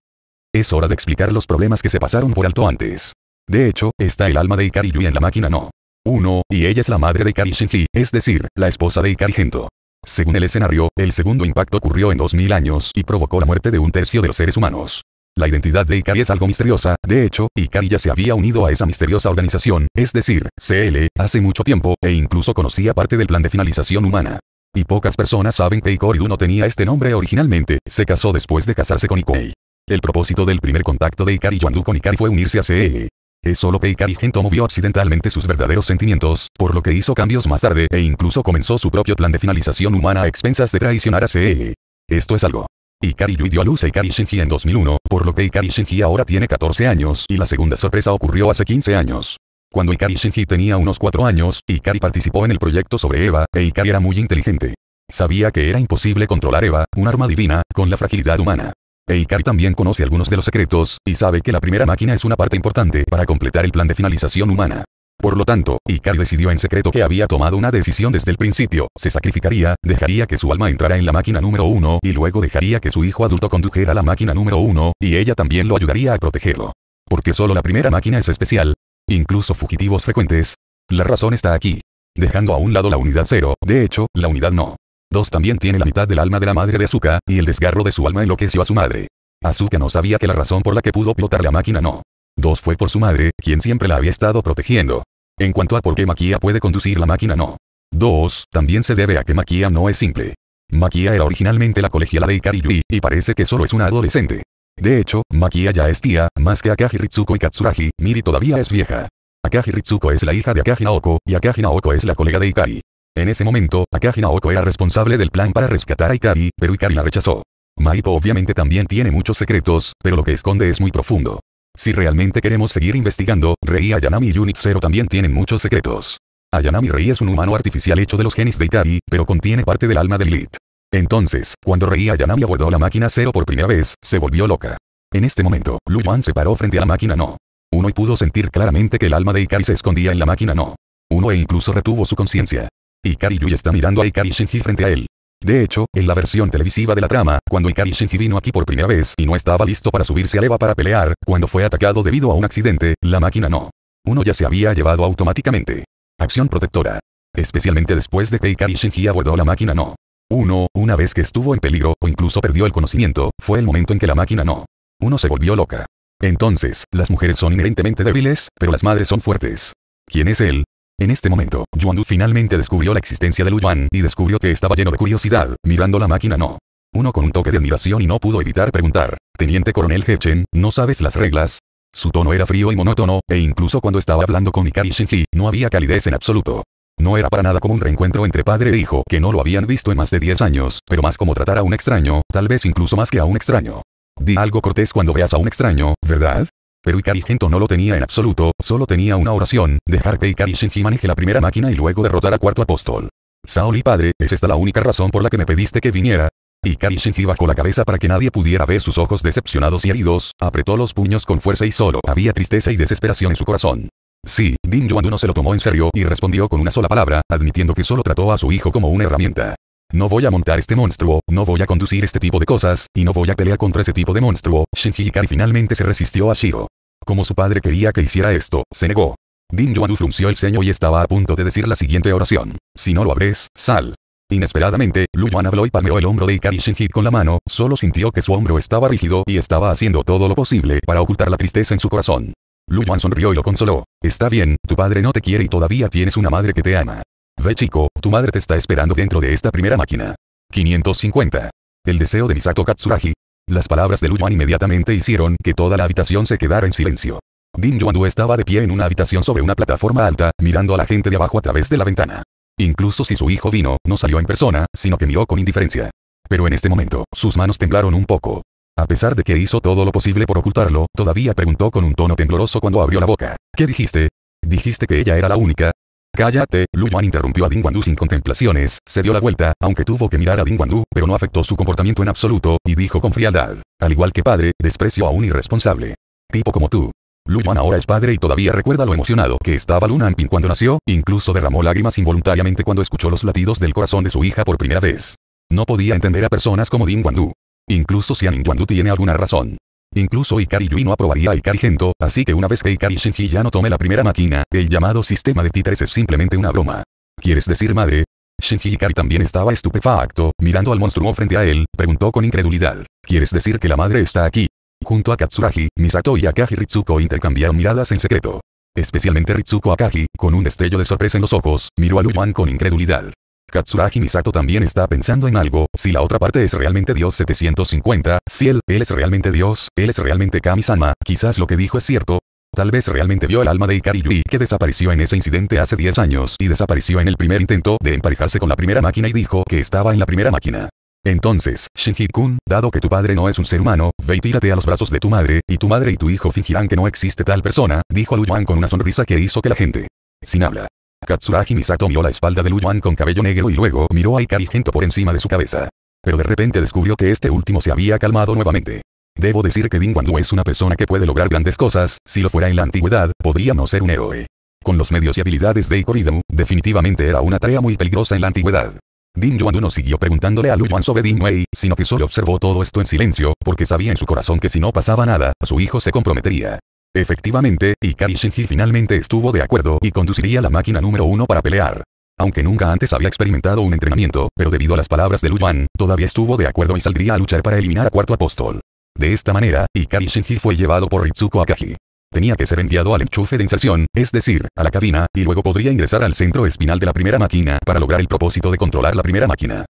Es hora de explicar los problemas que se pasaron por alto antes. De hecho, está el alma de Ikari Yui en la máquina no. Uno, y ella es la madre de Ikari Shinji, es decir, la esposa de Ikari Gento. Según el escenario, el segundo impacto ocurrió en 2000 años y provocó la muerte de un tercio de los seres humanos. La identidad de Ikari es algo misteriosa, de hecho, Ikari ya se había unido a esa misteriosa organización, es decir, CL, hace mucho tiempo, e incluso conocía parte del plan de finalización humana. Y pocas personas saben que Ikori no tenía este nombre originalmente, se casó después de casarse con Ikoi. El propósito del primer contacto de Ikari Yuandu con Ikari fue unirse a CL. Es solo que Ikari-gento movió accidentalmente sus verdaderos sentimientos, por lo que hizo cambios más tarde e incluso comenzó su propio plan de finalización humana a expensas de traicionar a CL. Esto es algo. Ikari Yui dio a luz a Ikari Shinji en 2001, por lo que Ikari Shinji ahora tiene 14 años y la segunda sorpresa ocurrió hace 15 años. Cuando Ikari Shinji tenía unos 4 años, Ikari participó en el proyecto sobre Eva, e Ikari era muy inteligente. Sabía que era imposible controlar Eva, un arma divina, con la fragilidad humana. Ikari también conoce algunos de los secretos, y sabe que la primera máquina es una parte importante para completar el plan de finalización humana. Por lo tanto, Ikari decidió en secreto que había tomado una decisión desde el principio, se sacrificaría, dejaría que su alma entrara en la máquina número uno y luego dejaría que su hijo adulto condujera la máquina número uno, y ella también lo ayudaría a protegerlo. Porque solo la primera máquina es especial. Incluso fugitivos frecuentes. La razón está aquí. Dejando a un lado la unidad cero, de hecho, la unidad no. 2 también tiene la mitad del alma de la madre de Azuka, y el desgarro de su alma enloqueció a su madre. Azuka no sabía que la razón por la que pudo pilotar la máquina no. 2 fue por su madre, quien siempre la había estado protegiendo. En cuanto a por qué Maquia puede conducir la máquina no. 2. También se debe a que Maquia no es simple. Maquia era originalmente la colegiala de Ikari y parece que solo es una adolescente. De hecho, Maquia ya es tía, más que Akagi Ritsuko y Katsuragi, Miri todavía es vieja. Akagi Ritsuko es la hija de Akagi Naoko, y Akagi Naoko es la colega de Ikari. En ese momento, Akagi Naoko era responsable del plan para rescatar a Ikari, pero Ikari la rechazó. Maipo obviamente también tiene muchos secretos, pero lo que esconde es muy profundo. Si realmente queremos seguir investigando, Rei Ayanami y Unit 0 también tienen muchos secretos. Ayanami Rei es un humano artificial hecho de los genes de Ikari, pero contiene parte del alma de Lilith. Entonces, cuando Rei Ayanami abordó la máquina Zero por primera vez, se volvió loca. En este momento, Lu Yuan se paró frente a la máquina No. Uno y pudo sentir claramente que el alma de Ikari se escondía en la máquina No. Uno e incluso retuvo su conciencia. Ikari Yui está mirando a Ikari Shinji frente a él. De hecho, en la versión televisiva de la trama, cuando Ikari Shinji vino aquí por primera vez y no estaba listo para subirse a EVA para pelear, cuando fue atacado debido a un accidente, la máquina no. Uno ya se había llevado automáticamente. Acción protectora. Especialmente después de que Ikari Shinji abordó la máquina no. Uno, una vez que estuvo en peligro, o incluso perdió el conocimiento, fue el momento en que la máquina no. Uno se volvió loca. Entonces, las mujeres son inherentemente débiles, pero las madres son fuertes. ¿Quién es él? En este momento, Yuan Du finalmente descubrió la existencia de Lu y descubrió que estaba lleno de curiosidad, mirando la máquina no. Uno con un toque de admiración y no pudo evitar preguntar. Teniente coronel Hechen, ¿no sabes las reglas? Su tono era frío y monótono, e incluso cuando estaba hablando con Ikari Shinji, no había calidez en absoluto. No era para nada como un reencuentro entre padre e hijo, que no lo habían visto en más de 10 años, pero más como tratar a un extraño, tal vez incluso más que a un extraño. Di algo cortés cuando veas a un extraño, ¿verdad? Pero Ikari Gento no lo tenía en absoluto, solo tenía una oración, dejar que Ikari Shinji maneje la primera máquina y luego derrotar a Cuarto Apóstol. Saoli padre, ¿es esta la única razón por la que me pediste que viniera? Ikari Shinji bajó la cabeza para que nadie pudiera ver sus ojos decepcionados y heridos, apretó los puños con fuerza y solo había tristeza y desesperación en su corazón. Sí, Din Yuan no se lo tomó en serio y respondió con una sola palabra, admitiendo que solo trató a su hijo como una herramienta. No voy a montar este monstruo, no voy a conducir este tipo de cosas, y no voy a pelear contra ese tipo de monstruo. Shinji Ikari finalmente se resistió a Shiro. Como su padre quería que hiciera esto, se negó. Din Yuan frunció el ceño y estaba a punto de decir la siguiente oración. Si no lo abres, sal. Inesperadamente, Lu Yuan habló y palmeó el hombro de Ikari Shinji con la mano, solo sintió que su hombro estaba rígido y estaba haciendo todo lo posible para ocultar la tristeza en su corazón. Lu Yuan sonrió y lo consoló. Está bien, tu padre no te quiere y todavía tienes una madre que te ama. Ve chico, tu madre te está esperando dentro de esta primera máquina. 550. El deseo de Misato Katsuragi las palabras de Lu Yuan inmediatamente hicieron que toda la habitación se quedara en silencio. Din Du estaba de pie en una habitación sobre una plataforma alta, mirando a la gente de abajo a través de la ventana. Incluso si su hijo vino, no salió en persona, sino que miró con indiferencia. Pero en este momento, sus manos temblaron un poco. A pesar de que hizo todo lo posible por ocultarlo, todavía preguntó con un tono tembloroso cuando abrió la boca. ¿Qué dijiste? Dijiste que ella era la única, Cállate, Lu Yuan interrumpió a Ding Wandu sin contemplaciones, se dio la vuelta, aunque tuvo que mirar a Ding Wandu, pero no afectó su comportamiento en absoluto, y dijo con frialdad. Al igual que padre, desprecio a un irresponsable. Tipo como tú. Lu Yuan ahora es padre y todavía recuerda lo emocionado que estaba Luna cuando nació, incluso derramó lágrimas involuntariamente cuando escuchó los latidos del corazón de su hija por primera vez. No podía entender a personas como Ding Wandu, Incluso si Aning Wandu tiene alguna razón. Incluso Ikari Yui no aprobaría a Ikari Gento, así que una vez que Ikari Shinji ya no tome la primera máquina, el llamado sistema de títeres es simplemente una broma. ¿Quieres decir madre? Shinji Ikari también estaba estupefacto, mirando al monstruo frente a él, preguntó con incredulidad. ¿Quieres decir que la madre está aquí? Junto a Katsuragi, Misato y Akagi Ritsuko intercambiaron miradas en secreto. Especialmente Ritsuko Akagi, con un destello de sorpresa en los ojos, miró a Luyuan con incredulidad. Katsuragi Misato también está pensando en algo, si la otra parte es realmente Dios 750, si él, él es realmente Dios, él es realmente Kami-sama, quizás lo que dijo es cierto, Tal vez realmente vio el alma de Ikari Yui que desapareció en ese incidente hace 10 años y desapareció en el primer intento de emparejarse con la primera máquina y dijo que estaba en la primera máquina. Entonces, Shinji-kun, dado que tu padre no es un ser humano, ve y tírate a los brazos de tu madre, y tu madre y tu hijo fingirán que no existe tal persona, dijo Lu Yuan con una sonrisa que hizo que la gente sin habla. Katsuragi Misato miró la espalda de Lu Yuan con cabello negro y luego miró a Ikari Gento por encima de su cabeza. Pero de repente descubrió que este último se había calmado nuevamente. Debo decir que Ding Wandu es una persona que puede lograr grandes cosas, si lo fuera en la antigüedad, podría no ser un héroe. Con los medios y habilidades de Ikoridu, definitivamente era una tarea muy peligrosa en la antigüedad. Din Yuan no siguió preguntándole a Lu Yuan sobre Ding Wei, sino que solo observó todo esto en silencio, porque sabía en su corazón que si no pasaba nada, su hijo se comprometería. Efectivamente, Ikari Shinji finalmente estuvo de acuerdo y conduciría la máquina número uno para pelear. Aunque nunca antes había experimentado un entrenamiento, pero debido a las palabras de Lu todavía estuvo de acuerdo y saldría a luchar para eliminar a Cuarto Apóstol. De esta manera, Ikari Shinji fue llevado por Ritsuko Akagi. Tenía que ser enviado al enchufe de inserción, es decir, a la cabina, y luego podría ingresar al centro espinal de la primera máquina para lograr el propósito de controlar la primera máquina.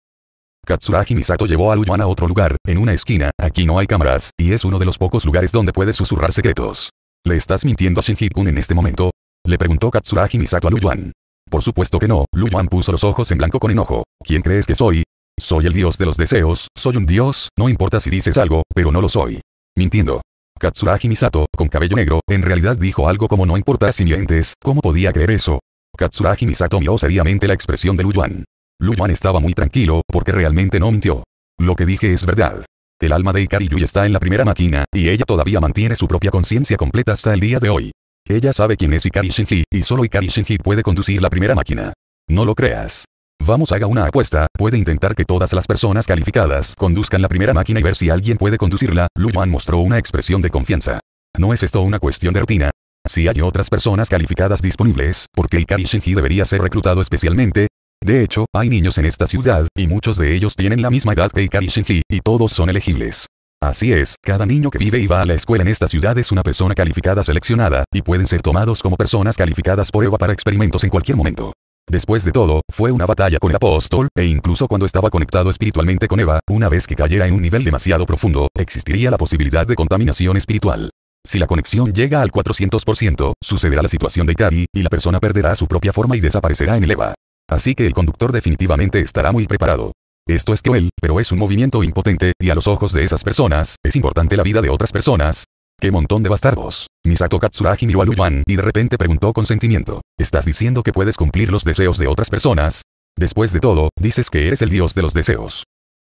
Katsuragi Misato llevó a Lu a otro lugar, en una esquina, aquí no hay cámaras, y es uno de los pocos lugares donde puede susurrar secretos. ¿Le estás mintiendo a Shinji-kun en este momento? Le preguntó Katsuragi Misato a Lu Yuan. Por supuesto que no, Lu Yuan puso los ojos en blanco con enojo. ¿Quién crees que soy? Soy el dios de los deseos, soy un dios, no importa si dices algo, pero no lo soy. Mintiendo. Katsuragi Misato, con cabello negro, en realidad dijo algo como no importa si mientes, ¿cómo podía creer eso? Katsuragi Misato miró seriamente la expresión de Lu Yuan. Lu Yuan estaba muy tranquilo, porque realmente no mintió. Lo que dije es verdad. El alma de Ikari Yui está en la primera máquina, y ella todavía mantiene su propia conciencia completa hasta el día de hoy. Ella sabe quién es Ikari Shinji, y solo Ikari Shinji puede conducir la primera máquina. No lo creas. Vamos haga una apuesta, puede intentar que todas las personas calificadas conduzcan la primera máquina y ver si alguien puede conducirla, Lu Yuan mostró una expresión de confianza. ¿No es esto una cuestión de rutina? Si hay otras personas calificadas disponibles, ¿por qué Ikari Shinji debería ser reclutado especialmente? De hecho, hay niños en esta ciudad, y muchos de ellos tienen la misma edad que Ikari Shinji, y todos son elegibles. Así es, cada niño que vive y va a la escuela en esta ciudad es una persona calificada seleccionada, y pueden ser tomados como personas calificadas por Eva para experimentos en cualquier momento. Después de todo, fue una batalla con el apóstol, e incluso cuando estaba conectado espiritualmente con Eva, una vez que cayera en un nivel demasiado profundo, existiría la posibilidad de contaminación espiritual. Si la conexión llega al 400%, sucederá la situación de Ikari, y la persona perderá su propia forma y desaparecerá en el Eva. Así que el conductor definitivamente estará muy preparado. Esto es cruel, pero es un movimiento impotente, y a los ojos de esas personas, es importante la vida de otras personas. ¡Qué montón de bastardos! Misato Katsuragi miró a Luyuan y de repente preguntó con sentimiento. ¿Estás diciendo que puedes cumplir los deseos de otras personas? Después de todo, dices que eres el dios de los deseos.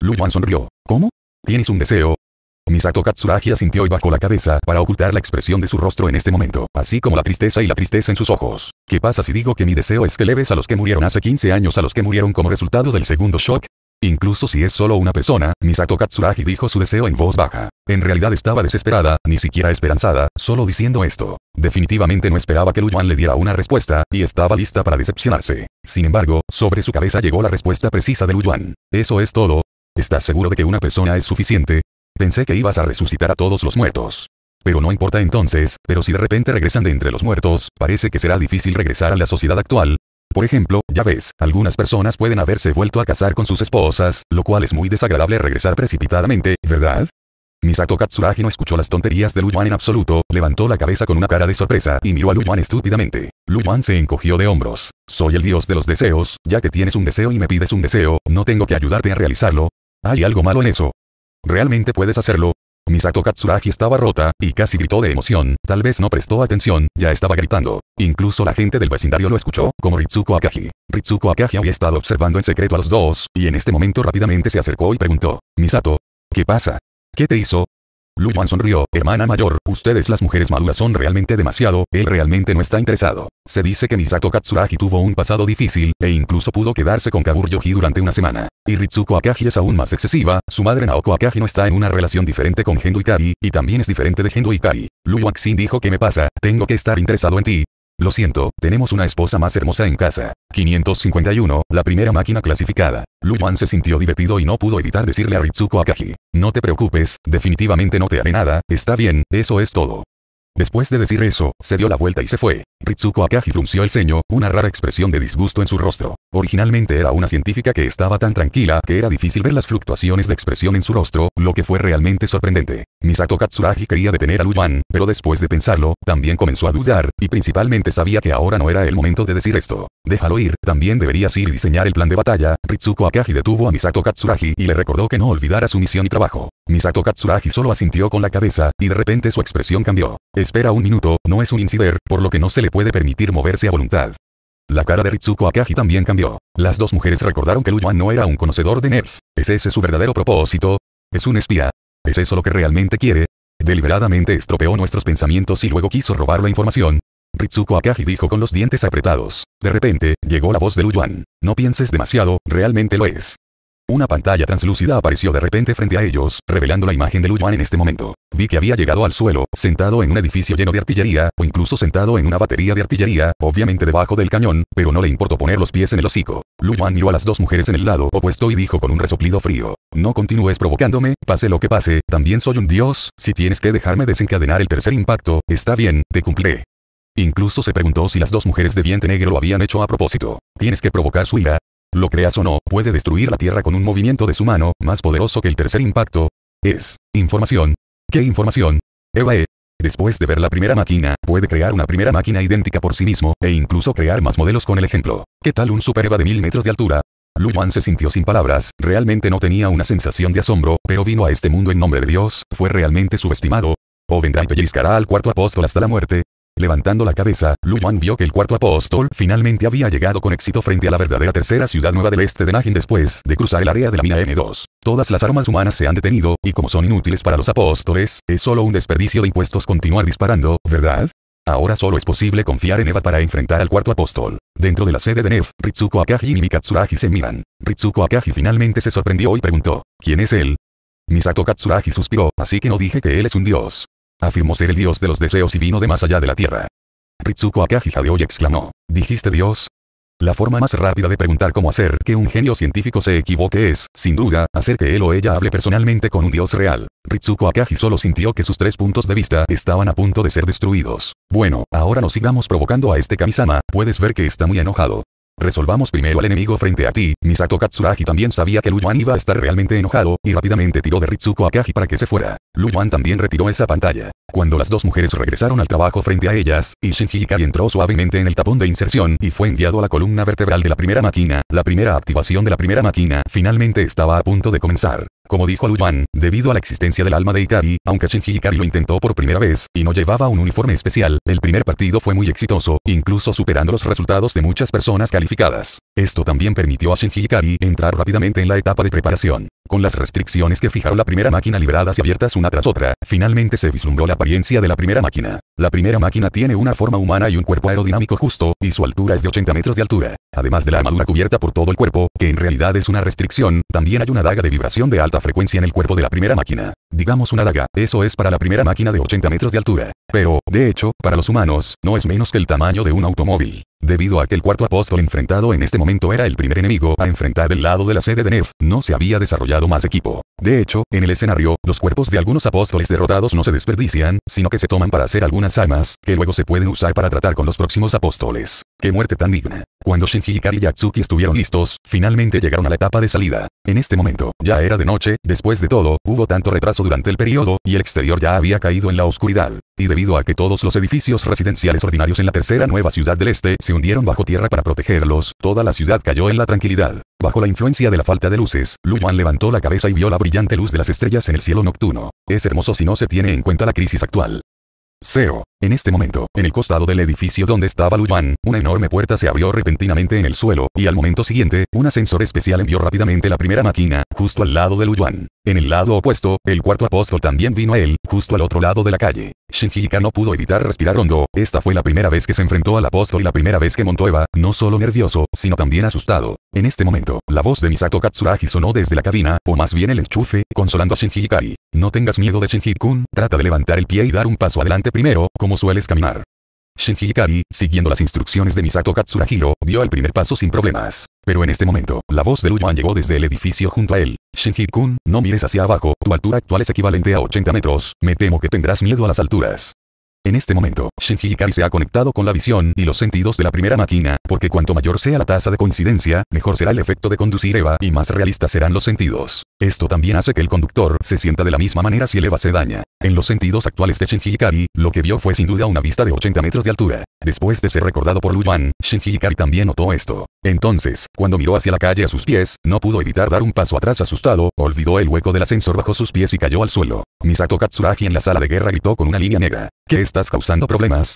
Luyuan sonrió. ¿Cómo? ¿Tienes un deseo, Misato Katsuragi asintió y bajó la cabeza para ocultar la expresión de su rostro en este momento, así como la tristeza y la tristeza en sus ojos. ¿Qué pasa si digo que mi deseo es que leves a los que murieron hace 15 años a los que murieron como resultado del segundo shock? Incluso si es solo una persona, Misato Katsuragi dijo su deseo en voz baja. En realidad estaba desesperada, ni siquiera esperanzada, solo diciendo esto. Definitivamente no esperaba que Luyuan le diera una respuesta, y estaba lista para decepcionarse. Sin embargo, sobre su cabeza llegó la respuesta precisa de Luyuan. Eso es todo, ¿Estás seguro de que una persona es suficiente? Pensé que ibas a resucitar a todos los muertos. Pero no importa entonces, pero si de repente regresan de entre los muertos, parece que será difícil regresar a la sociedad actual. Por ejemplo, ya ves, algunas personas pueden haberse vuelto a casar con sus esposas, lo cual es muy desagradable regresar precipitadamente, ¿verdad? Misato Katsuragi no escuchó las tonterías de Luyuan en absoluto, levantó la cabeza con una cara de sorpresa y miró a Lu estúpidamente. Lu se encogió de hombros. Soy el dios de los deseos, ya que tienes un deseo y me pides un deseo, no tengo que ayudarte a realizarlo. ¿Hay algo malo en eso? ¿Realmente puedes hacerlo? Misato Katsuragi estaba rota, y casi gritó de emoción, tal vez no prestó atención, ya estaba gritando. Incluso la gente del vecindario lo escuchó, como Ritsuko Akagi. Ritsuko Akagi había estado observando en secreto a los dos, y en este momento rápidamente se acercó y preguntó, Misato, ¿qué pasa? ¿Qué te hizo? Lu Yuan sonrió, hermana mayor, ustedes las mujeres maduras son realmente demasiado, él realmente no está interesado. Se dice que Misato Katsuragi tuvo un pasado difícil, e incluso pudo quedarse con Kabur durante una semana. Y Ritsuko Akagi es aún más excesiva, su madre Naoko Akagi no está en una relación diferente con Gendo Ikari, y también es diferente de Gendo Ikari. Lu Yuan dijo que me pasa, tengo que estar interesado en ti, lo siento, tenemos una esposa más hermosa en casa. 551, la primera máquina clasificada. Yuan se sintió divertido y no pudo evitar decirle a Ritsuko Akagi. No te preocupes, definitivamente no te haré nada, está bien, eso es todo. Después de decir eso, se dio la vuelta y se fue. Ritsuko Akagi frunció el ceño, una rara expresión de disgusto en su rostro. Originalmente era una científica que estaba tan tranquila que era difícil ver las fluctuaciones de expresión en su rostro, lo que fue realmente sorprendente. Misato Katsuragi quería detener a Luan, pero después de pensarlo, también comenzó a dudar, y principalmente sabía que ahora no era el momento de decir esto. Déjalo ir, también deberías ir y diseñar el plan de batalla. Ritsuko Akagi detuvo a Misato Katsuragi y le recordó que no olvidara su misión y trabajo. Misato Katsuragi solo asintió con la cabeza, y de repente su expresión cambió. Espera un minuto, no es un incider, por lo que no se le puede permitir moverse a voluntad. La cara de Ritsuko Akagi también cambió. Las dos mujeres recordaron que Luyuan no era un conocedor de Nerf. ¿Es ese su verdadero propósito? ¿Es un espía? ¿Es eso lo que realmente quiere? Deliberadamente estropeó nuestros pensamientos y luego quiso robar la información. Ritsuko Akagi dijo con los dientes apretados. De repente, llegó la voz de Luyuan. No pienses demasiado, realmente lo es. Una pantalla translúcida apareció de repente frente a ellos, revelando la imagen de Yuan en este momento. Vi que había llegado al suelo, sentado en un edificio lleno de artillería, o incluso sentado en una batería de artillería, obviamente debajo del cañón, pero no le importó poner los pies en el hocico. Yuan miró a las dos mujeres en el lado opuesto y dijo con un resoplido frío. No continúes provocándome, pase lo que pase, también soy un dios, si tienes que dejarme desencadenar el tercer impacto, está bien, te cumpliré. Incluso se preguntó si las dos mujeres de vientre negro lo habían hecho a propósito. Tienes que provocar su ira, lo creas o no, puede destruir la Tierra con un movimiento de su mano, más poderoso que el tercer impacto. Es. Información. ¿Qué información? Eva e. Después de ver la primera máquina, puede crear una primera máquina idéntica por sí mismo, e incluso crear más modelos con el ejemplo. ¿Qué tal un Super Eva de mil metros de altura? Lu Yuan se sintió sin palabras, realmente no tenía una sensación de asombro, pero vino a este mundo en nombre de Dios, fue realmente subestimado. O vendrá y pellizcará al cuarto apóstol hasta la muerte, Levantando la cabeza, Lu Yuan vio que el cuarto apóstol finalmente había llegado con éxito frente a la verdadera tercera ciudad nueva del este de Najin después de cruzar el área de la mina M2. Todas las armas humanas se han detenido, y como son inútiles para los apóstoles, es solo un desperdicio de impuestos continuar disparando, ¿verdad? Ahora solo es posible confiar en Eva para enfrentar al cuarto apóstol. Dentro de la sede de Nef, Ritsuko Akagi y Mikatsuragi se miran. Ritsuko Akagi finalmente se sorprendió y preguntó, ¿quién es él? Misato Katsuragi suspiró, así que no dije que él es un dios. Afirmó ser el dios de los deseos y vino de más allá de la tierra. Ritsuko Akagi jadeó y exclamó, ¿dijiste dios? La forma más rápida de preguntar cómo hacer que un genio científico se equivoque es, sin duda, hacer que él o ella hable personalmente con un dios real. Ritsuko Akagi solo sintió que sus tres puntos de vista estaban a punto de ser destruidos. Bueno, ahora nos sigamos provocando a este Kamisama, puedes ver que está muy enojado. Resolvamos primero al enemigo frente a ti. Misato Katsuragi también sabía que Luyuan iba a estar realmente enojado, y rápidamente tiró de Ritsuko Akagi para que se fuera. Luyuan también retiró esa pantalla. Cuando las dos mujeres regresaron al trabajo frente a ellas, y Shinji entró suavemente en el tapón de inserción y fue enviado a la columna vertebral de la primera máquina, la primera activación de la primera máquina finalmente estaba a punto de comenzar. Como dijo Lu debido a la existencia del alma de Ikari, aunque Shinji Ikari lo intentó por primera vez, y no llevaba un uniforme especial, el primer partido fue muy exitoso, incluso superando los resultados de muchas personas calificadas. Esto también permitió a Shinji Ikari entrar rápidamente en la etapa de preparación. Con las restricciones que fijaron la primera máquina liberadas y abiertas una tras otra, finalmente se vislumbró la apariencia de la primera máquina. La primera máquina tiene una forma humana y un cuerpo aerodinámico justo, y su altura es de 80 metros de altura. Además de la armadura cubierta por todo el cuerpo, que en realidad es una restricción, también hay una daga de vibración de alta frecuencia en el cuerpo de la primera máquina. Digamos una daga, eso es para la primera máquina de 80 metros de altura. Pero, de hecho, para los humanos, no es menos que el tamaño de un automóvil. Debido a que el cuarto apóstol enfrentado en este momento era el primer enemigo a enfrentar del lado de la sede de Nef, no se había desarrollado más equipo. De hecho, en el escenario, los cuerpos de algunos apóstoles derrotados no se desperdician, sino que se toman para hacer algunas armas, que luego se pueden usar para tratar con los próximos apóstoles. ¡Qué muerte tan digna! Cuando Shinji Hikari y Yatsuki estuvieron listos, finalmente llegaron a la etapa de salida. En este momento, ya era de noche, después de todo, hubo tanto retraso durante el periodo, y el exterior ya había caído en la oscuridad y debido a que todos los edificios residenciales ordinarios en la tercera nueva ciudad del este se hundieron bajo tierra para protegerlos, toda la ciudad cayó en la tranquilidad. Bajo la influencia de la falta de luces, Lu Yuan levantó la cabeza y vio la brillante luz de las estrellas en el cielo nocturno. Es hermoso si no se tiene en cuenta la crisis actual. Seo. En este momento, en el costado del edificio donde estaba Yuan, una enorme puerta se abrió repentinamente en el suelo, y al momento siguiente, un ascensor especial envió rápidamente la primera máquina, justo al lado de Yuan. En el lado opuesto, el cuarto apóstol también vino a él, justo al otro lado de la calle. Shinjika no pudo evitar respirar hondo, esta fue la primera vez que se enfrentó al apóstol y la primera vez que montó Eva, no solo nervioso, sino también asustado. En este momento, la voz de Misato Katsuragi sonó desde la cabina, o más bien el enchufe, consolando a Shinji Ikari. No tengas miedo de Shinji-kun, trata de levantar el pie y dar un paso adelante primero, como sueles caminar. Shinji Ikari, siguiendo las instrucciones de Misato Katsurahiro, dio el primer paso sin problemas. Pero en este momento, la voz de Luyuan llegó desde el edificio junto a él. Shinji-kun, no mires hacia abajo, tu altura actual es equivalente a 80 metros, me temo que tendrás miedo a las alturas. En este momento, Shinji Ikari se ha conectado con la visión y los sentidos de la primera máquina, porque cuanto mayor sea la tasa de coincidencia, mejor será el efecto de conducir Eva y más realistas serán los sentidos. Esto también hace que el conductor se sienta de la misma manera si el Eva se daña. En los sentidos actuales de Shinji Ikari, lo que vio fue sin duda una vista de 80 metros de altura. Después de ser recordado por Lu Shinji Ikari también notó esto. Entonces, cuando miró hacia la calle a sus pies, no pudo evitar dar un paso atrás asustado, olvidó el hueco del ascensor bajo sus pies y cayó al suelo. Misato Katsuragi en la sala de guerra gritó con una línea negra. ¿Qué estás causando problemas.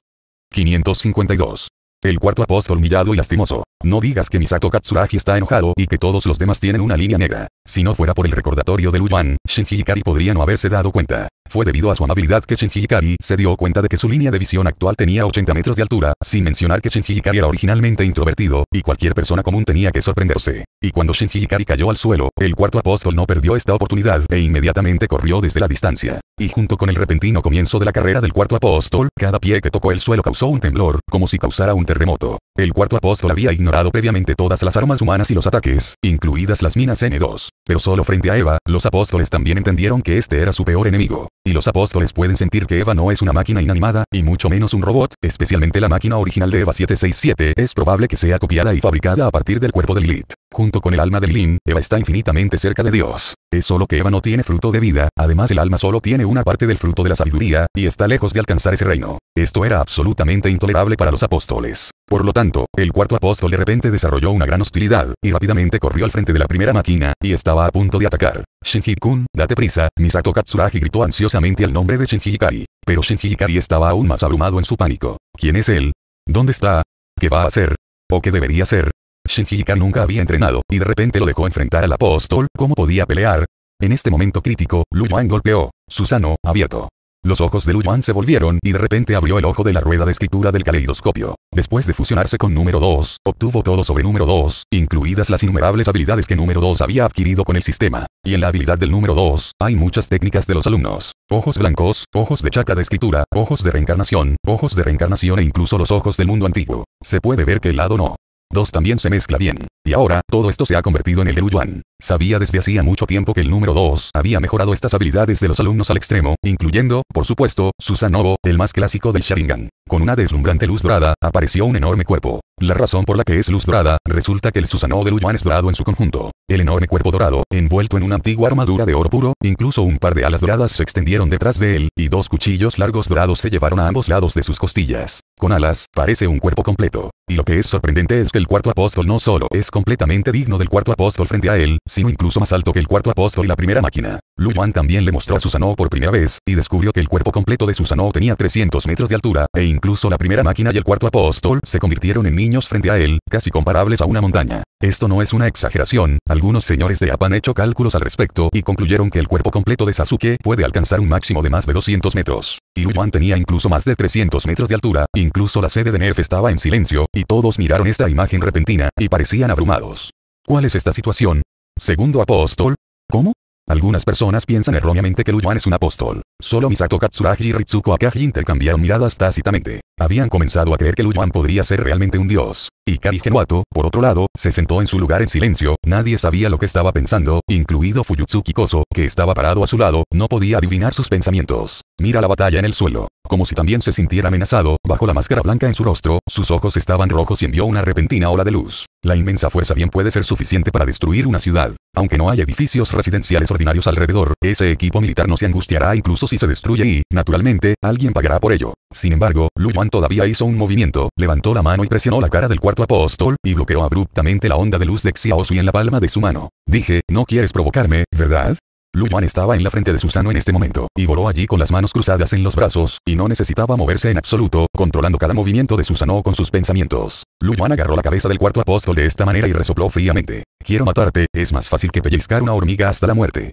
552. El cuarto apóstol mirado y lastimoso. No digas que Misato Katsuragi está enojado y que todos los demás tienen una línea negra. Si no fuera por el recordatorio de Luan, Shinji y Kari podría no haberse dado cuenta. Fue debido a su amabilidad que Shinji Ikari se dio cuenta de que su línea de visión actual tenía 80 metros de altura, sin mencionar que Shinji Ikari era originalmente introvertido, y cualquier persona común tenía que sorprenderse. Y cuando Shinji Ikari cayó al suelo, el cuarto apóstol no perdió esta oportunidad e inmediatamente corrió desde la distancia. Y junto con el repentino comienzo de la carrera del cuarto apóstol, cada pie que tocó el suelo causó un temblor, como si causara un terremoto. El cuarto apóstol había ignorado previamente todas las armas humanas y los ataques, incluidas las minas N2. Pero solo frente a Eva, los apóstoles también entendieron que este era su peor enemigo. Y los apóstoles pueden sentir que Eva no es una máquina inanimada, y mucho menos un robot, especialmente la máquina original de Eva 767 es probable que sea copiada y fabricada a partir del cuerpo de Lilith. Junto con el alma de Lilith, Eva está infinitamente cerca de Dios. Es solo que Eva no tiene fruto de vida, además el alma solo tiene una parte del fruto de la sabiduría, y está lejos de alcanzar ese reino. Esto era absolutamente intolerable para los apóstoles. Por lo tanto, el cuarto apóstol de repente desarrolló una gran hostilidad, y rápidamente corrió al frente de la primera máquina, y estaba a punto de atacar. Shinji-kun, date prisa, Misato Katsuragi gritó ansiosamente al nombre de Shinji Ikari. Pero Shinji Ikari estaba aún más abrumado en su pánico. ¿Quién es él? ¿Dónde está? ¿Qué va a hacer? ¿O qué debería hacer? Shinji Ikari nunca había entrenado, y de repente lo dejó enfrentar al apóstol, ¿cómo podía pelear? En este momento crítico, Lu Yuan golpeó. Susano, abierto. Los ojos de Lu se volvieron y de repente abrió el ojo de la rueda de escritura del caleidoscopio. Después de fusionarse con número 2, obtuvo todo sobre número 2, incluidas las innumerables habilidades que número 2 había adquirido con el sistema. Y en la habilidad del número 2, hay muchas técnicas de los alumnos. Ojos blancos, ojos de chaca de escritura, ojos de reencarnación, ojos de reencarnación e incluso los ojos del mundo antiguo. Se puede ver que el lado no. 2 también se mezcla bien. Y ahora, todo esto se ha convertido en el de Yuan Sabía desde hacía mucho tiempo que el número 2 había mejorado estas habilidades de los alumnos al extremo, incluyendo, por supuesto, Susanobo, el más clásico del Sharingan. Con una deslumbrante luz dorada, apareció un enorme cuerpo. La razón por la que es luz dorada, resulta que el Susanoo de Yuan es dorado en su conjunto. El enorme cuerpo dorado, envuelto en una antigua armadura de oro puro, incluso un par de alas doradas se extendieron detrás de él, y dos cuchillos largos dorados se llevaron a ambos lados de sus costillas. Con alas, parece un cuerpo completo. Y lo que es sorprendente es que el cuarto apóstol no solo es completamente digno del cuarto apóstol frente a él, sino incluso más alto que el cuarto apóstol y la primera máquina. Lu Yuan también le mostró a Susanoo por primera vez, y descubrió que el cuerpo completo de Susanoo tenía 300 metros de altura, e incluso la primera máquina y el cuarto apóstol se convirtieron en niños frente a él, casi comparables a una montaña. Esto no es una exageración, algunos señores de App han hecho cálculos al respecto y concluyeron que el cuerpo completo de Sasuke puede alcanzar un máximo de más de 200 metros. Yuan tenía incluso más de 300 metros de altura, incluso la sede de Nerf estaba en silencio, y todos miraron esta imagen repentina, y parecían abrumados. ¿Cuál es esta situación? Segundo apóstol. ¿Cómo? Algunas personas piensan erróneamente que Luyuan es un apóstol. Solo Misato Katsuragi y Ritsuko Akagi intercambiaron miradas tácitamente. Habían comenzado a creer que Luyuan podría ser realmente un dios. Y Kari Genuato, por otro lado, se sentó en su lugar en silencio, nadie sabía lo que estaba pensando, incluido Fuyutsuki Koso, que estaba parado a su lado, no podía adivinar sus pensamientos. Mira la batalla en el suelo. Como si también se sintiera amenazado, bajo la máscara blanca en su rostro, sus ojos estaban rojos y envió una repentina ola de luz. La inmensa fuerza bien puede ser suficiente para destruir una ciudad. Aunque no hay edificios residenciales ordinarios alrededor, ese equipo militar no se angustiará incluso si se destruye y, naturalmente, alguien pagará por ello. Sin embargo, Lu todavía hizo un movimiento, levantó la mano y presionó la cara del cuarto apóstol, y bloqueó abruptamente la onda de luz de y en la palma de su mano. Dije, no quieres provocarme, ¿verdad? Lu estaba en la frente de Susano en este momento, y voló allí con las manos cruzadas en los brazos, y no necesitaba moverse en absoluto, controlando cada movimiento de Susano con sus pensamientos. Lu agarró la cabeza del cuarto apóstol de esta manera y resopló fríamente. Quiero matarte, es más fácil que pellizcar una hormiga hasta la muerte.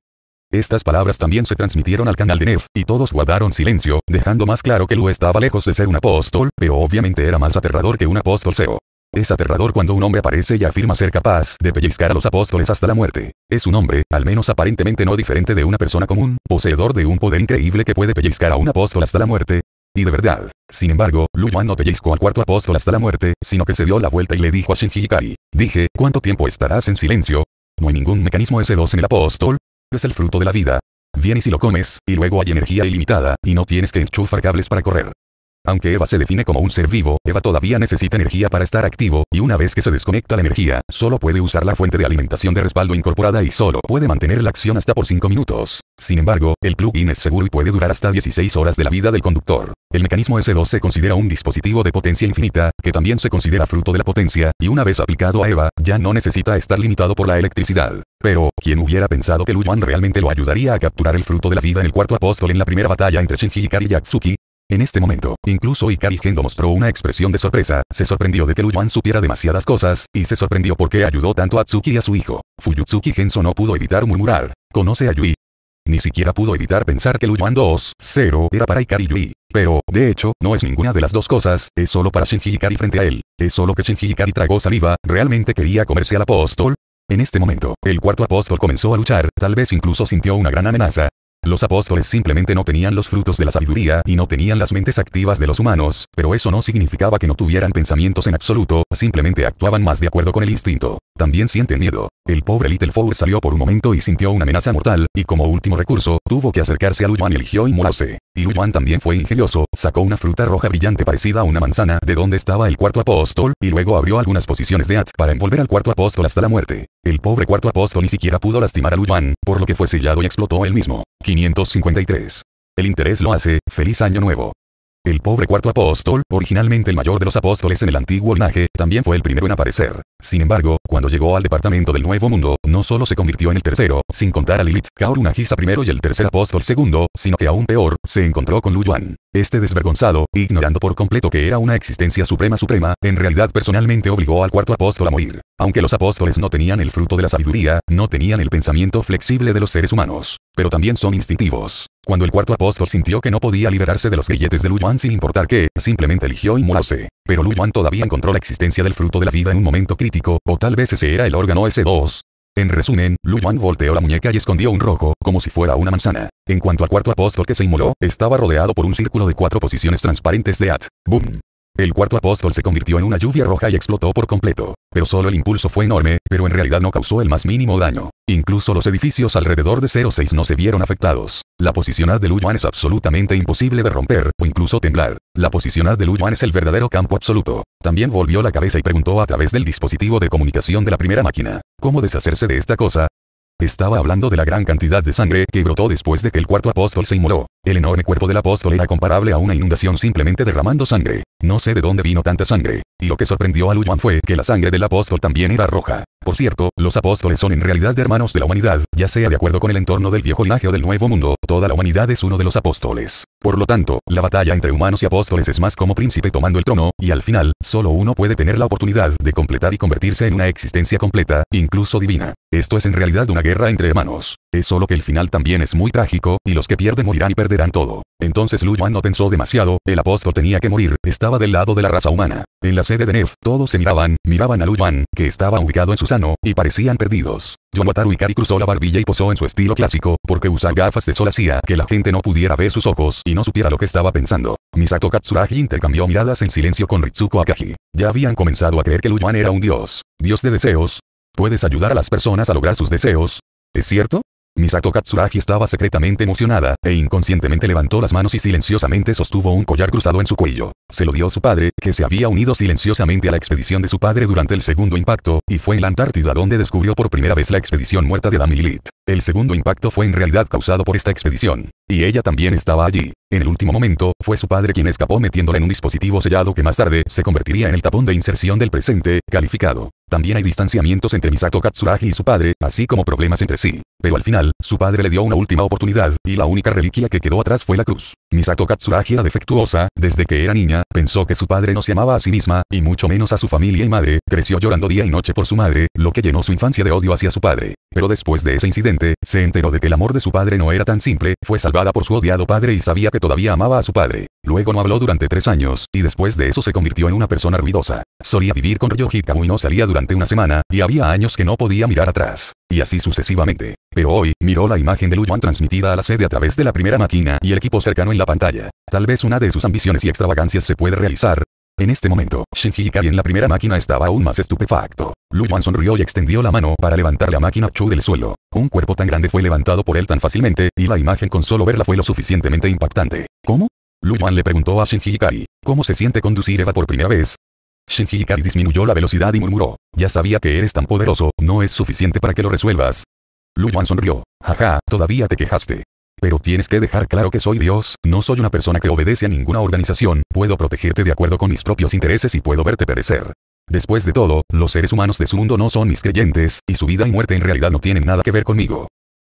Estas palabras también se transmitieron al canal de Nef, y todos guardaron silencio, dejando más claro que Lu estaba lejos de ser un apóstol, pero obviamente era más aterrador que un apóstol SEO. Es aterrador cuando un hombre aparece y afirma ser capaz de pellizcar a los apóstoles hasta la muerte. Es un hombre, al menos aparentemente no diferente de una persona común, poseedor de un poder increíble que puede pellizcar a un apóstol hasta la muerte. Y de verdad. Sin embargo, Lu Yuan no pellizcó al cuarto apóstol hasta la muerte, sino que se dio la vuelta y le dijo a Shinji Ikari. Dije, ¿cuánto tiempo estarás en silencio? No hay ningún mecanismo S2 en el apóstol, es el fruto de la vida. Vienes y lo comes, y luego hay energía ilimitada, y no tienes que enchufar cables para correr. Aunque Eva se define como un ser vivo, Eva todavía necesita energía para estar activo, y una vez que se desconecta la energía, solo puede usar la fuente de alimentación de respaldo incorporada y solo puede mantener la acción hasta por 5 minutos. Sin embargo, el plugin es seguro y puede durar hasta 16 horas de la vida del conductor. El mecanismo S2 se considera un dispositivo de potencia infinita, que también se considera fruto de la potencia, y una vez aplicado a Eva, ya no necesita estar limitado por la electricidad. Pero, ¿quién hubiera pensado que Lu realmente lo ayudaría a capturar el fruto de la vida en el cuarto apóstol en la primera batalla entre Shinji Ikari y Yatsuki? En este momento, incluso Ikari Gendo mostró una expresión de sorpresa, se sorprendió de que Luyuan supiera demasiadas cosas, y se sorprendió porque ayudó tanto a Tsuki y a su hijo. Fuyutsuki Genso no pudo evitar murmurar, conoce a Yui. Ni siquiera pudo evitar pensar que Luyuan 2, 0 era para Ikari Yui. Pero, de hecho, no es ninguna de las dos cosas, es solo para Shinji Ikari frente a él. Es solo que Shinji Ikari tragó saliva, ¿realmente quería comerse al apóstol? En este momento, el cuarto apóstol comenzó a luchar, tal vez incluso sintió una gran amenaza, los apóstoles simplemente no tenían los frutos de la sabiduría y no tenían las mentes activas de los humanos, pero eso no significaba que no tuvieran pensamientos en absoluto, simplemente actuaban más de acuerdo con el instinto. También siente miedo. El pobre Little Littlefoot salió por un momento y sintió una amenaza mortal, y como último recurso, tuvo que acercarse a Luyuan y eligió inmolarse. Y Luyuan también fue ingenioso, sacó una fruta roja brillante parecida a una manzana de donde estaba el cuarto apóstol, y luego abrió algunas posiciones de At para envolver al cuarto apóstol hasta la muerte. El pobre cuarto apóstol ni siquiera pudo lastimar a Luyuan, por lo que fue sellado y explotó él mismo. 553. El interés lo hace, feliz año nuevo. El pobre cuarto apóstol, originalmente el mayor de los apóstoles en el antiguo linaje, también fue el primero en aparecer. Sin embargo, cuando llegó al departamento del Nuevo Mundo, no solo se convirtió en el tercero, sin contar a Lilith, Kaoru primero y el tercer apóstol segundo, sino que aún peor, se encontró con Lu Yuan. Este desvergonzado, ignorando por completo que era una existencia suprema suprema, en realidad personalmente obligó al cuarto apóstol a morir. Aunque los apóstoles no tenían el fruto de la sabiduría, no tenían el pensamiento flexible de los seres humanos, pero también son instintivos. Cuando el cuarto apóstol sintió que no podía liberarse de los grilletes de Luyuan sin importar qué, simplemente eligió y inmolarse. Pero Luyuan todavía encontró la existencia del fruto de la vida en un momento crítico, o tal vez ese era el órgano S2, en resumen, Lu Yuan volteó la muñeca y escondió un rojo, como si fuera una manzana. En cuanto al cuarto apóstol que se inmoló, estaba rodeado por un círculo de cuatro posiciones transparentes de At. Boom. El cuarto apóstol se convirtió en una lluvia roja y explotó por completo. Pero solo el impulso fue enorme, pero en realidad no causó el más mínimo daño. Incluso los edificios alrededor de 06 no se vieron afectados. La posición A de Yuan es absolutamente imposible de romper, o incluso temblar. La posición A de Yuan es el verdadero campo absoluto. También volvió la cabeza y preguntó a través del dispositivo de comunicación de la primera máquina. ¿Cómo deshacerse de esta cosa? Estaba hablando de la gran cantidad de sangre que brotó después de que el cuarto apóstol se inmoló. El enorme cuerpo del apóstol era comparable a una inundación simplemente derramando sangre. No sé de dónde vino tanta sangre. Y lo que sorprendió a Lu fue que la sangre del apóstol también era roja. Por cierto, los apóstoles son en realidad hermanos de la humanidad, ya sea de acuerdo con el entorno del viejo linaje o del nuevo mundo, toda la humanidad es uno de los apóstoles. Por lo tanto, la batalla entre humanos y apóstoles es más como príncipe tomando el trono, y al final, solo uno puede tener la oportunidad de completar y convertirse en una existencia completa, incluso divina. Esto es en realidad una guerra entre hermanos. Es solo que el final también es muy trágico, y los que pierden morirán y perderán todo. Entonces Lu Yuan no pensó demasiado, el apóstol tenía que morir, estaba del lado de la raza humana. En la sede de Nef, todos se miraban, miraban a Lu Yuan, que estaba ubicado en su sano, y parecían perdidos. Yuan Ikari cruzó la barbilla y posó en su estilo clásico, porque usar gafas de sol hacía que la gente no pudiera ver sus ojos y no supiera lo que estaba pensando. Misato Katsuragi intercambió miradas en silencio con Ritsuko Akagi. Ya habían comenzado a creer que Lu Yuan era un dios. Dios de deseos. ¿Puedes ayudar a las personas a lograr sus deseos? ¿Es cierto? Misato Katsuragi estaba secretamente emocionada, e inconscientemente levantó las manos y silenciosamente sostuvo un collar cruzado en su cuello. Se lo dio su padre, que se había unido silenciosamente a la expedición de su padre durante el segundo impacto, y fue en la Antártida donde descubrió por primera vez la expedición muerta de Damilit. El segundo impacto fue en realidad causado por esta expedición. Y ella también estaba allí. En el último momento, fue su padre quien escapó metiéndola en un dispositivo sellado que más tarde se convertiría en el tapón de inserción del presente, calificado. También hay distanciamientos entre Misato Katsuragi y su padre, así como problemas entre sí. Pero al final, su padre le dio una última oportunidad, y la única reliquia que quedó atrás fue la cruz. Misato Katsuragi era defectuosa, desde que era niña, pensó que su padre no se amaba a sí misma, y mucho menos a su familia y madre, creció llorando día y noche por su madre, lo que llenó su infancia de odio hacia su padre. Pero después de ese incidente, se enteró de que el amor de su padre no era tan simple, fue salvada por su odiado padre y sabía que todavía amaba a su padre. Luego no habló durante tres años, y después de eso se convirtió en una persona ruidosa. Solía vivir con Ryoji y no salía durante una semana, y había años que no podía mirar atrás y así sucesivamente. Pero hoy, miró la imagen de Lu Yuan transmitida a la sede a través de la primera máquina y el equipo cercano en la pantalla. Tal vez una de sus ambiciones y extravagancias se puede realizar. En este momento, Shinji Ikari en la primera máquina estaba aún más estupefacto. Lu sonrió y extendió la mano para levantar la máquina Chu del suelo. Un cuerpo tan grande fue levantado por él tan fácilmente, y la imagen con solo verla fue lo suficientemente impactante. ¿Cómo? Lu le preguntó a Shinji Ikari, ¿cómo se siente conducir Eva por primera vez? Shinji Ikari disminuyó la velocidad y murmuró. Ya sabía que eres tan poderoso, no es suficiente para que lo resuelvas. Lu Yuan sonrió. Jaja, todavía te quejaste. Pero tienes que dejar claro que soy Dios, no soy una persona que obedece a ninguna organización, puedo protegerte de acuerdo con mis propios intereses y puedo verte perecer. Después de todo, los seres humanos de su mundo no son mis creyentes, y su vida y muerte en realidad no tienen nada que ver conmigo.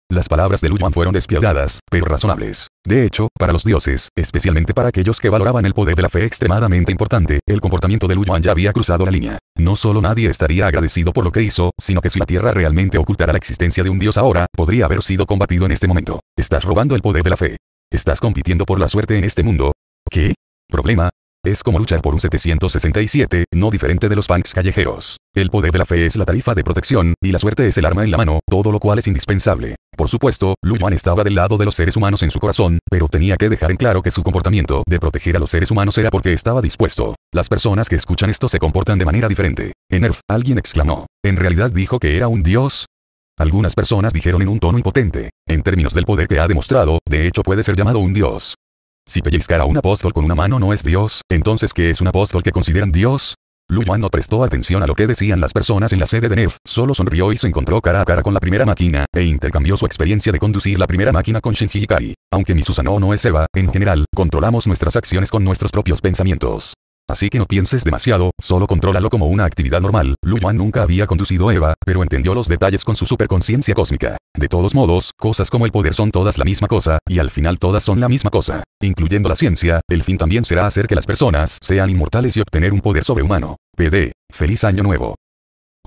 Las palabras de Lu Yuan fueron despiadadas, pero razonables. De hecho, para los dioses, especialmente para aquellos que valoraban el poder de la fe extremadamente importante, el comportamiento de Lu ya había cruzado la línea. No solo nadie estaría agradecido por lo que hizo, sino que si la Tierra realmente ocultara la existencia de un dios ahora, podría haber sido combatido en este momento. Estás robando el poder de la fe. Estás compitiendo por la suerte en este mundo. ¿Qué? ¿Problema? Es como luchar por un 767, no diferente de los punks callejeros. El poder de la fe es la tarifa de protección, y la suerte es el arma en la mano, todo lo cual es indispensable. Por supuesto, Lu estaba del lado de los seres humanos en su corazón, pero tenía que dejar en claro que su comportamiento de proteger a los seres humanos era porque estaba dispuesto. Las personas que escuchan esto se comportan de manera diferente. En Earth, alguien exclamó. ¿En realidad dijo que era un dios? Algunas personas dijeron en un tono impotente. En términos del poder que ha demostrado, de hecho puede ser llamado un dios. Si pellizcar a un apóstol con una mano no es Dios, entonces ¿qué es un apóstol que consideran Dios? Lu Yuan no prestó atención a lo que decían las personas en la sede de NEF, solo sonrió y se encontró cara a cara con la primera máquina, e intercambió su experiencia de conducir la primera máquina con Shinji Aunque mi Susano no es Eva, en general, controlamos nuestras acciones con nuestros propios pensamientos. Así que no pienses demasiado, solo contrólalo como una actividad normal. Lu nunca había conducido a Eva, pero entendió los detalles con su superconciencia cósmica. De todos modos, cosas como el poder son todas la misma cosa, y al final todas son la misma cosa. Incluyendo la ciencia, el fin también será hacer que las personas sean inmortales y obtener un poder sobrehumano. PD. Feliz Año Nuevo.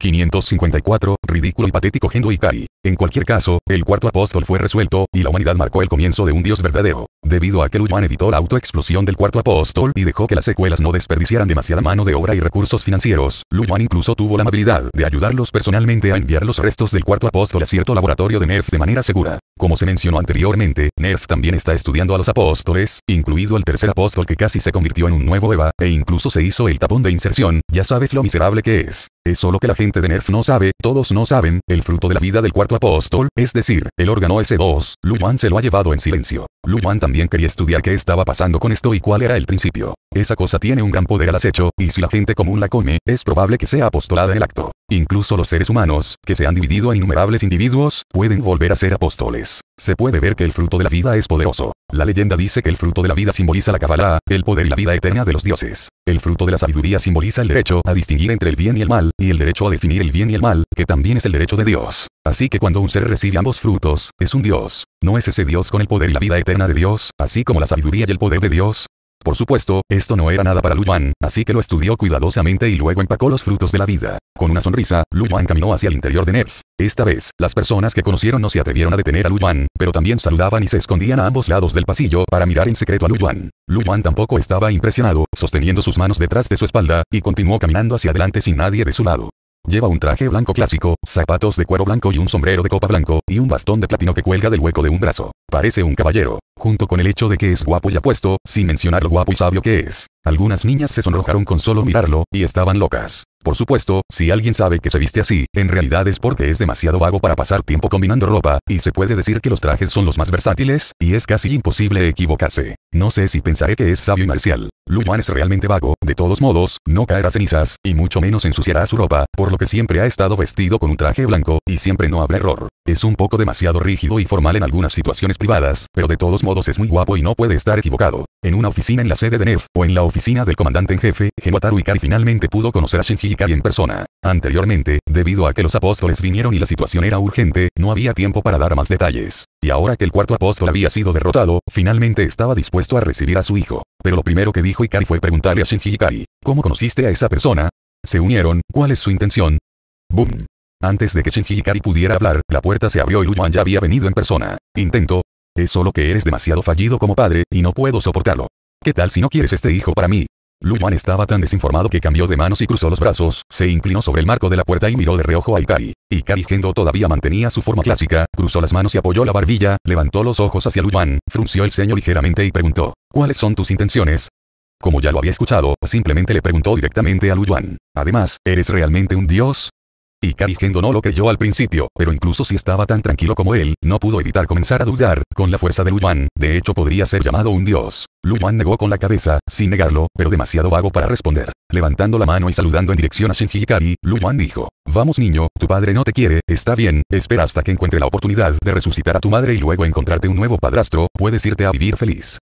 554, ridículo y patético Gendo Ikari. En cualquier caso, el cuarto apóstol fue resuelto, y la humanidad marcó el comienzo de un Dios verdadero. Debido a que Yuan evitó la autoexplosión del cuarto apóstol y dejó que las secuelas no desperdiciaran demasiada mano de obra y recursos financieros, Yuan incluso tuvo la amabilidad de ayudarlos personalmente a enviar los restos del cuarto apóstol a cierto laboratorio de NERF de manera segura. Como se mencionó anteriormente, NERF también está estudiando a los apóstoles, incluido el tercer apóstol que casi se convirtió en un nuevo Eva, e incluso se hizo el tapón de inserción, ya sabes lo miserable que es. Es solo que la gente de NERF no sabe, todos no saben, el fruto de la vida del cuarto apóstol, es decir, el órgano S2, Lu Yuan se lo ha llevado en silencio. Lu Yuan también quería estudiar qué estaba pasando con esto y cuál era el principio. Esa cosa tiene un gran poder al acecho, y si la gente común la come, es probable que sea apostolada en el acto. Incluso los seres humanos, que se han dividido en innumerables individuos, pueden volver a ser apóstoles. Se puede ver que el fruto de la vida es poderoso. La leyenda dice que el fruto de la vida simboliza la Kabbalah, el poder y la vida eterna de los dioses. El fruto de la sabiduría simboliza el derecho a distinguir entre el bien y el mal, y el derecho a definir el bien y el mal, que también es el derecho de Dios. Así que cuando un ser recibe ambos frutos, es un Dios. ¿No es ese Dios con el poder y la vida eterna de Dios, así como la sabiduría y el poder de Dios? Por supuesto, esto no era nada para Lu Yuan, así que lo estudió cuidadosamente y luego empacó los frutos de la vida. Con una sonrisa, Lu Yuan caminó hacia el interior de Nerf. Esta vez, las personas que conocieron no se atrevieron a detener a Lu pero también saludaban y se escondían a ambos lados del pasillo para mirar en secreto a Lu Yuan. Lu Yuan tampoco estaba impresionado, sosteniendo sus manos detrás de su espalda, y continuó caminando hacia adelante sin nadie de su lado. Lleva un traje blanco clásico, zapatos de cuero blanco y un sombrero de copa blanco, y un bastón de platino que cuelga del hueco de un brazo. Parece un caballero junto con el hecho de que es guapo y apuesto, sin mencionar lo guapo y sabio que es. Algunas niñas se sonrojaron con solo mirarlo, y estaban locas. Por supuesto, si alguien sabe que se viste así, en realidad es porque es demasiado vago para pasar tiempo combinando ropa, y se puede decir que los trajes son los más versátiles, y es casi imposible equivocarse. No sé si pensaré que es sabio y marcial. Lu Yuan es realmente vago, de todos modos, no caerá cenizas, y mucho menos ensuciará su ropa, por lo que siempre ha estado vestido con un traje blanco, y siempre no habrá error. Es un poco demasiado rígido y formal en algunas situaciones privadas, pero de todos modos es muy guapo y no puede estar equivocado. En una oficina en la sede de NEF, o en la oficina del comandante en jefe, Genwataru Ikari finalmente pudo conocer a Shinji física en persona. Anteriormente, debido a que los apóstoles vinieron y la situación era urgente, no había tiempo para dar más detalles. Y ahora que el cuarto apóstol había sido derrotado, finalmente estaba dispuesto a recibir a su hijo. Pero lo primero que dijo Ikari fue preguntarle a Shinji Ikari, ¿cómo conociste a esa persona? Se unieron, ¿cuál es su intención? Boom. Antes de que Shinji Ikari pudiera hablar, la puerta se abrió y Yuan ya había venido en persona. Intento. Es solo que eres demasiado fallido como padre, y no puedo soportarlo. ¿Qué tal si no quieres este hijo para mí? Lu Yuan estaba tan desinformado que cambió de manos y cruzó los brazos, se inclinó sobre el marco de la puerta y miró de reojo a Ikari. Ikari Gendo todavía mantenía su forma clásica, cruzó las manos y apoyó la barbilla, levantó los ojos hacia Lu Yuan, frunció el ceño ligeramente y preguntó, ¿cuáles son tus intenciones? Como ya lo había escuchado, simplemente le preguntó directamente a Lu Yuan. Además, ¿eres realmente un dios? Y no lo creyó al principio, pero incluso si estaba tan tranquilo como él, no pudo evitar comenzar a dudar, con la fuerza de Luyuan, de hecho podría ser llamado un dios. Luyuan negó con la cabeza, sin negarlo, pero demasiado vago para responder. Levantando la mano y saludando en dirección a Shinji Ikari, Luyuan dijo, Vamos niño, tu padre no te quiere, está bien, espera hasta que encuentre la oportunidad de resucitar a tu madre y luego encontrarte un nuevo padrastro, puedes irte a vivir feliz.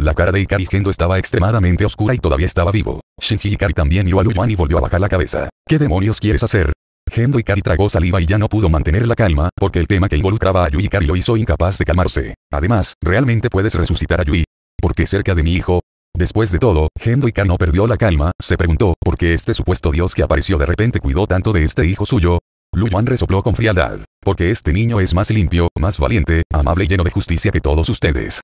La cara de Ikari estaba extremadamente oscura y todavía estaba vivo. Shinji Ikari también miró a Luyuan y volvió a bajar la cabeza. ¿Qué demonios quieres hacer? Gendo Ikari tragó saliva y ya no pudo mantener la calma, porque el tema que involucraba a Yui lo hizo incapaz de calmarse. Además, ¿realmente puedes resucitar a Yui? Porque cerca de mi hijo? Después de todo, Gendo Ikari no perdió la calma, se preguntó, ¿por qué este supuesto dios que apareció de repente cuidó tanto de este hijo suyo? Lu resopló con frialdad. Porque este niño es más limpio, más valiente, amable y lleno de justicia que todos ustedes.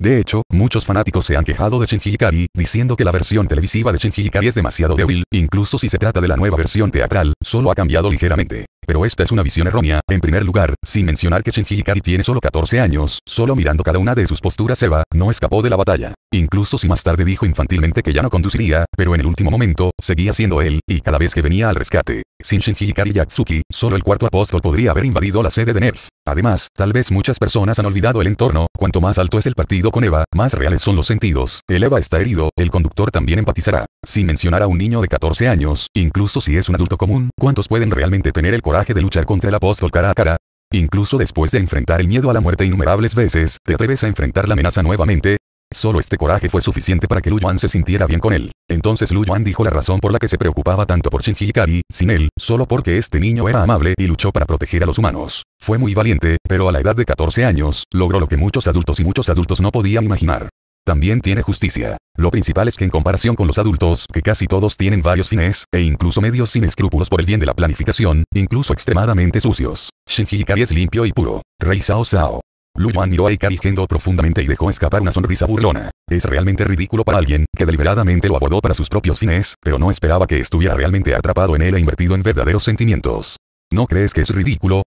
De hecho, muchos fanáticos se han quejado de Shinji Ikari, diciendo que la versión televisiva de Shinji Ikari es demasiado débil, incluso si se trata de la nueva versión teatral, solo ha cambiado ligeramente. Pero esta es una visión errónea, en primer lugar, sin mencionar que Shinji Ikari tiene solo 14 años, solo mirando cada una de sus posturas Eva, no escapó de la batalla. Incluso si más tarde dijo infantilmente que ya no conduciría, pero en el último momento, seguía siendo él, y cada vez que venía al rescate, sin Shinji Ikari Yatsuki, solo el cuarto apóstol podría haber invadido la sede de Nerf. Además, tal vez muchas personas han olvidado el entorno, cuanto más alto es el partido con Eva, más reales son los sentidos. El Eva está herido, el conductor también empatizará. Sin mencionar a un niño de 14 años, incluso si es un adulto común, ¿cuántos pueden realmente tener el coraje de luchar contra el apóstol cara a cara? Incluso después de enfrentar el miedo a la muerte innumerables veces, te atreves a enfrentar la amenaza nuevamente, Solo este coraje fue suficiente para que Lu Yuan se sintiera bien con él. Entonces Lu Yuan dijo la razón por la que se preocupaba tanto por Shinji Ikari, sin él, solo porque este niño era amable y luchó para proteger a los humanos. Fue muy valiente, pero a la edad de 14 años, logró lo que muchos adultos y muchos adultos no podían imaginar. También tiene justicia. Lo principal es que en comparación con los adultos, que casi todos tienen varios fines, e incluso medios sin escrúpulos por el bien de la planificación, incluso extremadamente sucios, Shinji Ikari es limpio y puro. Rei Sao Sao. Luan miró a Ikari Gendo profundamente y dejó escapar una sonrisa burlona. Es realmente ridículo para alguien, que deliberadamente lo abordó para sus propios fines, pero no esperaba que estuviera realmente atrapado en él e invertido en verdaderos sentimientos. ¿No crees que es ridículo?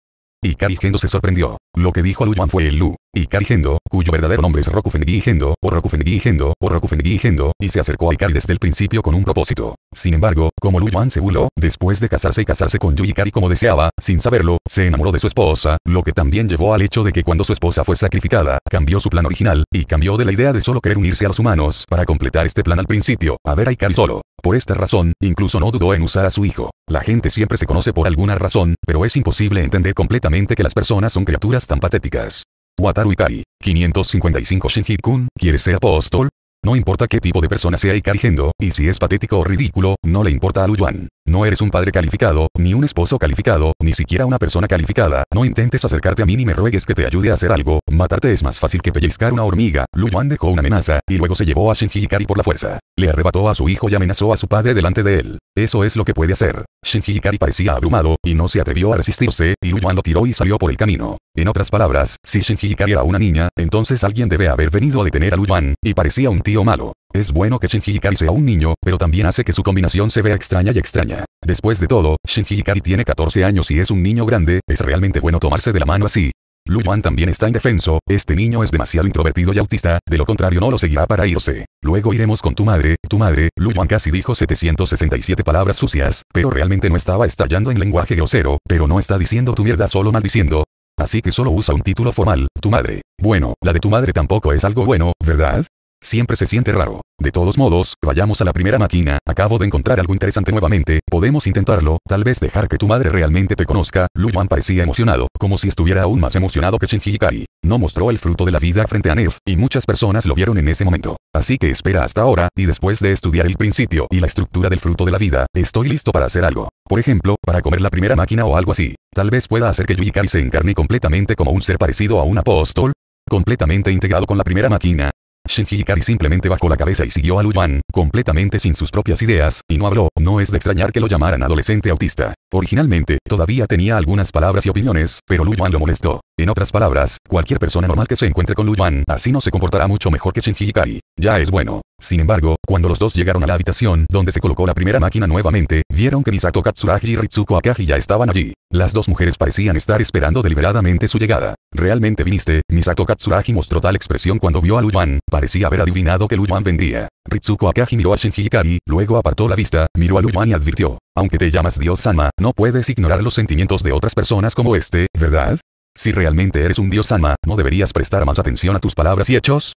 y Kari se sorprendió. Lo que dijo Lu Yuan fue el Lu. Ikari Hendo, cuyo verdadero nombre es Rokufengi Hendo, o Rokufengi Hendo, o Rokufengi Hendo, y se acercó a Ikari desde el principio con un propósito. Sin embargo, como Lu Yuan se burló, después de casarse y casarse con Yu Ikari como deseaba, sin saberlo, se enamoró de su esposa, lo que también llevó al hecho de que cuando su esposa fue sacrificada, cambió su plan original, y cambió de la idea de solo querer unirse a los humanos para completar este plan al principio, a ver a Ikari solo. Por esta razón, incluso no dudó en usar a su hijo. La gente siempre se conoce por alguna razón, pero es imposible entender completamente que las personas son criaturas tan patéticas. Wataru Ikari, 555 Shinji-kun, ¿quiere ser apóstol? No importa qué tipo de persona sea Ikari Gendo, y si es patético o ridículo, no le importa a Luyuan. No eres un padre calificado, ni un esposo calificado, ni siquiera una persona calificada. No intentes acercarte a mí ni me ruegues que te ayude a hacer algo. Matarte es más fácil que pellizcar una hormiga. Lu dejó una amenaza, y luego se llevó a Shinji Hikari por la fuerza. Le arrebató a su hijo y amenazó a su padre delante de él. Eso es lo que puede hacer. Shinji Hikari parecía abrumado, y no se atrevió a resistirse, y Lu lo tiró y salió por el camino. En otras palabras, si Shinji Hikari era una niña, entonces alguien debe haber venido a detener a Lu y parecía un tío malo. Es bueno que Shinji Hikari sea un niño, pero también hace que su combinación se vea extraña y extraña. Después de todo, Shinji Ikari tiene 14 años y es un niño grande, es realmente bueno tomarse de la mano así. Lu Yuan también está indefenso, este niño es demasiado introvertido y autista, de lo contrario no lo seguirá para irse. Luego iremos con tu madre, tu madre, Lu Yuan casi dijo 767 palabras sucias, pero realmente no estaba estallando en lenguaje grosero, pero no está diciendo tu mierda solo maldiciendo. Así que solo usa un título formal, tu madre. Bueno, la de tu madre tampoco es algo bueno, ¿verdad? Siempre se siente raro. De todos modos, vayamos a la primera máquina, acabo de encontrar algo interesante nuevamente, podemos intentarlo, tal vez dejar que tu madre realmente te conozca, Lu Yuan parecía emocionado, como si estuviera aún más emocionado que Shinji Ikari. No mostró el fruto de la vida frente a Nef, y muchas personas lo vieron en ese momento. Así que espera hasta ahora, y después de estudiar el principio y la estructura del fruto de la vida, estoy listo para hacer algo. Por ejemplo, para comer la primera máquina o algo así. Tal vez pueda hacer que Ikari se encarne completamente como un ser parecido a un apóstol, completamente integrado con la primera máquina, Shinji simplemente bajó la cabeza y siguió a Yuan, completamente sin sus propias ideas, y no habló, no es de extrañar que lo llamaran adolescente autista. Originalmente, todavía tenía algunas palabras y opiniones, pero Yuan lo molestó. En otras palabras, cualquier persona normal que se encuentre con Yuan así no se comportará mucho mejor que Shinji Ya es bueno. Sin embargo, cuando los dos llegaron a la habitación donde se colocó la primera máquina nuevamente, vieron que Misato Katsuragi y Ritsuko Akagi ya estaban allí. Las dos mujeres parecían estar esperando deliberadamente su llegada. ¿Realmente viniste? Misato Katsuragi mostró tal expresión cuando vio a Luyuan, parecía haber adivinado que Luyuan vendía. Ritsuko Akagi miró a Shinji Ikari, luego apartó la vista, miró a Luyuan y advirtió. Aunque te llamas Dios-sama, no puedes ignorar los sentimientos de otras personas como este, ¿verdad? Si realmente eres un dios-sama, ¿no deberías prestar más atención a tus palabras y hechos?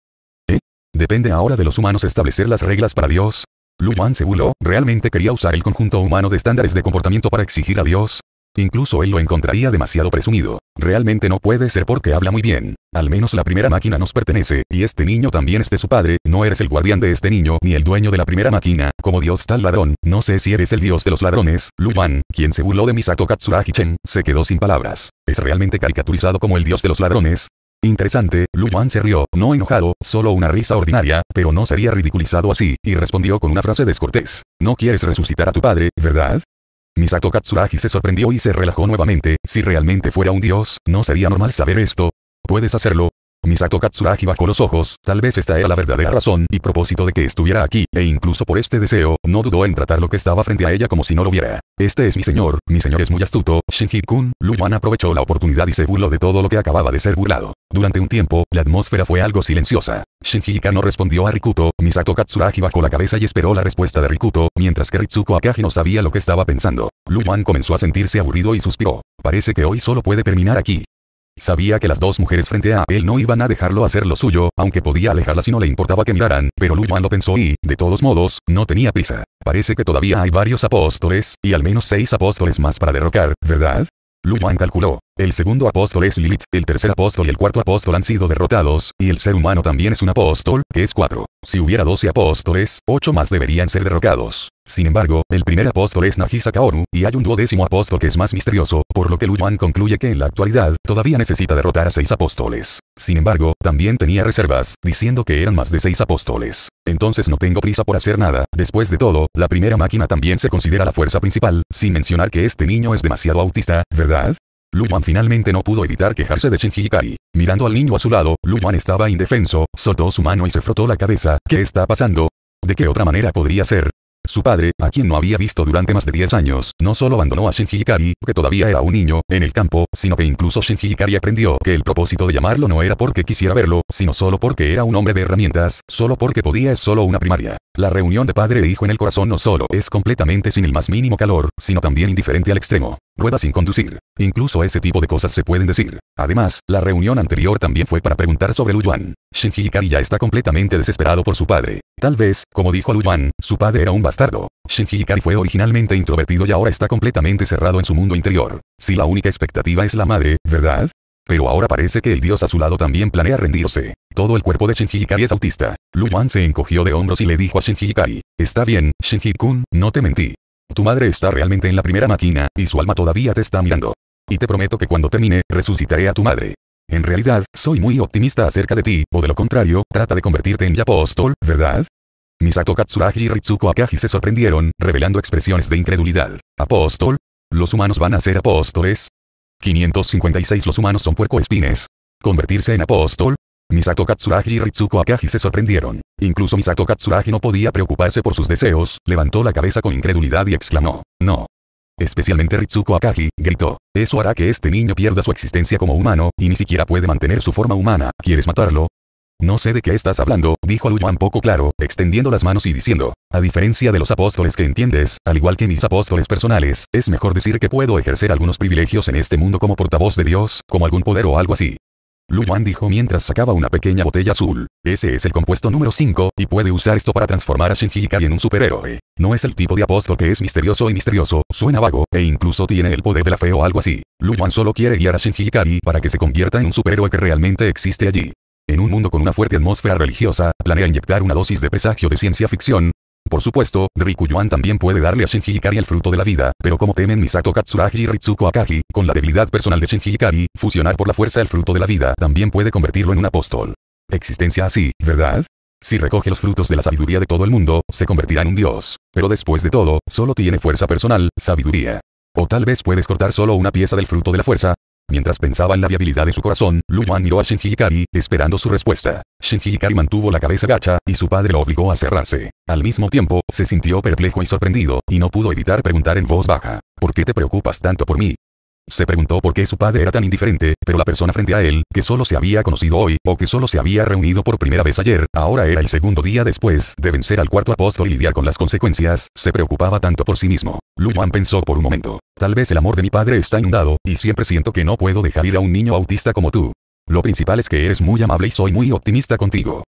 Depende ahora de los humanos establecer las reglas para Dios. Lu Yuan se burló, realmente quería usar el conjunto humano de estándares de comportamiento para exigir a Dios. Incluso él lo encontraría demasiado presumido. Realmente no puede ser porque habla muy bien. Al menos la primera máquina nos pertenece, y este niño también es de su padre, no eres el guardián de este niño ni el dueño de la primera máquina, como dios tal ladrón, no sé si eres el dios de los ladrones, Lu Yuan, quien se burló de Misato Katsuragi Chen, se quedó sin palabras. Es realmente caricaturizado como el dios de los ladrones, Interesante, Lu se rió, no enojado, solo una risa ordinaria, pero no sería ridiculizado así, y respondió con una frase descortés. No quieres resucitar a tu padre, ¿verdad? Misato Katsuragi se sorprendió y se relajó nuevamente, si realmente fuera un dios, ¿no sería normal saber esto? Puedes hacerlo, Misato Katsuragi bajó los ojos, tal vez esta era la verdadera razón y propósito de que estuviera aquí, e incluso por este deseo, no dudó en tratar lo que estaba frente a ella como si no lo viera. Este es mi señor, mi señor es muy astuto, Shinji-kun, Luan aprovechó la oportunidad y se burló de todo lo que acababa de ser burlado. Durante un tiempo, la atmósfera fue algo silenciosa. Shinji no respondió a Rikuto, Misato Katsuragi bajó la cabeza y esperó la respuesta de Rikuto, mientras que Ritsuko Akagi no sabía lo que estaba pensando. Luan comenzó a sentirse aburrido y suspiró. Parece que hoy solo puede terminar aquí. Sabía que las dos mujeres frente a él no iban a dejarlo hacer lo suyo, aunque podía alejarlas si no le importaba que miraran, pero Lu Yuan lo pensó y, de todos modos, no tenía prisa. Parece que todavía hay varios apóstoles, y al menos seis apóstoles más para derrocar, ¿verdad? Lu Yuan calculó. El segundo apóstol es Lilith, el tercer apóstol y el cuarto apóstol han sido derrotados, y el ser humano también es un apóstol, que es cuatro. Si hubiera doce apóstoles, ocho más deberían ser derrocados. Sin embargo, el primer apóstol es Nagisa Kaoru, y hay un duodécimo apóstol que es más misterioso, por lo que Lu Yuan concluye que en la actualidad, todavía necesita derrotar a seis apóstoles. Sin embargo, también tenía reservas, diciendo que eran más de seis apóstoles. Entonces no tengo prisa por hacer nada, después de todo, la primera máquina también se considera la fuerza principal, sin mencionar que este niño es demasiado autista, ¿verdad? Lu finalmente no pudo evitar quejarse de Shinji Mirando al niño a su lado, Lu Wan estaba indefenso, soltó su mano y se frotó la cabeza. ¿Qué está pasando? ¿De qué otra manera podría ser? Su padre, a quien no había visto durante más de 10 años, no solo abandonó a Shinji Hikari, que todavía era un niño, en el campo, sino que incluso Shinji Hikari aprendió que el propósito de llamarlo no era porque quisiera verlo, sino solo porque era un hombre de herramientas, solo porque podía es solo una primaria. La reunión de padre e hijo en el corazón no solo es completamente sin el más mínimo calor, sino también indiferente al extremo. Rueda sin conducir. Incluso ese tipo de cosas se pueden decir. Además, la reunión anterior también fue para preguntar sobre Lu Yuan. Shinji Hikari ya está completamente desesperado por su padre. Tal vez, como dijo Lu Yuan, su padre era un bastardo. Shinji Ikari fue originalmente introvertido y ahora está completamente cerrado en su mundo interior. Si la única expectativa es la madre, ¿verdad? Pero ahora parece que el dios a su lado también planea rendirse. Todo el cuerpo de Shinji Ikari es autista. Lu Yuan se encogió de hombros y le dijo a Shinji Ikari, Está bien, Shinji-kun, no te mentí. Tu madre está realmente en la primera máquina, y su alma todavía te está mirando. Y te prometo que cuando termine, resucitaré a tu madre. En realidad, soy muy optimista acerca de ti, o de lo contrario, trata de convertirte en apóstol, ¿verdad? Misato Katsuragi y Ritsuko Akagi se sorprendieron, revelando expresiones de incredulidad. ¿Apóstol? ¿Los humanos van a ser apóstoles? 556 Los humanos son puercoespines. ¿Convertirse en apóstol? Misato Katsuragi y Ritsuko Akagi se sorprendieron. Incluso Misato Katsuragi no podía preocuparse por sus deseos, levantó la cabeza con incredulidad y exclamó, no. Especialmente Ritsuko Akagi, gritó. Eso hará que este niño pierda su existencia como humano, y ni siquiera puede mantener su forma humana. ¿Quieres matarlo? No sé de qué estás hablando, dijo Luyuan poco claro, extendiendo las manos y diciendo, a diferencia de los apóstoles que entiendes, al igual que mis apóstoles personales, es mejor decir que puedo ejercer algunos privilegios en este mundo como portavoz de Dios, como algún poder o algo así. Lu Yuan dijo mientras sacaba una pequeña botella azul. Ese es el compuesto número 5, y puede usar esto para transformar a Shinji Ikari en un superhéroe. No es el tipo de apóstol que es misterioso y misterioso, suena vago, e incluso tiene el poder de la fe o algo así. Lu Yuan solo quiere guiar a Shinji Ikari para que se convierta en un superhéroe que realmente existe allí. En un mundo con una fuerte atmósfera religiosa, planea inyectar una dosis de presagio de ciencia ficción, por supuesto, Yuan también puede darle a Shinji Ikari el fruto de la vida, pero como temen Misato Katsuragi y Ritsuko Akagi, con la debilidad personal de Shinji Ikari, fusionar por la fuerza el fruto de la vida también puede convertirlo en un apóstol. Existencia así, ¿verdad? Si recoge los frutos de la sabiduría de todo el mundo, se convertirá en un dios. Pero después de todo, solo tiene fuerza personal, sabiduría. O tal vez puedes cortar solo una pieza del fruto de la fuerza, Mientras pensaba en la viabilidad de su corazón, Lu Yuan miró a Shinji Hikari, esperando su respuesta. Shinji Hikari mantuvo la cabeza gacha, y su padre lo obligó a cerrarse. Al mismo tiempo, se sintió perplejo y sorprendido, y no pudo evitar preguntar en voz baja. ¿Por qué te preocupas tanto por mí? Se preguntó por qué su padre era tan indiferente, pero la persona frente a él, que solo se había conocido hoy, o que solo se había reunido por primera vez ayer, ahora era el segundo día después de vencer al cuarto apóstol y lidiar con las consecuencias, se preocupaba tanto por sí mismo. Lu Yuan pensó por un momento. Tal vez el amor de mi padre está inundado, y siempre siento que no puedo dejar ir a un niño autista como tú. Lo principal es que eres muy amable y soy muy optimista contigo.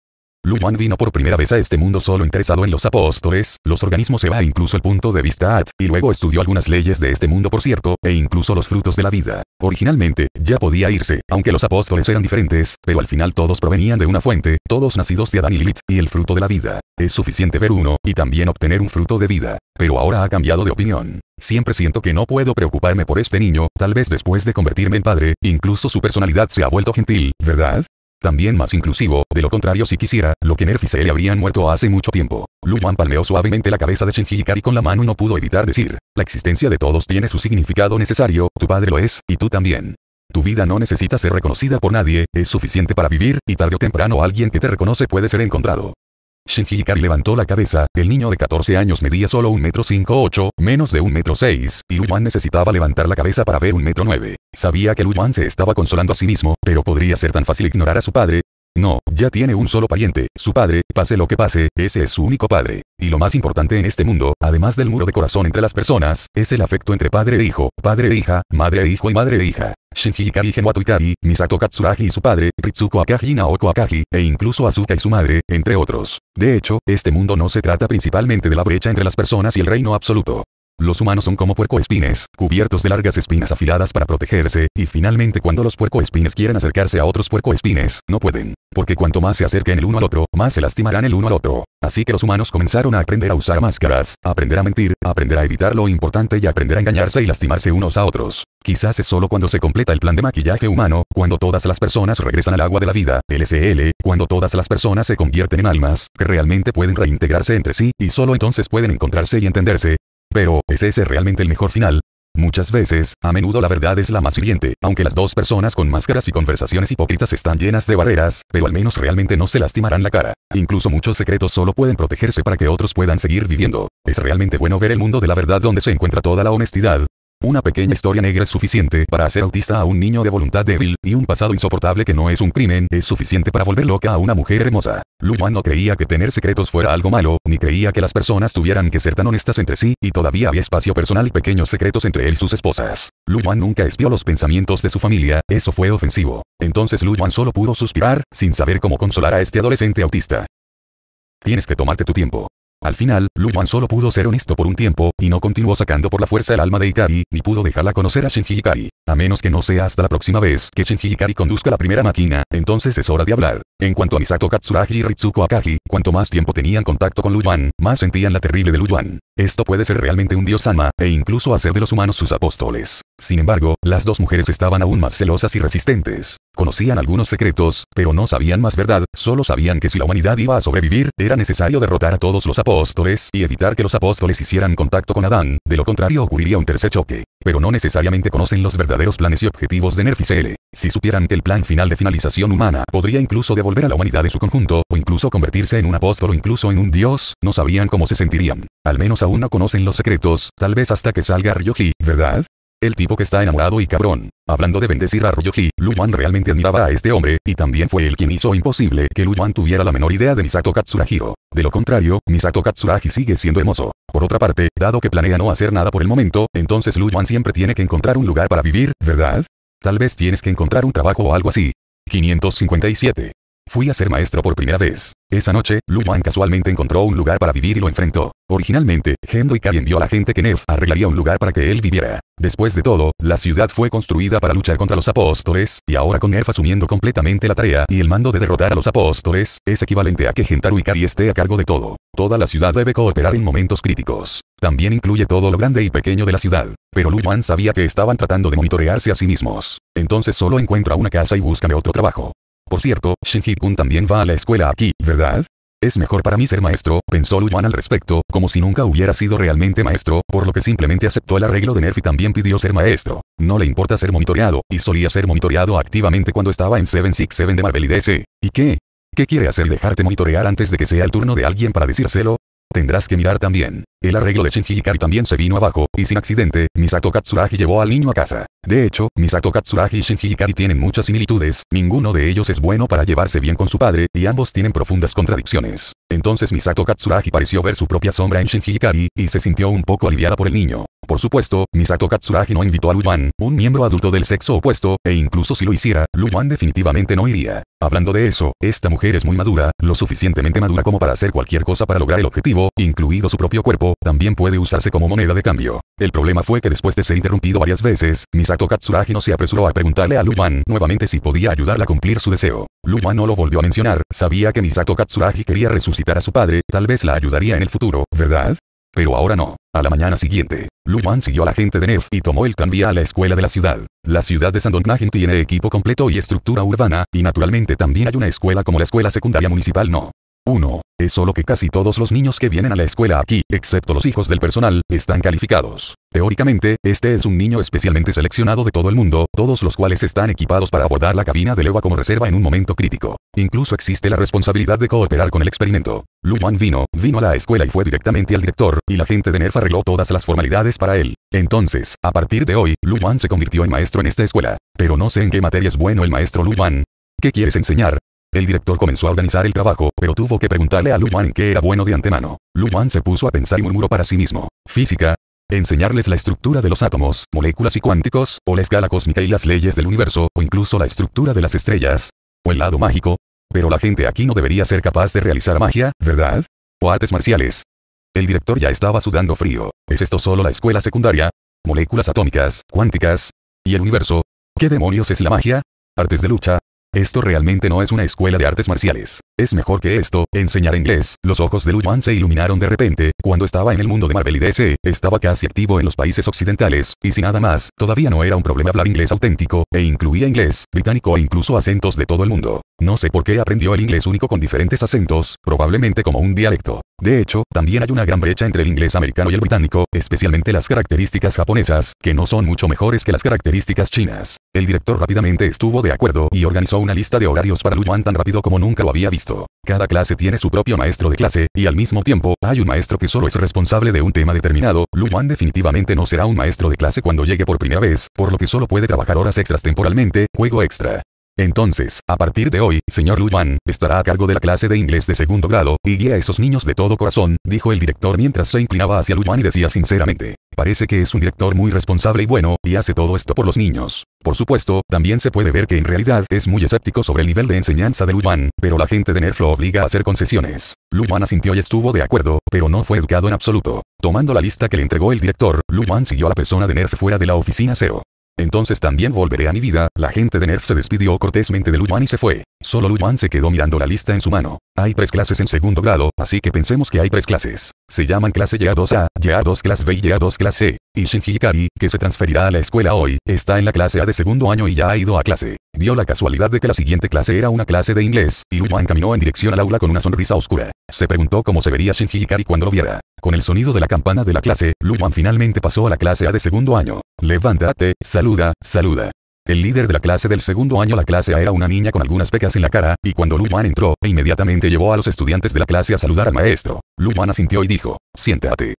Lu vino por primera vez a este mundo solo interesado en los apóstoles, los organismos se va incluso el punto de vista at, y luego estudió algunas leyes de este mundo por cierto, e incluso los frutos de la vida. Originalmente, ya podía irse, aunque los apóstoles eran diferentes, pero al final todos provenían de una fuente, todos nacidos de Adán y Lilith, y el fruto de la vida. Es suficiente ver uno, y también obtener un fruto de vida. Pero ahora ha cambiado de opinión. Siempre siento que no puedo preocuparme por este niño, tal vez después de convertirme en padre, incluso su personalidad se ha vuelto gentil, ¿verdad? También más inclusivo, de lo contrario si quisiera, lo que Nerf y Cell habrían muerto hace mucho tiempo. Lu Yuan palmeó suavemente la cabeza de Shinji Kari con la mano y no pudo evitar decir, la existencia de todos tiene su significado necesario, tu padre lo es, y tú también. Tu vida no necesita ser reconocida por nadie, es suficiente para vivir, y tarde o temprano alguien que te reconoce puede ser encontrado. Shinji Ikari levantó la cabeza, el niño de 14 años medía solo un metro menos de un metro 6, y Luyuan necesitaba levantar la cabeza para ver un metro Sabía que Luyuan se estaba consolando a sí mismo, pero podría ser tan fácil ignorar a su padre, no, ya tiene un solo pariente, su padre, pase lo que pase, ese es su único padre. Y lo más importante en este mundo, además del muro de corazón entre las personas, es el afecto entre padre e hijo, padre e hija, madre e hijo y madre e hija. Shinji Ikari Misato Katsuragi y su padre, Ritsuko Akagi y Naoko Akagi, e incluso Asuka y su madre, entre otros. De hecho, este mundo no se trata principalmente de la brecha entre las personas y el reino absoluto. Los humanos son como puercoespines, cubiertos de largas espinas afiladas para protegerse, y finalmente cuando los puercoespines quieren acercarse a otros puercoespines, no pueden. Porque cuanto más se acerquen el uno al otro, más se lastimarán el uno al otro. Así que los humanos comenzaron a aprender a usar máscaras, a aprender a mentir, a aprender a evitar lo importante y aprender a engañarse y lastimarse unos a otros. Quizás es solo cuando se completa el plan de maquillaje humano, cuando todas las personas regresan al agua de la vida, LCL, cuando todas las personas se convierten en almas, que realmente pueden reintegrarse entre sí, y solo entonces pueden encontrarse y entenderse, pero, ¿es ese realmente el mejor final? Muchas veces, a menudo la verdad es la más hiriente, aunque las dos personas con máscaras y conversaciones hipócritas están llenas de barreras, pero al menos realmente no se lastimarán la cara. Incluso muchos secretos solo pueden protegerse para que otros puedan seguir viviendo. Es realmente bueno ver el mundo de la verdad donde se encuentra toda la honestidad, una pequeña historia negra es suficiente para hacer autista a un niño de voluntad débil, y un pasado insoportable que no es un crimen es suficiente para volver loca a una mujer hermosa. Lu Yuan no creía que tener secretos fuera algo malo, ni creía que las personas tuvieran que ser tan honestas entre sí, y todavía había espacio personal y pequeños secretos entre él y sus esposas. Lu Yuan nunca espió los pensamientos de su familia, eso fue ofensivo. Entonces Lu Yuan solo pudo suspirar, sin saber cómo consolar a este adolescente autista. Tienes que tomarte tu tiempo. Al final, Lu Yuan solo pudo ser honesto por un tiempo, y no continuó sacando por la fuerza el alma de Ikari, ni pudo dejarla conocer a Shinji Ikari. A menos que no sea hasta la próxima vez que Shinji Ikari conduzca la primera máquina, entonces es hora de hablar. En cuanto a Misato Katsuragi y Ritsuko Akagi, cuanto más tiempo tenían contacto con Luyuan, más sentían la terrible de Luyuan. Esto puede ser realmente un dios ama, e incluso hacer de los humanos sus apóstoles. Sin embargo, las dos mujeres estaban aún más celosas y resistentes. Conocían algunos secretos, pero no sabían más verdad, solo sabían que si la humanidad iba a sobrevivir, era necesario derrotar a todos los apóstoles y evitar que los apóstoles hicieran contacto con Adán, de lo contrario ocurriría un tercer choque pero no necesariamente conocen los verdaderos planes y objetivos de NERFICL. Si supieran que el plan final de finalización humana podría incluso devolver a la humanidad en su conjunto, o incluso convertirse en un apóstol o incluso en un dios, no sabrían cómo se sentirían. Al menos aún no conocen los secretos, tal vez hasta que salga Ryoji, ¿verdad? El tipo que está enamorado y cabrón. Hablando de bendecir a Lu Yuan realmente admiraba a este hombre, y también fue el quien hizo imposible que Yuan tuviera la menor idea de Misato Katsurahiro. De lo contrario, Misato Katsuraji sigue siendo hermoso. Por otra parte, dado que planea no hacer nada por el momento, entonces Yuan siempre tiene que encontrar un lugar para vivir, ¿verdad? Tal vez tienes que encontrar un trabajo o algo así. 557. Fui a ser maestro por primera vez. Esa noche, Yuan casualmente encontró un lugar para vivir y lo enfrentó. Originalmente, Hendo Ikari envió a la gente que Nerf arreglaría un lugar para que él viviera. Después de todo, la ciudad fue construida para luchar contra los apóstoles, y ahora con Nerf asumiendo completamente la tarea y el mando de derrotar a los apóstoles, es equivalente a que y Ikari esté a cargo de todo. Toda la ciudad debe cooperar en momentos críticos. También incluye todo lo grande y pequeño de la ciudad. Pero Lu sabía que estaban tratando de monitorearse a sí mismos. Entonces solo encuentra una casa y búscame otro trabajo. Por cierto, Shinji-kun también va a la escuela aquí, ¿verdad? Es mejor para mí ser maestro, pensó Yuan al respecto, como si nunca hubiera sido realmente maestro, por lo que simplemente aceptó el arreglo de Nerf y también pidió ser maestro. No le importa ser monitoreado, y solía ser monitoreado activamente cuando estaba en 767 de Marvel y DC. ¿Y qué? ¿Qué quiere hacer dejarte monitorear antes de que sea el turno de alguien para decírselo? Tendrás que mirar también. El arreglo de Shinji Ikari también se vino abajo, y sin accidente, Misato Katsuragi llevó al niño a casa. De hecho, Misato Katsuragi y Shinji Ikari tienen muchas similitudes, ninguno de ellos es bueno para llevarse bien con su padre, y ambos tienen profundas contradicciones. Entonces Misato Katsuragi pareció ver su propia sombra en Shinji Ikari, y se sintió un poco aliviada por el niño. Por supuesto, Misato Katsuragi no invitó a Luyuan, un miembro adulto del sexo opuesto, e incluso si lo hiciera, Luyuan definitivamente no iría. Hablando de eso, esta mujer es muy madura, lo suficientemente madura como para hacer cualquier cosa para lograr el objetivo, incluido su propio cuerpo, también puede usarse como moneda de cambio. El problema fue que después de ser interrumpido varias veces, Misato Katsuragi no se apresuró a preguntarle a Luan nuevamente si podía ayudarla a cumplir su deseo. Luan no lo volvió a mencionar, sabía que Misato Katsuragi quería resucitar a su padre, tal vez la ayudaría en el futuro, ¿verdad? Pero ahora no. A la mañana siguiente, Luan siguió a la gente de Nef y tomó el tranvía a la escuela de la ciudad. La ciudad de Sandongnagen tiene equipo completo y estructura urbana, y naturalmente también hay una escuela como la escuela secundaria municipal no. 1. Es solo que casi todos los niños que vienen a la escuela aquí, excepto los hijos del personal, están calificados. Teóricamente, este es un niño especialmente seleccionado de todo el mundo, todos los cuales están equipados para abordar la cabina de leva como reserva en un momento crítico. Incluso existe la responsabilidad de cooperar con el experimento. Lu Yuan vino, vino a la escuela y fue directamente al director, y la gente de NERF arregló todas las formalidades para él. Entonces, a partir de hoy, Lu Yuan se convirtió en maestro en esta escuela. Pero no sé en qué materia es bueno el maestro Lu Yuan. ¿Qué quieres enseñar? El director comenzó a organizar el trabajo, pero tuvo que preguntarle a Lu Yuan qué era bueno de antemano. Lu se puso a pensar y murmuró para sí mismo. Física, enseñarles la estructura de los átomos, moléculas y cuánticos, o la escala cósmica y las leyes del universo, o incluso la estructura de las estrellas, o el lado mágico. Pero la gente aquí no debería ser capaz de realizar magia, ¿verdad? O artes marciales. El director ya estaba sudando frío. ¿Es esto solo la escuela secundaria? Moléculas atómicas, cuánticas, y el universo. ¿Qué demonios es la magia? Artes de lucha, esto realmente no es una escuela de artes marciales. Es mejor que esto, enseñar inglés. Los ojos de Lu Yuan se iluminaron de repente, cuando estaba en el mundo de Marvel y DC, estaba casi activo en los países occidentales, y sin nada más, todavía no era un problema hablar inglés auténtico, e incluía inglés, británico e incluso acentos de todo el mundo. No sé por qué aprendió el inglés único con diferentes acentos, probablemente como un dialecto. De hecho, también hay una gran brecha entre el inglés americano y el británico, especialmente las características japonesas, que no son mucho mejores que las características chinas. El director rápidamente estuvo de acuerdo y organizó una lista de horarios para Lu Yuan tan rápido como nunca lo había visto. Cada clase tiene su propio maestro de clase, y al mismo tiempo, hay un maestro que solo es responsable de un tema determinado. Lu Yuan definitivamente no será un maestro de clase cuando llegue por primera vez, por lo que solo puede trabajar horas extras temporalmente, juego extra. Entonces, a partir de hoy, señor Luan, estará a cargo de la clase de inglés de segundo grado, y guía a esos niños de todo corazón, dijo el director mientras se inclinaba hacia Luan y decía sinceramente. Parece que es un director muy responsable y bueno, y hace todo esto por los niños. Por supuesto, también se puede ver que en realidad es muy escéptico sobre el nivel de enseñanza de Luan, pero la gente de Nerf lo obliga a hacer concesiones. Luan asintió y estuvo de acuerdo, pero no fue educado en absoluto. Tomando la lista que le entregó el director, Luan siguió a la persona de Nerf fuera de la oficina CEO. Entonces también volveré a mi vida, la gente de Nerf se despidió cortésmente de Luyuan y se fue. Solo Lu se quedó mirando la lista en su mano. Hay tres clases en segundo grado, así que pensemos que hay tres clases. Se llaman clase YA2A, YA2 clase B y YA2 clase C. E. Y Shinji Hikari, que se transferirá a la escuela hoy, está en la clase A de segundo año y ya ha ido a clase. Dio la casualidad de que la siguiente clase era una clase de inglés, y Lu Yuan caminó en dirección al aula con una sonrisa oscura. Se preguntó cómo se vería Shinji Hikari cuando lo viera. Con el sonido de la campana de la clase, Lu Yuan finalmente pasó a la clase A de segundo año. Levántate, saluda, saluda. El líder de la clase del segundo año la clase era una niña con algunas pecas en la cara, y cuando Lu Yuan entró, e inmediatamente llevó a los estudiantes de la clase a saludar al maestro. Lu Yuan asintió y dijo, siéntate.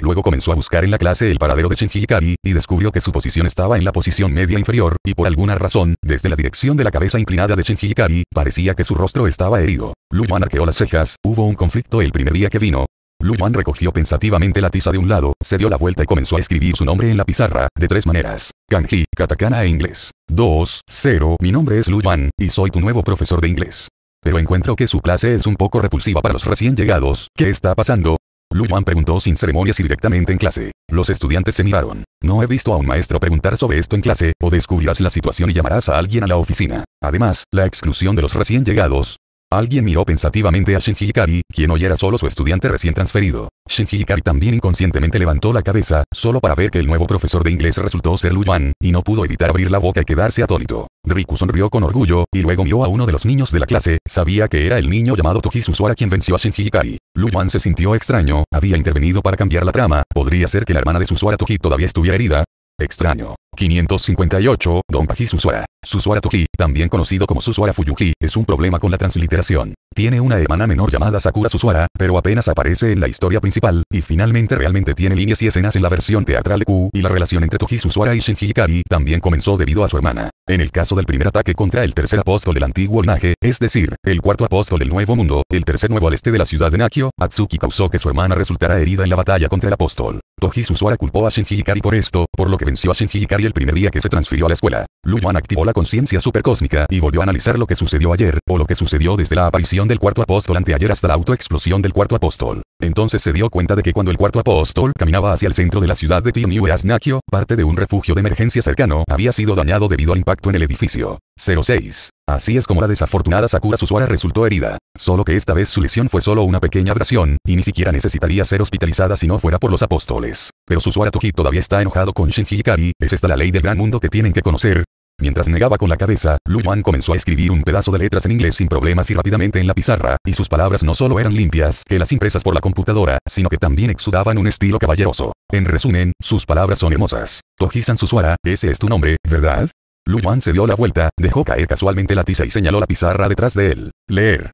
Luego comenzó a buscar en la clase el paradero de Shinji Ikari, y descubrió que su posición estaba en la posición media inferior, y por alguna razón, desde la dirección de la cabeza inclinada de Shinji parecía que su rostro estaba herido. Lu Yuan arqueó las cejas, hubo un conflicto el primer día que vino, Lu recogió pensativamente la tiza de un lado, se dio la vuelta y comenzó a escribir su nombre en la pizarra, de tres maneras. Kanji, katakana e inglés. 2, 0. Mi nombre es Lu y soy tu nuevo profesor de inglés. Pero encuentro que su clase es un poco repulsiva para los recién llegados. ¿Qué está pasando? Lu preguntó sin ceremonias y directamente en clase. Los estudiantes se miraron. No he visto a un maestro preguntar sobre esto en clase, o descubrirás la situación y llamarás a alguien a la oficina. Además, la exclusión de los recién llegados, Alguien miró pensativamente a Shinji Ikari, quien hoy era solo su estudiante recién transferido. Shinji Ikari también inconscientemente levantó la cabeza, solo para ver que el nuevo profesor de inglés resultó ser Lu Yuan, y no pudo evitar abrir la boca y quedarse atónito. Riku sonrió con orgullo, y luego miró a uno de los niños de la clase, sabía que era el niño llamado Toji Susuara quien venció a Shinji Ikari. Lu Yuan se sintió extraño, había intervenido para cambiar la trama, podría ser que la hermana de Susuara Toji todavía estuviera herida, Extraño. 558, Don Paji Susuara. Susuara Toji, también conocido como Susuara Fuyuji, es un problema con la transliteración. Tiene una hermana menor llamada Sakura Susuara, pero apenas aparece en la historia principal, y finalmente realmente tiene líneas y escenas en la versión teatral de Ku. y la relación entre Toji Susuara y Shinji Ikari también comenzó debido a su hermana. En el caso del primer ataque contra el tercer apóstol del antiguo linaje, es decir, el cuarto apóstol del nuevo mundo, el tercer nuevo al este de la ciudad de Nakio, Atsuki causó que su hermana resultara herida en la batalla contra el apóstol. Toji Susuara culpó a Shinji Ikari por esto, por lo que venció a Shinji Ikari el primer día que se transfirió a la escuela. Lu activó la conciencia supercósmica y volvió a analizar lo que sucedió ayer, o lo que sucedió desde la aparición del cuarto apóstol anteayer hasta la autoexplosión del cuarto apóstol. Entonces se dio cuenta de que cuando el cuarto apóstol caminaba hacia el centro de la ciudad de Tianyu Asnakyo, parte de un refugio de emergencia cercano había sido dañado debido al impacto en el edificio. 06. Así es como la desafortunada Sakura Susuara resultó herida. Solo que esta vez su lesión fue solo una pequeña abrasión, y ni siquiera necesitaría ser hospitalizada si no fuera por los apóstoles. Pero Susuara Toji todavía está enojado con Shinji Ikari, ¿es esta la ley del gran mundo que tienen que conocer? Mientras negaba con la cabeza, Lu Yuan comenzó a escribir un pedazo de letras en inglés sin problemas y rápidamente en la pizarra, y sus palabras no solo eran limpias que las impresas por la computadora, sino que también exudaban un estilo caballeroso. En resumen, sus palabras son hermosas. Toji-san Susuara, ese es tu nombre, ¿verdad? Lu se dio la vuelta, dejó caer casualmente la tiza y señaló la pizarra detrás de él. Leer.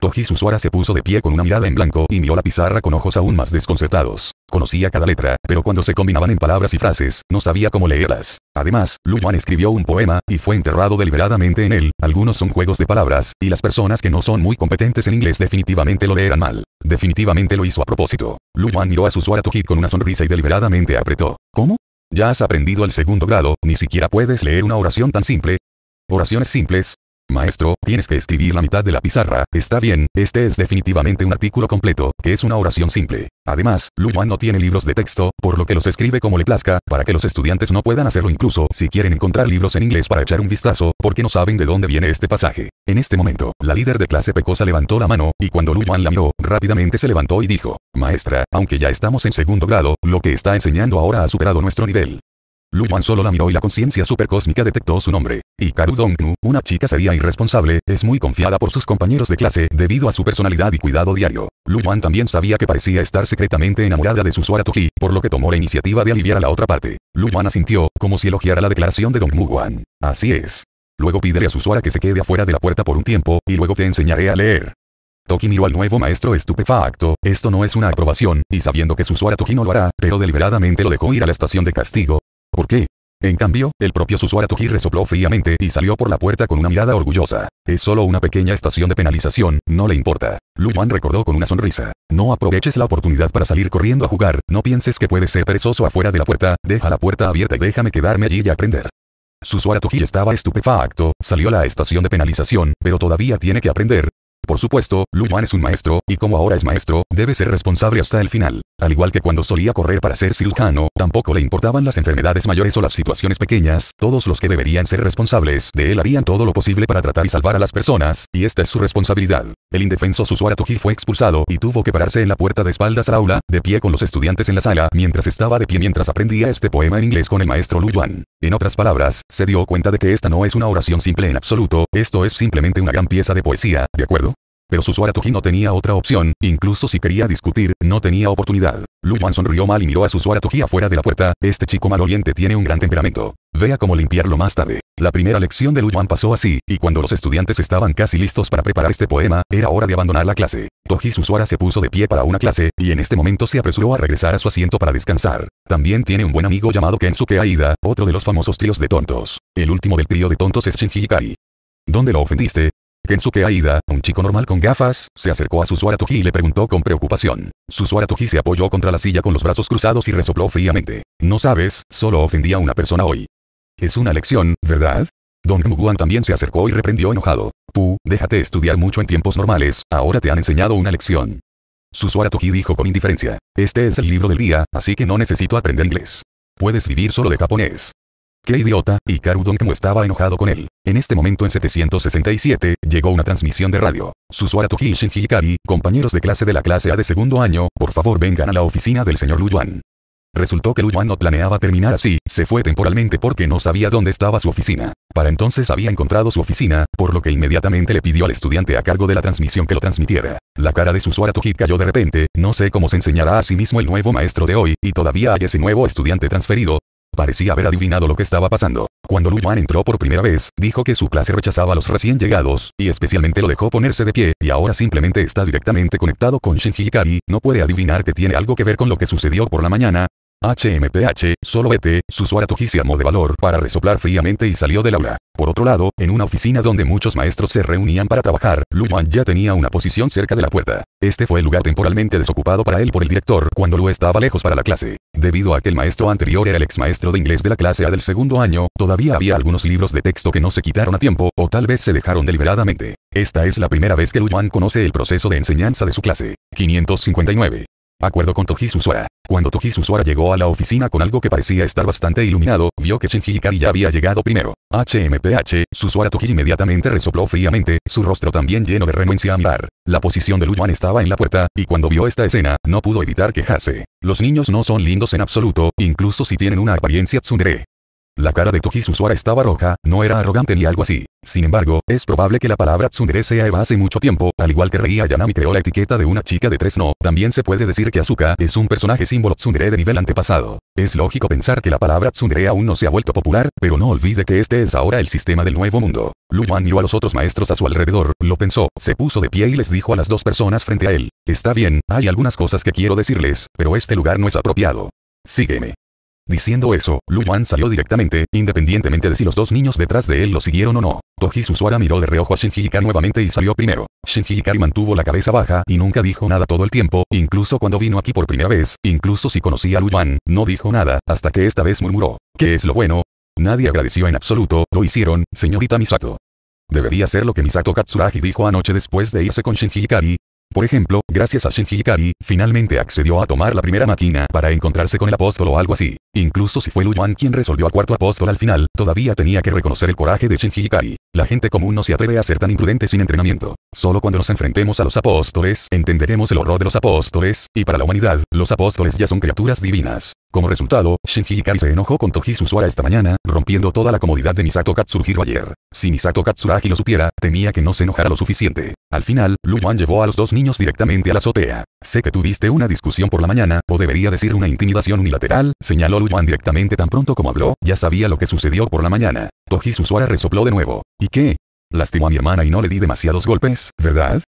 Toji Susuara se puso de pie con una mirada en blanco y miró la pizarra con ojos aún más desconcertados. Conocía cada letra, pero cuando se combinaban en palabras y frases, no sabía cómo leerlas. Además, Lu escribió un poema, y fue enterrado deliberadamente en él. Algunos son juegos de palabras, y las personas que no son muy competentes en inglés definitivamente lo leerán mal. Definitivamente lo hizo a propósito. Lu miró a Susuara Toji con una sonrisa y deliberadamente apretó. ¿Cómo? ¿Ya has aprendido el segundo grado, ni siquiera puedes leer una oración tan simple? Oraciones simples, Maestro, tienes que escribir la mitad de la pizarra, está bien, este es definitivamente un artículo completo, que es una oración simple. Además, Lu Yuan no tiene libros de texto, por lo que los escribe como le plazca, para que los estudiantes no puedan hacerlo incluso si quieren encontrar libros en inglés para echar un vistazo, porque no saben de dónde viene este pasaje. En este momento, la líder de clase pecosa levantó la mano, y cuando Lu Yuan la miró, rápidamente se levantó y dijo, Maestra, aunque ya estamos en segundo grado, lo que está enseñando ahora ha superado nuestro nivel. Lu Wan solo la miró y la conciencia supercósmica detectó su nombre. Y Karu Dongnu, una chica seria y responsable, es muy confiada por sus compañeros de clase debido a su personalidad y cuidado diario. Lu Wan también sabía que parecía estar secretamente enamorada de su Toji, por lo que tomó la iniciativa de aliviar a la otra parte. Lu Wan asintió, como si elogiara la declaración de Dongnu Wan. Así es. Luego pide a Su Susuara que se quede afuera de la puerta por un tiempo, y luego te enseñaré a leer. Toki miró al nuevo maestro estupefacto, esto no es una aprobación, y sabiendo que Susuara Toji no lo hará, pero deliberadamente lo dejó ir a la estación de castigo, ¿Por qué? En cambio, el propio Toji resopló fríamente y salió por la puerta con una mirada orgullosa. Es solo una pequeña estación de penalización, no le importa. Lu recordó con una sonrisa. No aproveches la oportunidad para salir corriendo a jugar, no pienses que puedes ser perezoso afuera de la puerta, deja la puerta abierta y déjame quedarme allí y aprender. Toji estaba estupefacto, salió a la estación de penalización, pero todavía tiene que aprender. Por supuesto, Lu es un maestro, y como ahora es maestro, debe ser responsable hasta el final. Al igual que cuando solía correr para ser cirujano, tampoco le importaban las enfermedades mayores o las situaciones pequeñas, todos los que deberían ser responsables de él harían todo lo posible para tratar y salvar a las personas, y esta es su responsabilidad. El indefenso Susuara Toji fue expulsado y tuvo que pararse en la puerta de espaldas Raula, aula, de pie con los estudiantes en la sala, mientras estaba de pie mientras aprendía este poema en inglés con el maestro Lu Yuan. En otras palabras, se dio cuenta de que esta no es una oración simple en absoluto, esto es simplemente una gran pieza de poesía, ¿de acuerdo? Pero Susuara Toji no tenía otra opción, incluso si quería discutir, no tenía oportunidad. Lu Yuan sonrió mal y miró a Susuara Toji afuera de la puerta, este chico maloliente tiene un gran temperamento. Vea cómo limpiarlo más tarde. La primera lección de Lu Yuan pasó así, y cuando los estudiantes estaban casi listos para preparar este poema, era hora de abandonar la clase. Toji Susuara se puso de pie para una clase, y en este momento se apresuró a regresar a su asiento para descansar. También tiene un buen amigo llamado Kensuke Aida, otro de los famosos tríos de tontos. El último del trío de tontos es Shinji Ikai. ¿Dónde lo ofendiste? Kensuke Aida, un chico normal con gafas, se acercó a Susuara y le preguntó con preocupación. Susuara se apoyó contra la silla con los brazos cruzados y resopló fríamente. No sabes, solo ofendí a una persona hoy. Es una lección, ¿verdad? Don Muguan también se acercó y reprendió enojado. Pu, déjate estudiar mucho en tiempos normales, ahora te han enseñado una lección. Susuara dijo con indiferencia. Este es el libro del día, así que no necesito aprender inglés. Puedes vivir solo de japonés. ¡Qué idiota! Y como estaba enojado con él. En este momento en 767, llegó una transmisión de radio. Susuara y Shinji Ikari, compañeros de clase de la clase A de segundo año, por favor vengan a la oficina del señor Luyuan. Resultó que Luyuan no planeaba terminar así, se fue temporalmente porque no sabía dónde estaba su oficina. Para entonces había encontrado su oficina, por lo que inmediatamente le pidió al estudiante a cargo de la transmisión que lo transmitiera. La cara de Susuara cayó de repente, no sé cómo se enseñará a sí mismo el nuevo maestro de hoy, y todavía hay ese nuevo estudiante transferido, Parecía haber adivinado lo que estaba pasando. Cuando Lu Yuan entró por primera vez, dijo que su clase rechazaba a los recién llegados, y especialmente lo dejó ponerse de pie, y ahora simplemente está directamente conectado con Shinji Ikari, no puede adivinar que tiene algo que ver con lo que sucedió por la mañana, HMPH, solo ET, Susuara amo de valor para resoplar fríamente y salió del aula. Por otro lado, en una oficina donde muchos maestros se reunían para trabajar, Lu Yuan ya tenía una posición cerca de la puerta. Este fue el lugar temporalmente desocupado para él por el director cuando lo estaba lejos para la clase. Debido a que el maestro anterior era el ex maestro de inglés de la clase A del segundo año, todavía había algunos libros de texto que no se quitaron a tiempo, o tal vez se dejaron deliberadamente. Esta es la primera vez que Lu Yuan conoce el proceso de enseñanza de su clase. 559. Acuerdo con Toji Susuara. Cuando Toji Susuara llegó a la oficina con algo que parecía estar bastante iluminado, vio que Shinji Ikari ya había llegado primero. HMPH, Susuara Toji inmediatamente resopló fríamente, su rostro también lleno de renuencia a mirar. La posición de Luyuan estaba en la puerta, y cuando vio esta escena, no pudo evitar quejarse. Los niños no son lindos en absoluto, incluso si tienen una apariencia tsundere. La cara de Toji estaba roja, no era arrogante ni algo así. Sin embargo, es probable que la palabra tsundere sea Eva hace mucho tiempo, al igual que reía Yanami creó la etiqueta de una chica de tres no, también se puede decir que Asuka es un personaje símbolo tsundere de nivel antepasado. Es lógico pensar que la palabra tsundere aún no se ha vuelto popular, pero no olvide que este es ahora el sistema del nuevo mundo. Lu Yuan miró a los otros maestros a su alrededor, lo pensó, se puso de pie y les dijo a las dos personas frente a él, está bien, hay algunas cosas que quiero decirles, pero este lugar no es apropiado. Sígueme. Diciendo eso, Lu Yuan salió directamente, independientemente de si los dos niños detrás de él lo siguieron o no. Toji Susuara miró de reojo a Shinji nuevamente y salió primero. Shinji Ikari mantuvo la cabeza baja y nunca dijo nada todo el tiempo, incluso cuando vino aquí por primera vez, incluso si conocía a Lu Yuan, no dijo nada, hasta que esta vez murmuró. ¿Qué es lo bueno? Nadie agradeció en absoluto, lo hicieron, señorita Misato. Debería ser lo que Misato Katsuragi dijo anoche después de irse con Shinji Ikari, por ejemplo, gracias a Shinji Ikari, finalmente accedió a tomar la primera máquina para encontrarse con el apóstol o algo así. Incluso si fue Lu Yuan quien resolvió al cuarto apóstol al final, todavía tenía que reconocer el coraje de Shinji Ikari. La gente común no se atreve a ser tan imprudente sin entrenamiento. Solo cuando nos enfrentemos a los apóstoles, entenderemos el horror de los apóstoles, y para la humanidad, los apóstoles ya son criaturas divinas. Como resultado, Shinji Ikari se enojó con Toji Susuara esta mañana, rompiendo toda la comodidad de Misato Katsuhiro ayer. Si Misato Katsuragi lo supiera, temía que no se enojara lo suficiente. Al final, Lu Yuan llevó a los dos niños directamente a la azotea. Sé que tuviste una discusión por la mañana, o debería decir una intimidación unilateral, señaló Lu Yuan directamente tan pronto como habló, ya sabía lo que sucedió por la mañana. Toji Susuara resopló de nuevo. ¿Y qué? Lastimó a mi hermana y no le di demasiados golpes, ¿verdad?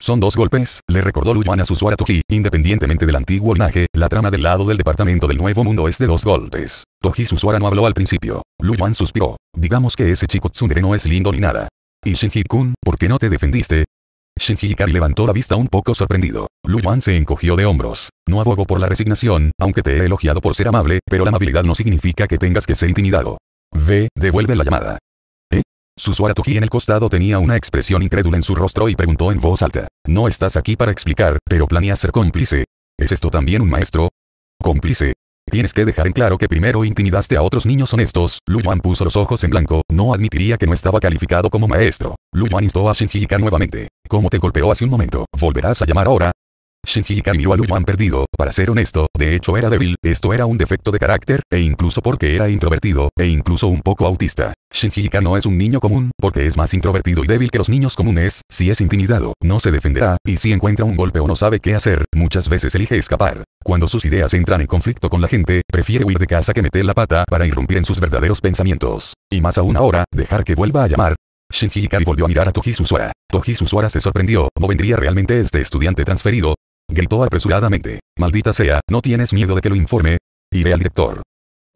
Son dos golpes, le recordó Luyuan a Susuara toji independientemente del antiguo linaje, la trama del lado del departamento del Nuevo Mundo es de dos golpes. Toji Susuara no habló al principio. Luyuan suspiró. Digamos que ese chico tsundere no es lindo ni nada. ¿Y Shinji-kun, por qué no te defendiste? Shinji Ikari levantó la vista un poco sorprendido. Luyuan se encogió de hombros. No abogo por la resignación, aunque te he elogiado por ser amable, pero la amabilidad no significa que tengas que ser intimidado. Ve, devuelve la llamada. Susuaratoji en el costado tenía una expresión incrédula en su rostro y preguntó en voz alta. No estás aquí para explicar, pero planeas ser cómplice. ¿Es esto también un maestro? Cómplice. Tienes que dejar en claro que primero intimidaste a otros niños honestos. Lu Yuan puso los ojos en blanco, no admitiría que no estaba calificado como maestro. Lu Yuan instó a Shinji nuevamente. ¿Cómo te golpeó hace un momento? ¿Volverás a llamar ahora? Shinji y miró lo han perdido, para ser honesto, de hecho era débil, esto era un defecto de carácter, e incluso porque era introvertido, e incluso un poco autista. Shinji no es un niño común, porque es más introvertido y débil que los niños comunes, si es intimidado, no se defenderá, y si encuentra un golpe o no sabe qué hacer, muchas veces elige escapar. Cuando sus ideas entran en conflicto con la gente, prefiere huir de casa que meter la pata para irrumpir en sus verdaderos pensamientos. Y más aún ahora, dejar que vuelva a llamar, Shinji Ikari volvió a mirar a Tohisu Susuara. Tohisu se sorprendió, ¿no vendría realmente este estudiante transferido? Gritó apresuradamente. Maldita sea, ¿no tienes miedo de que lo informe? Iré al director.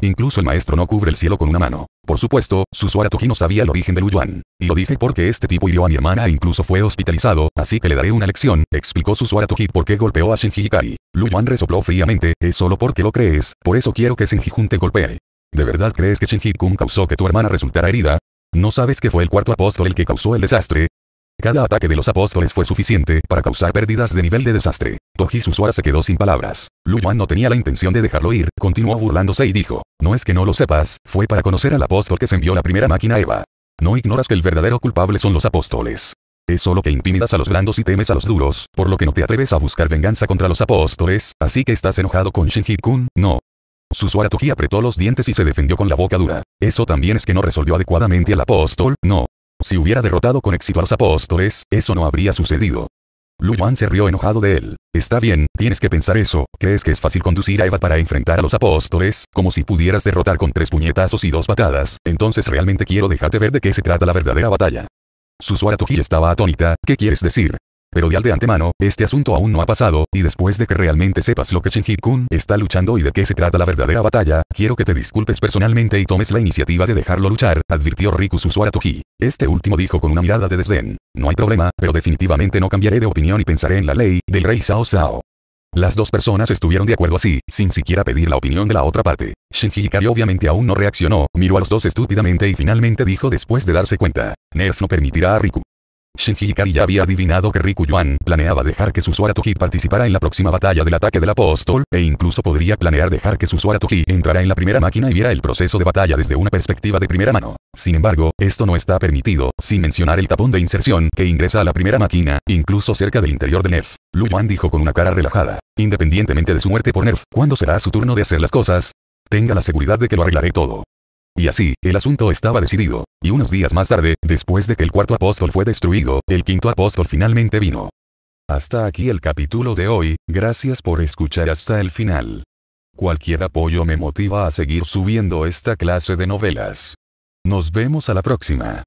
Incluso el maestro no cubre el cielo con una mano. Por supuesto, Susuara Toji no sabía el origen Lu Yuan. Y lo dije porque este tipo hirió a mi hermana e incluso fue hospitalizado, así que le daré una lección, explicó Susuara Toji por qué golpeó a Shinji Lu Yuan resopló fríamente, es solo porque lo crees, por eso quiero que Jun te golpee. ¿De verdad crees que Shinji-kun causó que tu hermana resultara herida? ¿No sabes que fue el cuarto apóstol el que causó el desastre? Cada ataque de los apóstoles fue suficiente para causar pérdidas de nivel de desastre. Toji Susuara se quedó sin palabras. Lu no tenía la intención de dejarlo ir, continuó burlándose y dijo, no es que no lo sepas, fue para conocer al apóstol que se envió la primera máquina Eva. No ignoras que el verdadero culpable son los apóstoles. Es solo que intimidas a los blandos y temes a los duros, por lo que no te atreves a buscar venganza contra los apóstoles, así que estás enojado con Shinji-kun, no. Susuara Toji apretó los dientes y se defendió con la boca dura. Eso también es que no resolvió adecuadamente al apóstol, no. Si hubiera derrotado con éxito a los apóstoles, eso no habría sucedido. Lu se rió enojado de él. Está bien, tienes que pensar eso. ¿Crees que es fácil conducir a Eva para enfrentar a los apóstoles? Como si pudieras derrotar con tres puñetazos y dos patadas. Entonces realmente quiero dejarte ver de qué se trata la verdadera batalla. Susuara Toji estaba atónita. ¿Qué quieres decir? Pero al de antemano, este asunto aún no ha pasado, y después de que realmente sepas lo que Shinji-kun está luchando y de qué se trata la verdadera batalla, quiero que te disculpes personalmente y tomes la iniciativa de dejarlo luchar, advirtió Riku Susuara Toji. Este último dijo con una mirada de desdén. No hay problema, pero definitivamente no cambiaré de opinión y pensaré en la ley, del rey Sao Sao. Las dos personas estuvieron de acuerdo así, sin siquiera pedir la opinión de la otra parte. Shinji Ikari obviamente aún no reaccionó, miró a los dos estúpidamente y finalmente dijo después de darse cuenta. Nerf no permitirá a Riku. Shinji Ikari ya había adivinado que Riku Yuan planeaba dejar que Susuara Toji participara en la próxima batalla del ataque del apóstol, e incluso podría planear dejar que su Toji entrara en la primera máquina y viera el proceso de batalla desde una perspectiva de primera mano. Sin embargo, esto no está permitido, sin mencionar el tapón de inserción que ingresa a la primera máquina, incluso cerca del interior de Nerf. Lu Yuan dijo con una cara relajada, independientemente de su muerte por Nerf, ¿cuándo será su turno de hacer las cosas? Tenga la seguridad de que lo arreglaré todo. Y así, el asunto estaba decidido. Y unos días más tarde, después de que el cuarto apóstol fue destruido, el quinto apóstol finalmente vino. Hasta aquí el capítulo de hoy, gracias por escuchar hasta el final. Cualquier apoyo me motiva a seguir subiendo esta clase de novelas. Nos vemos a la próxima.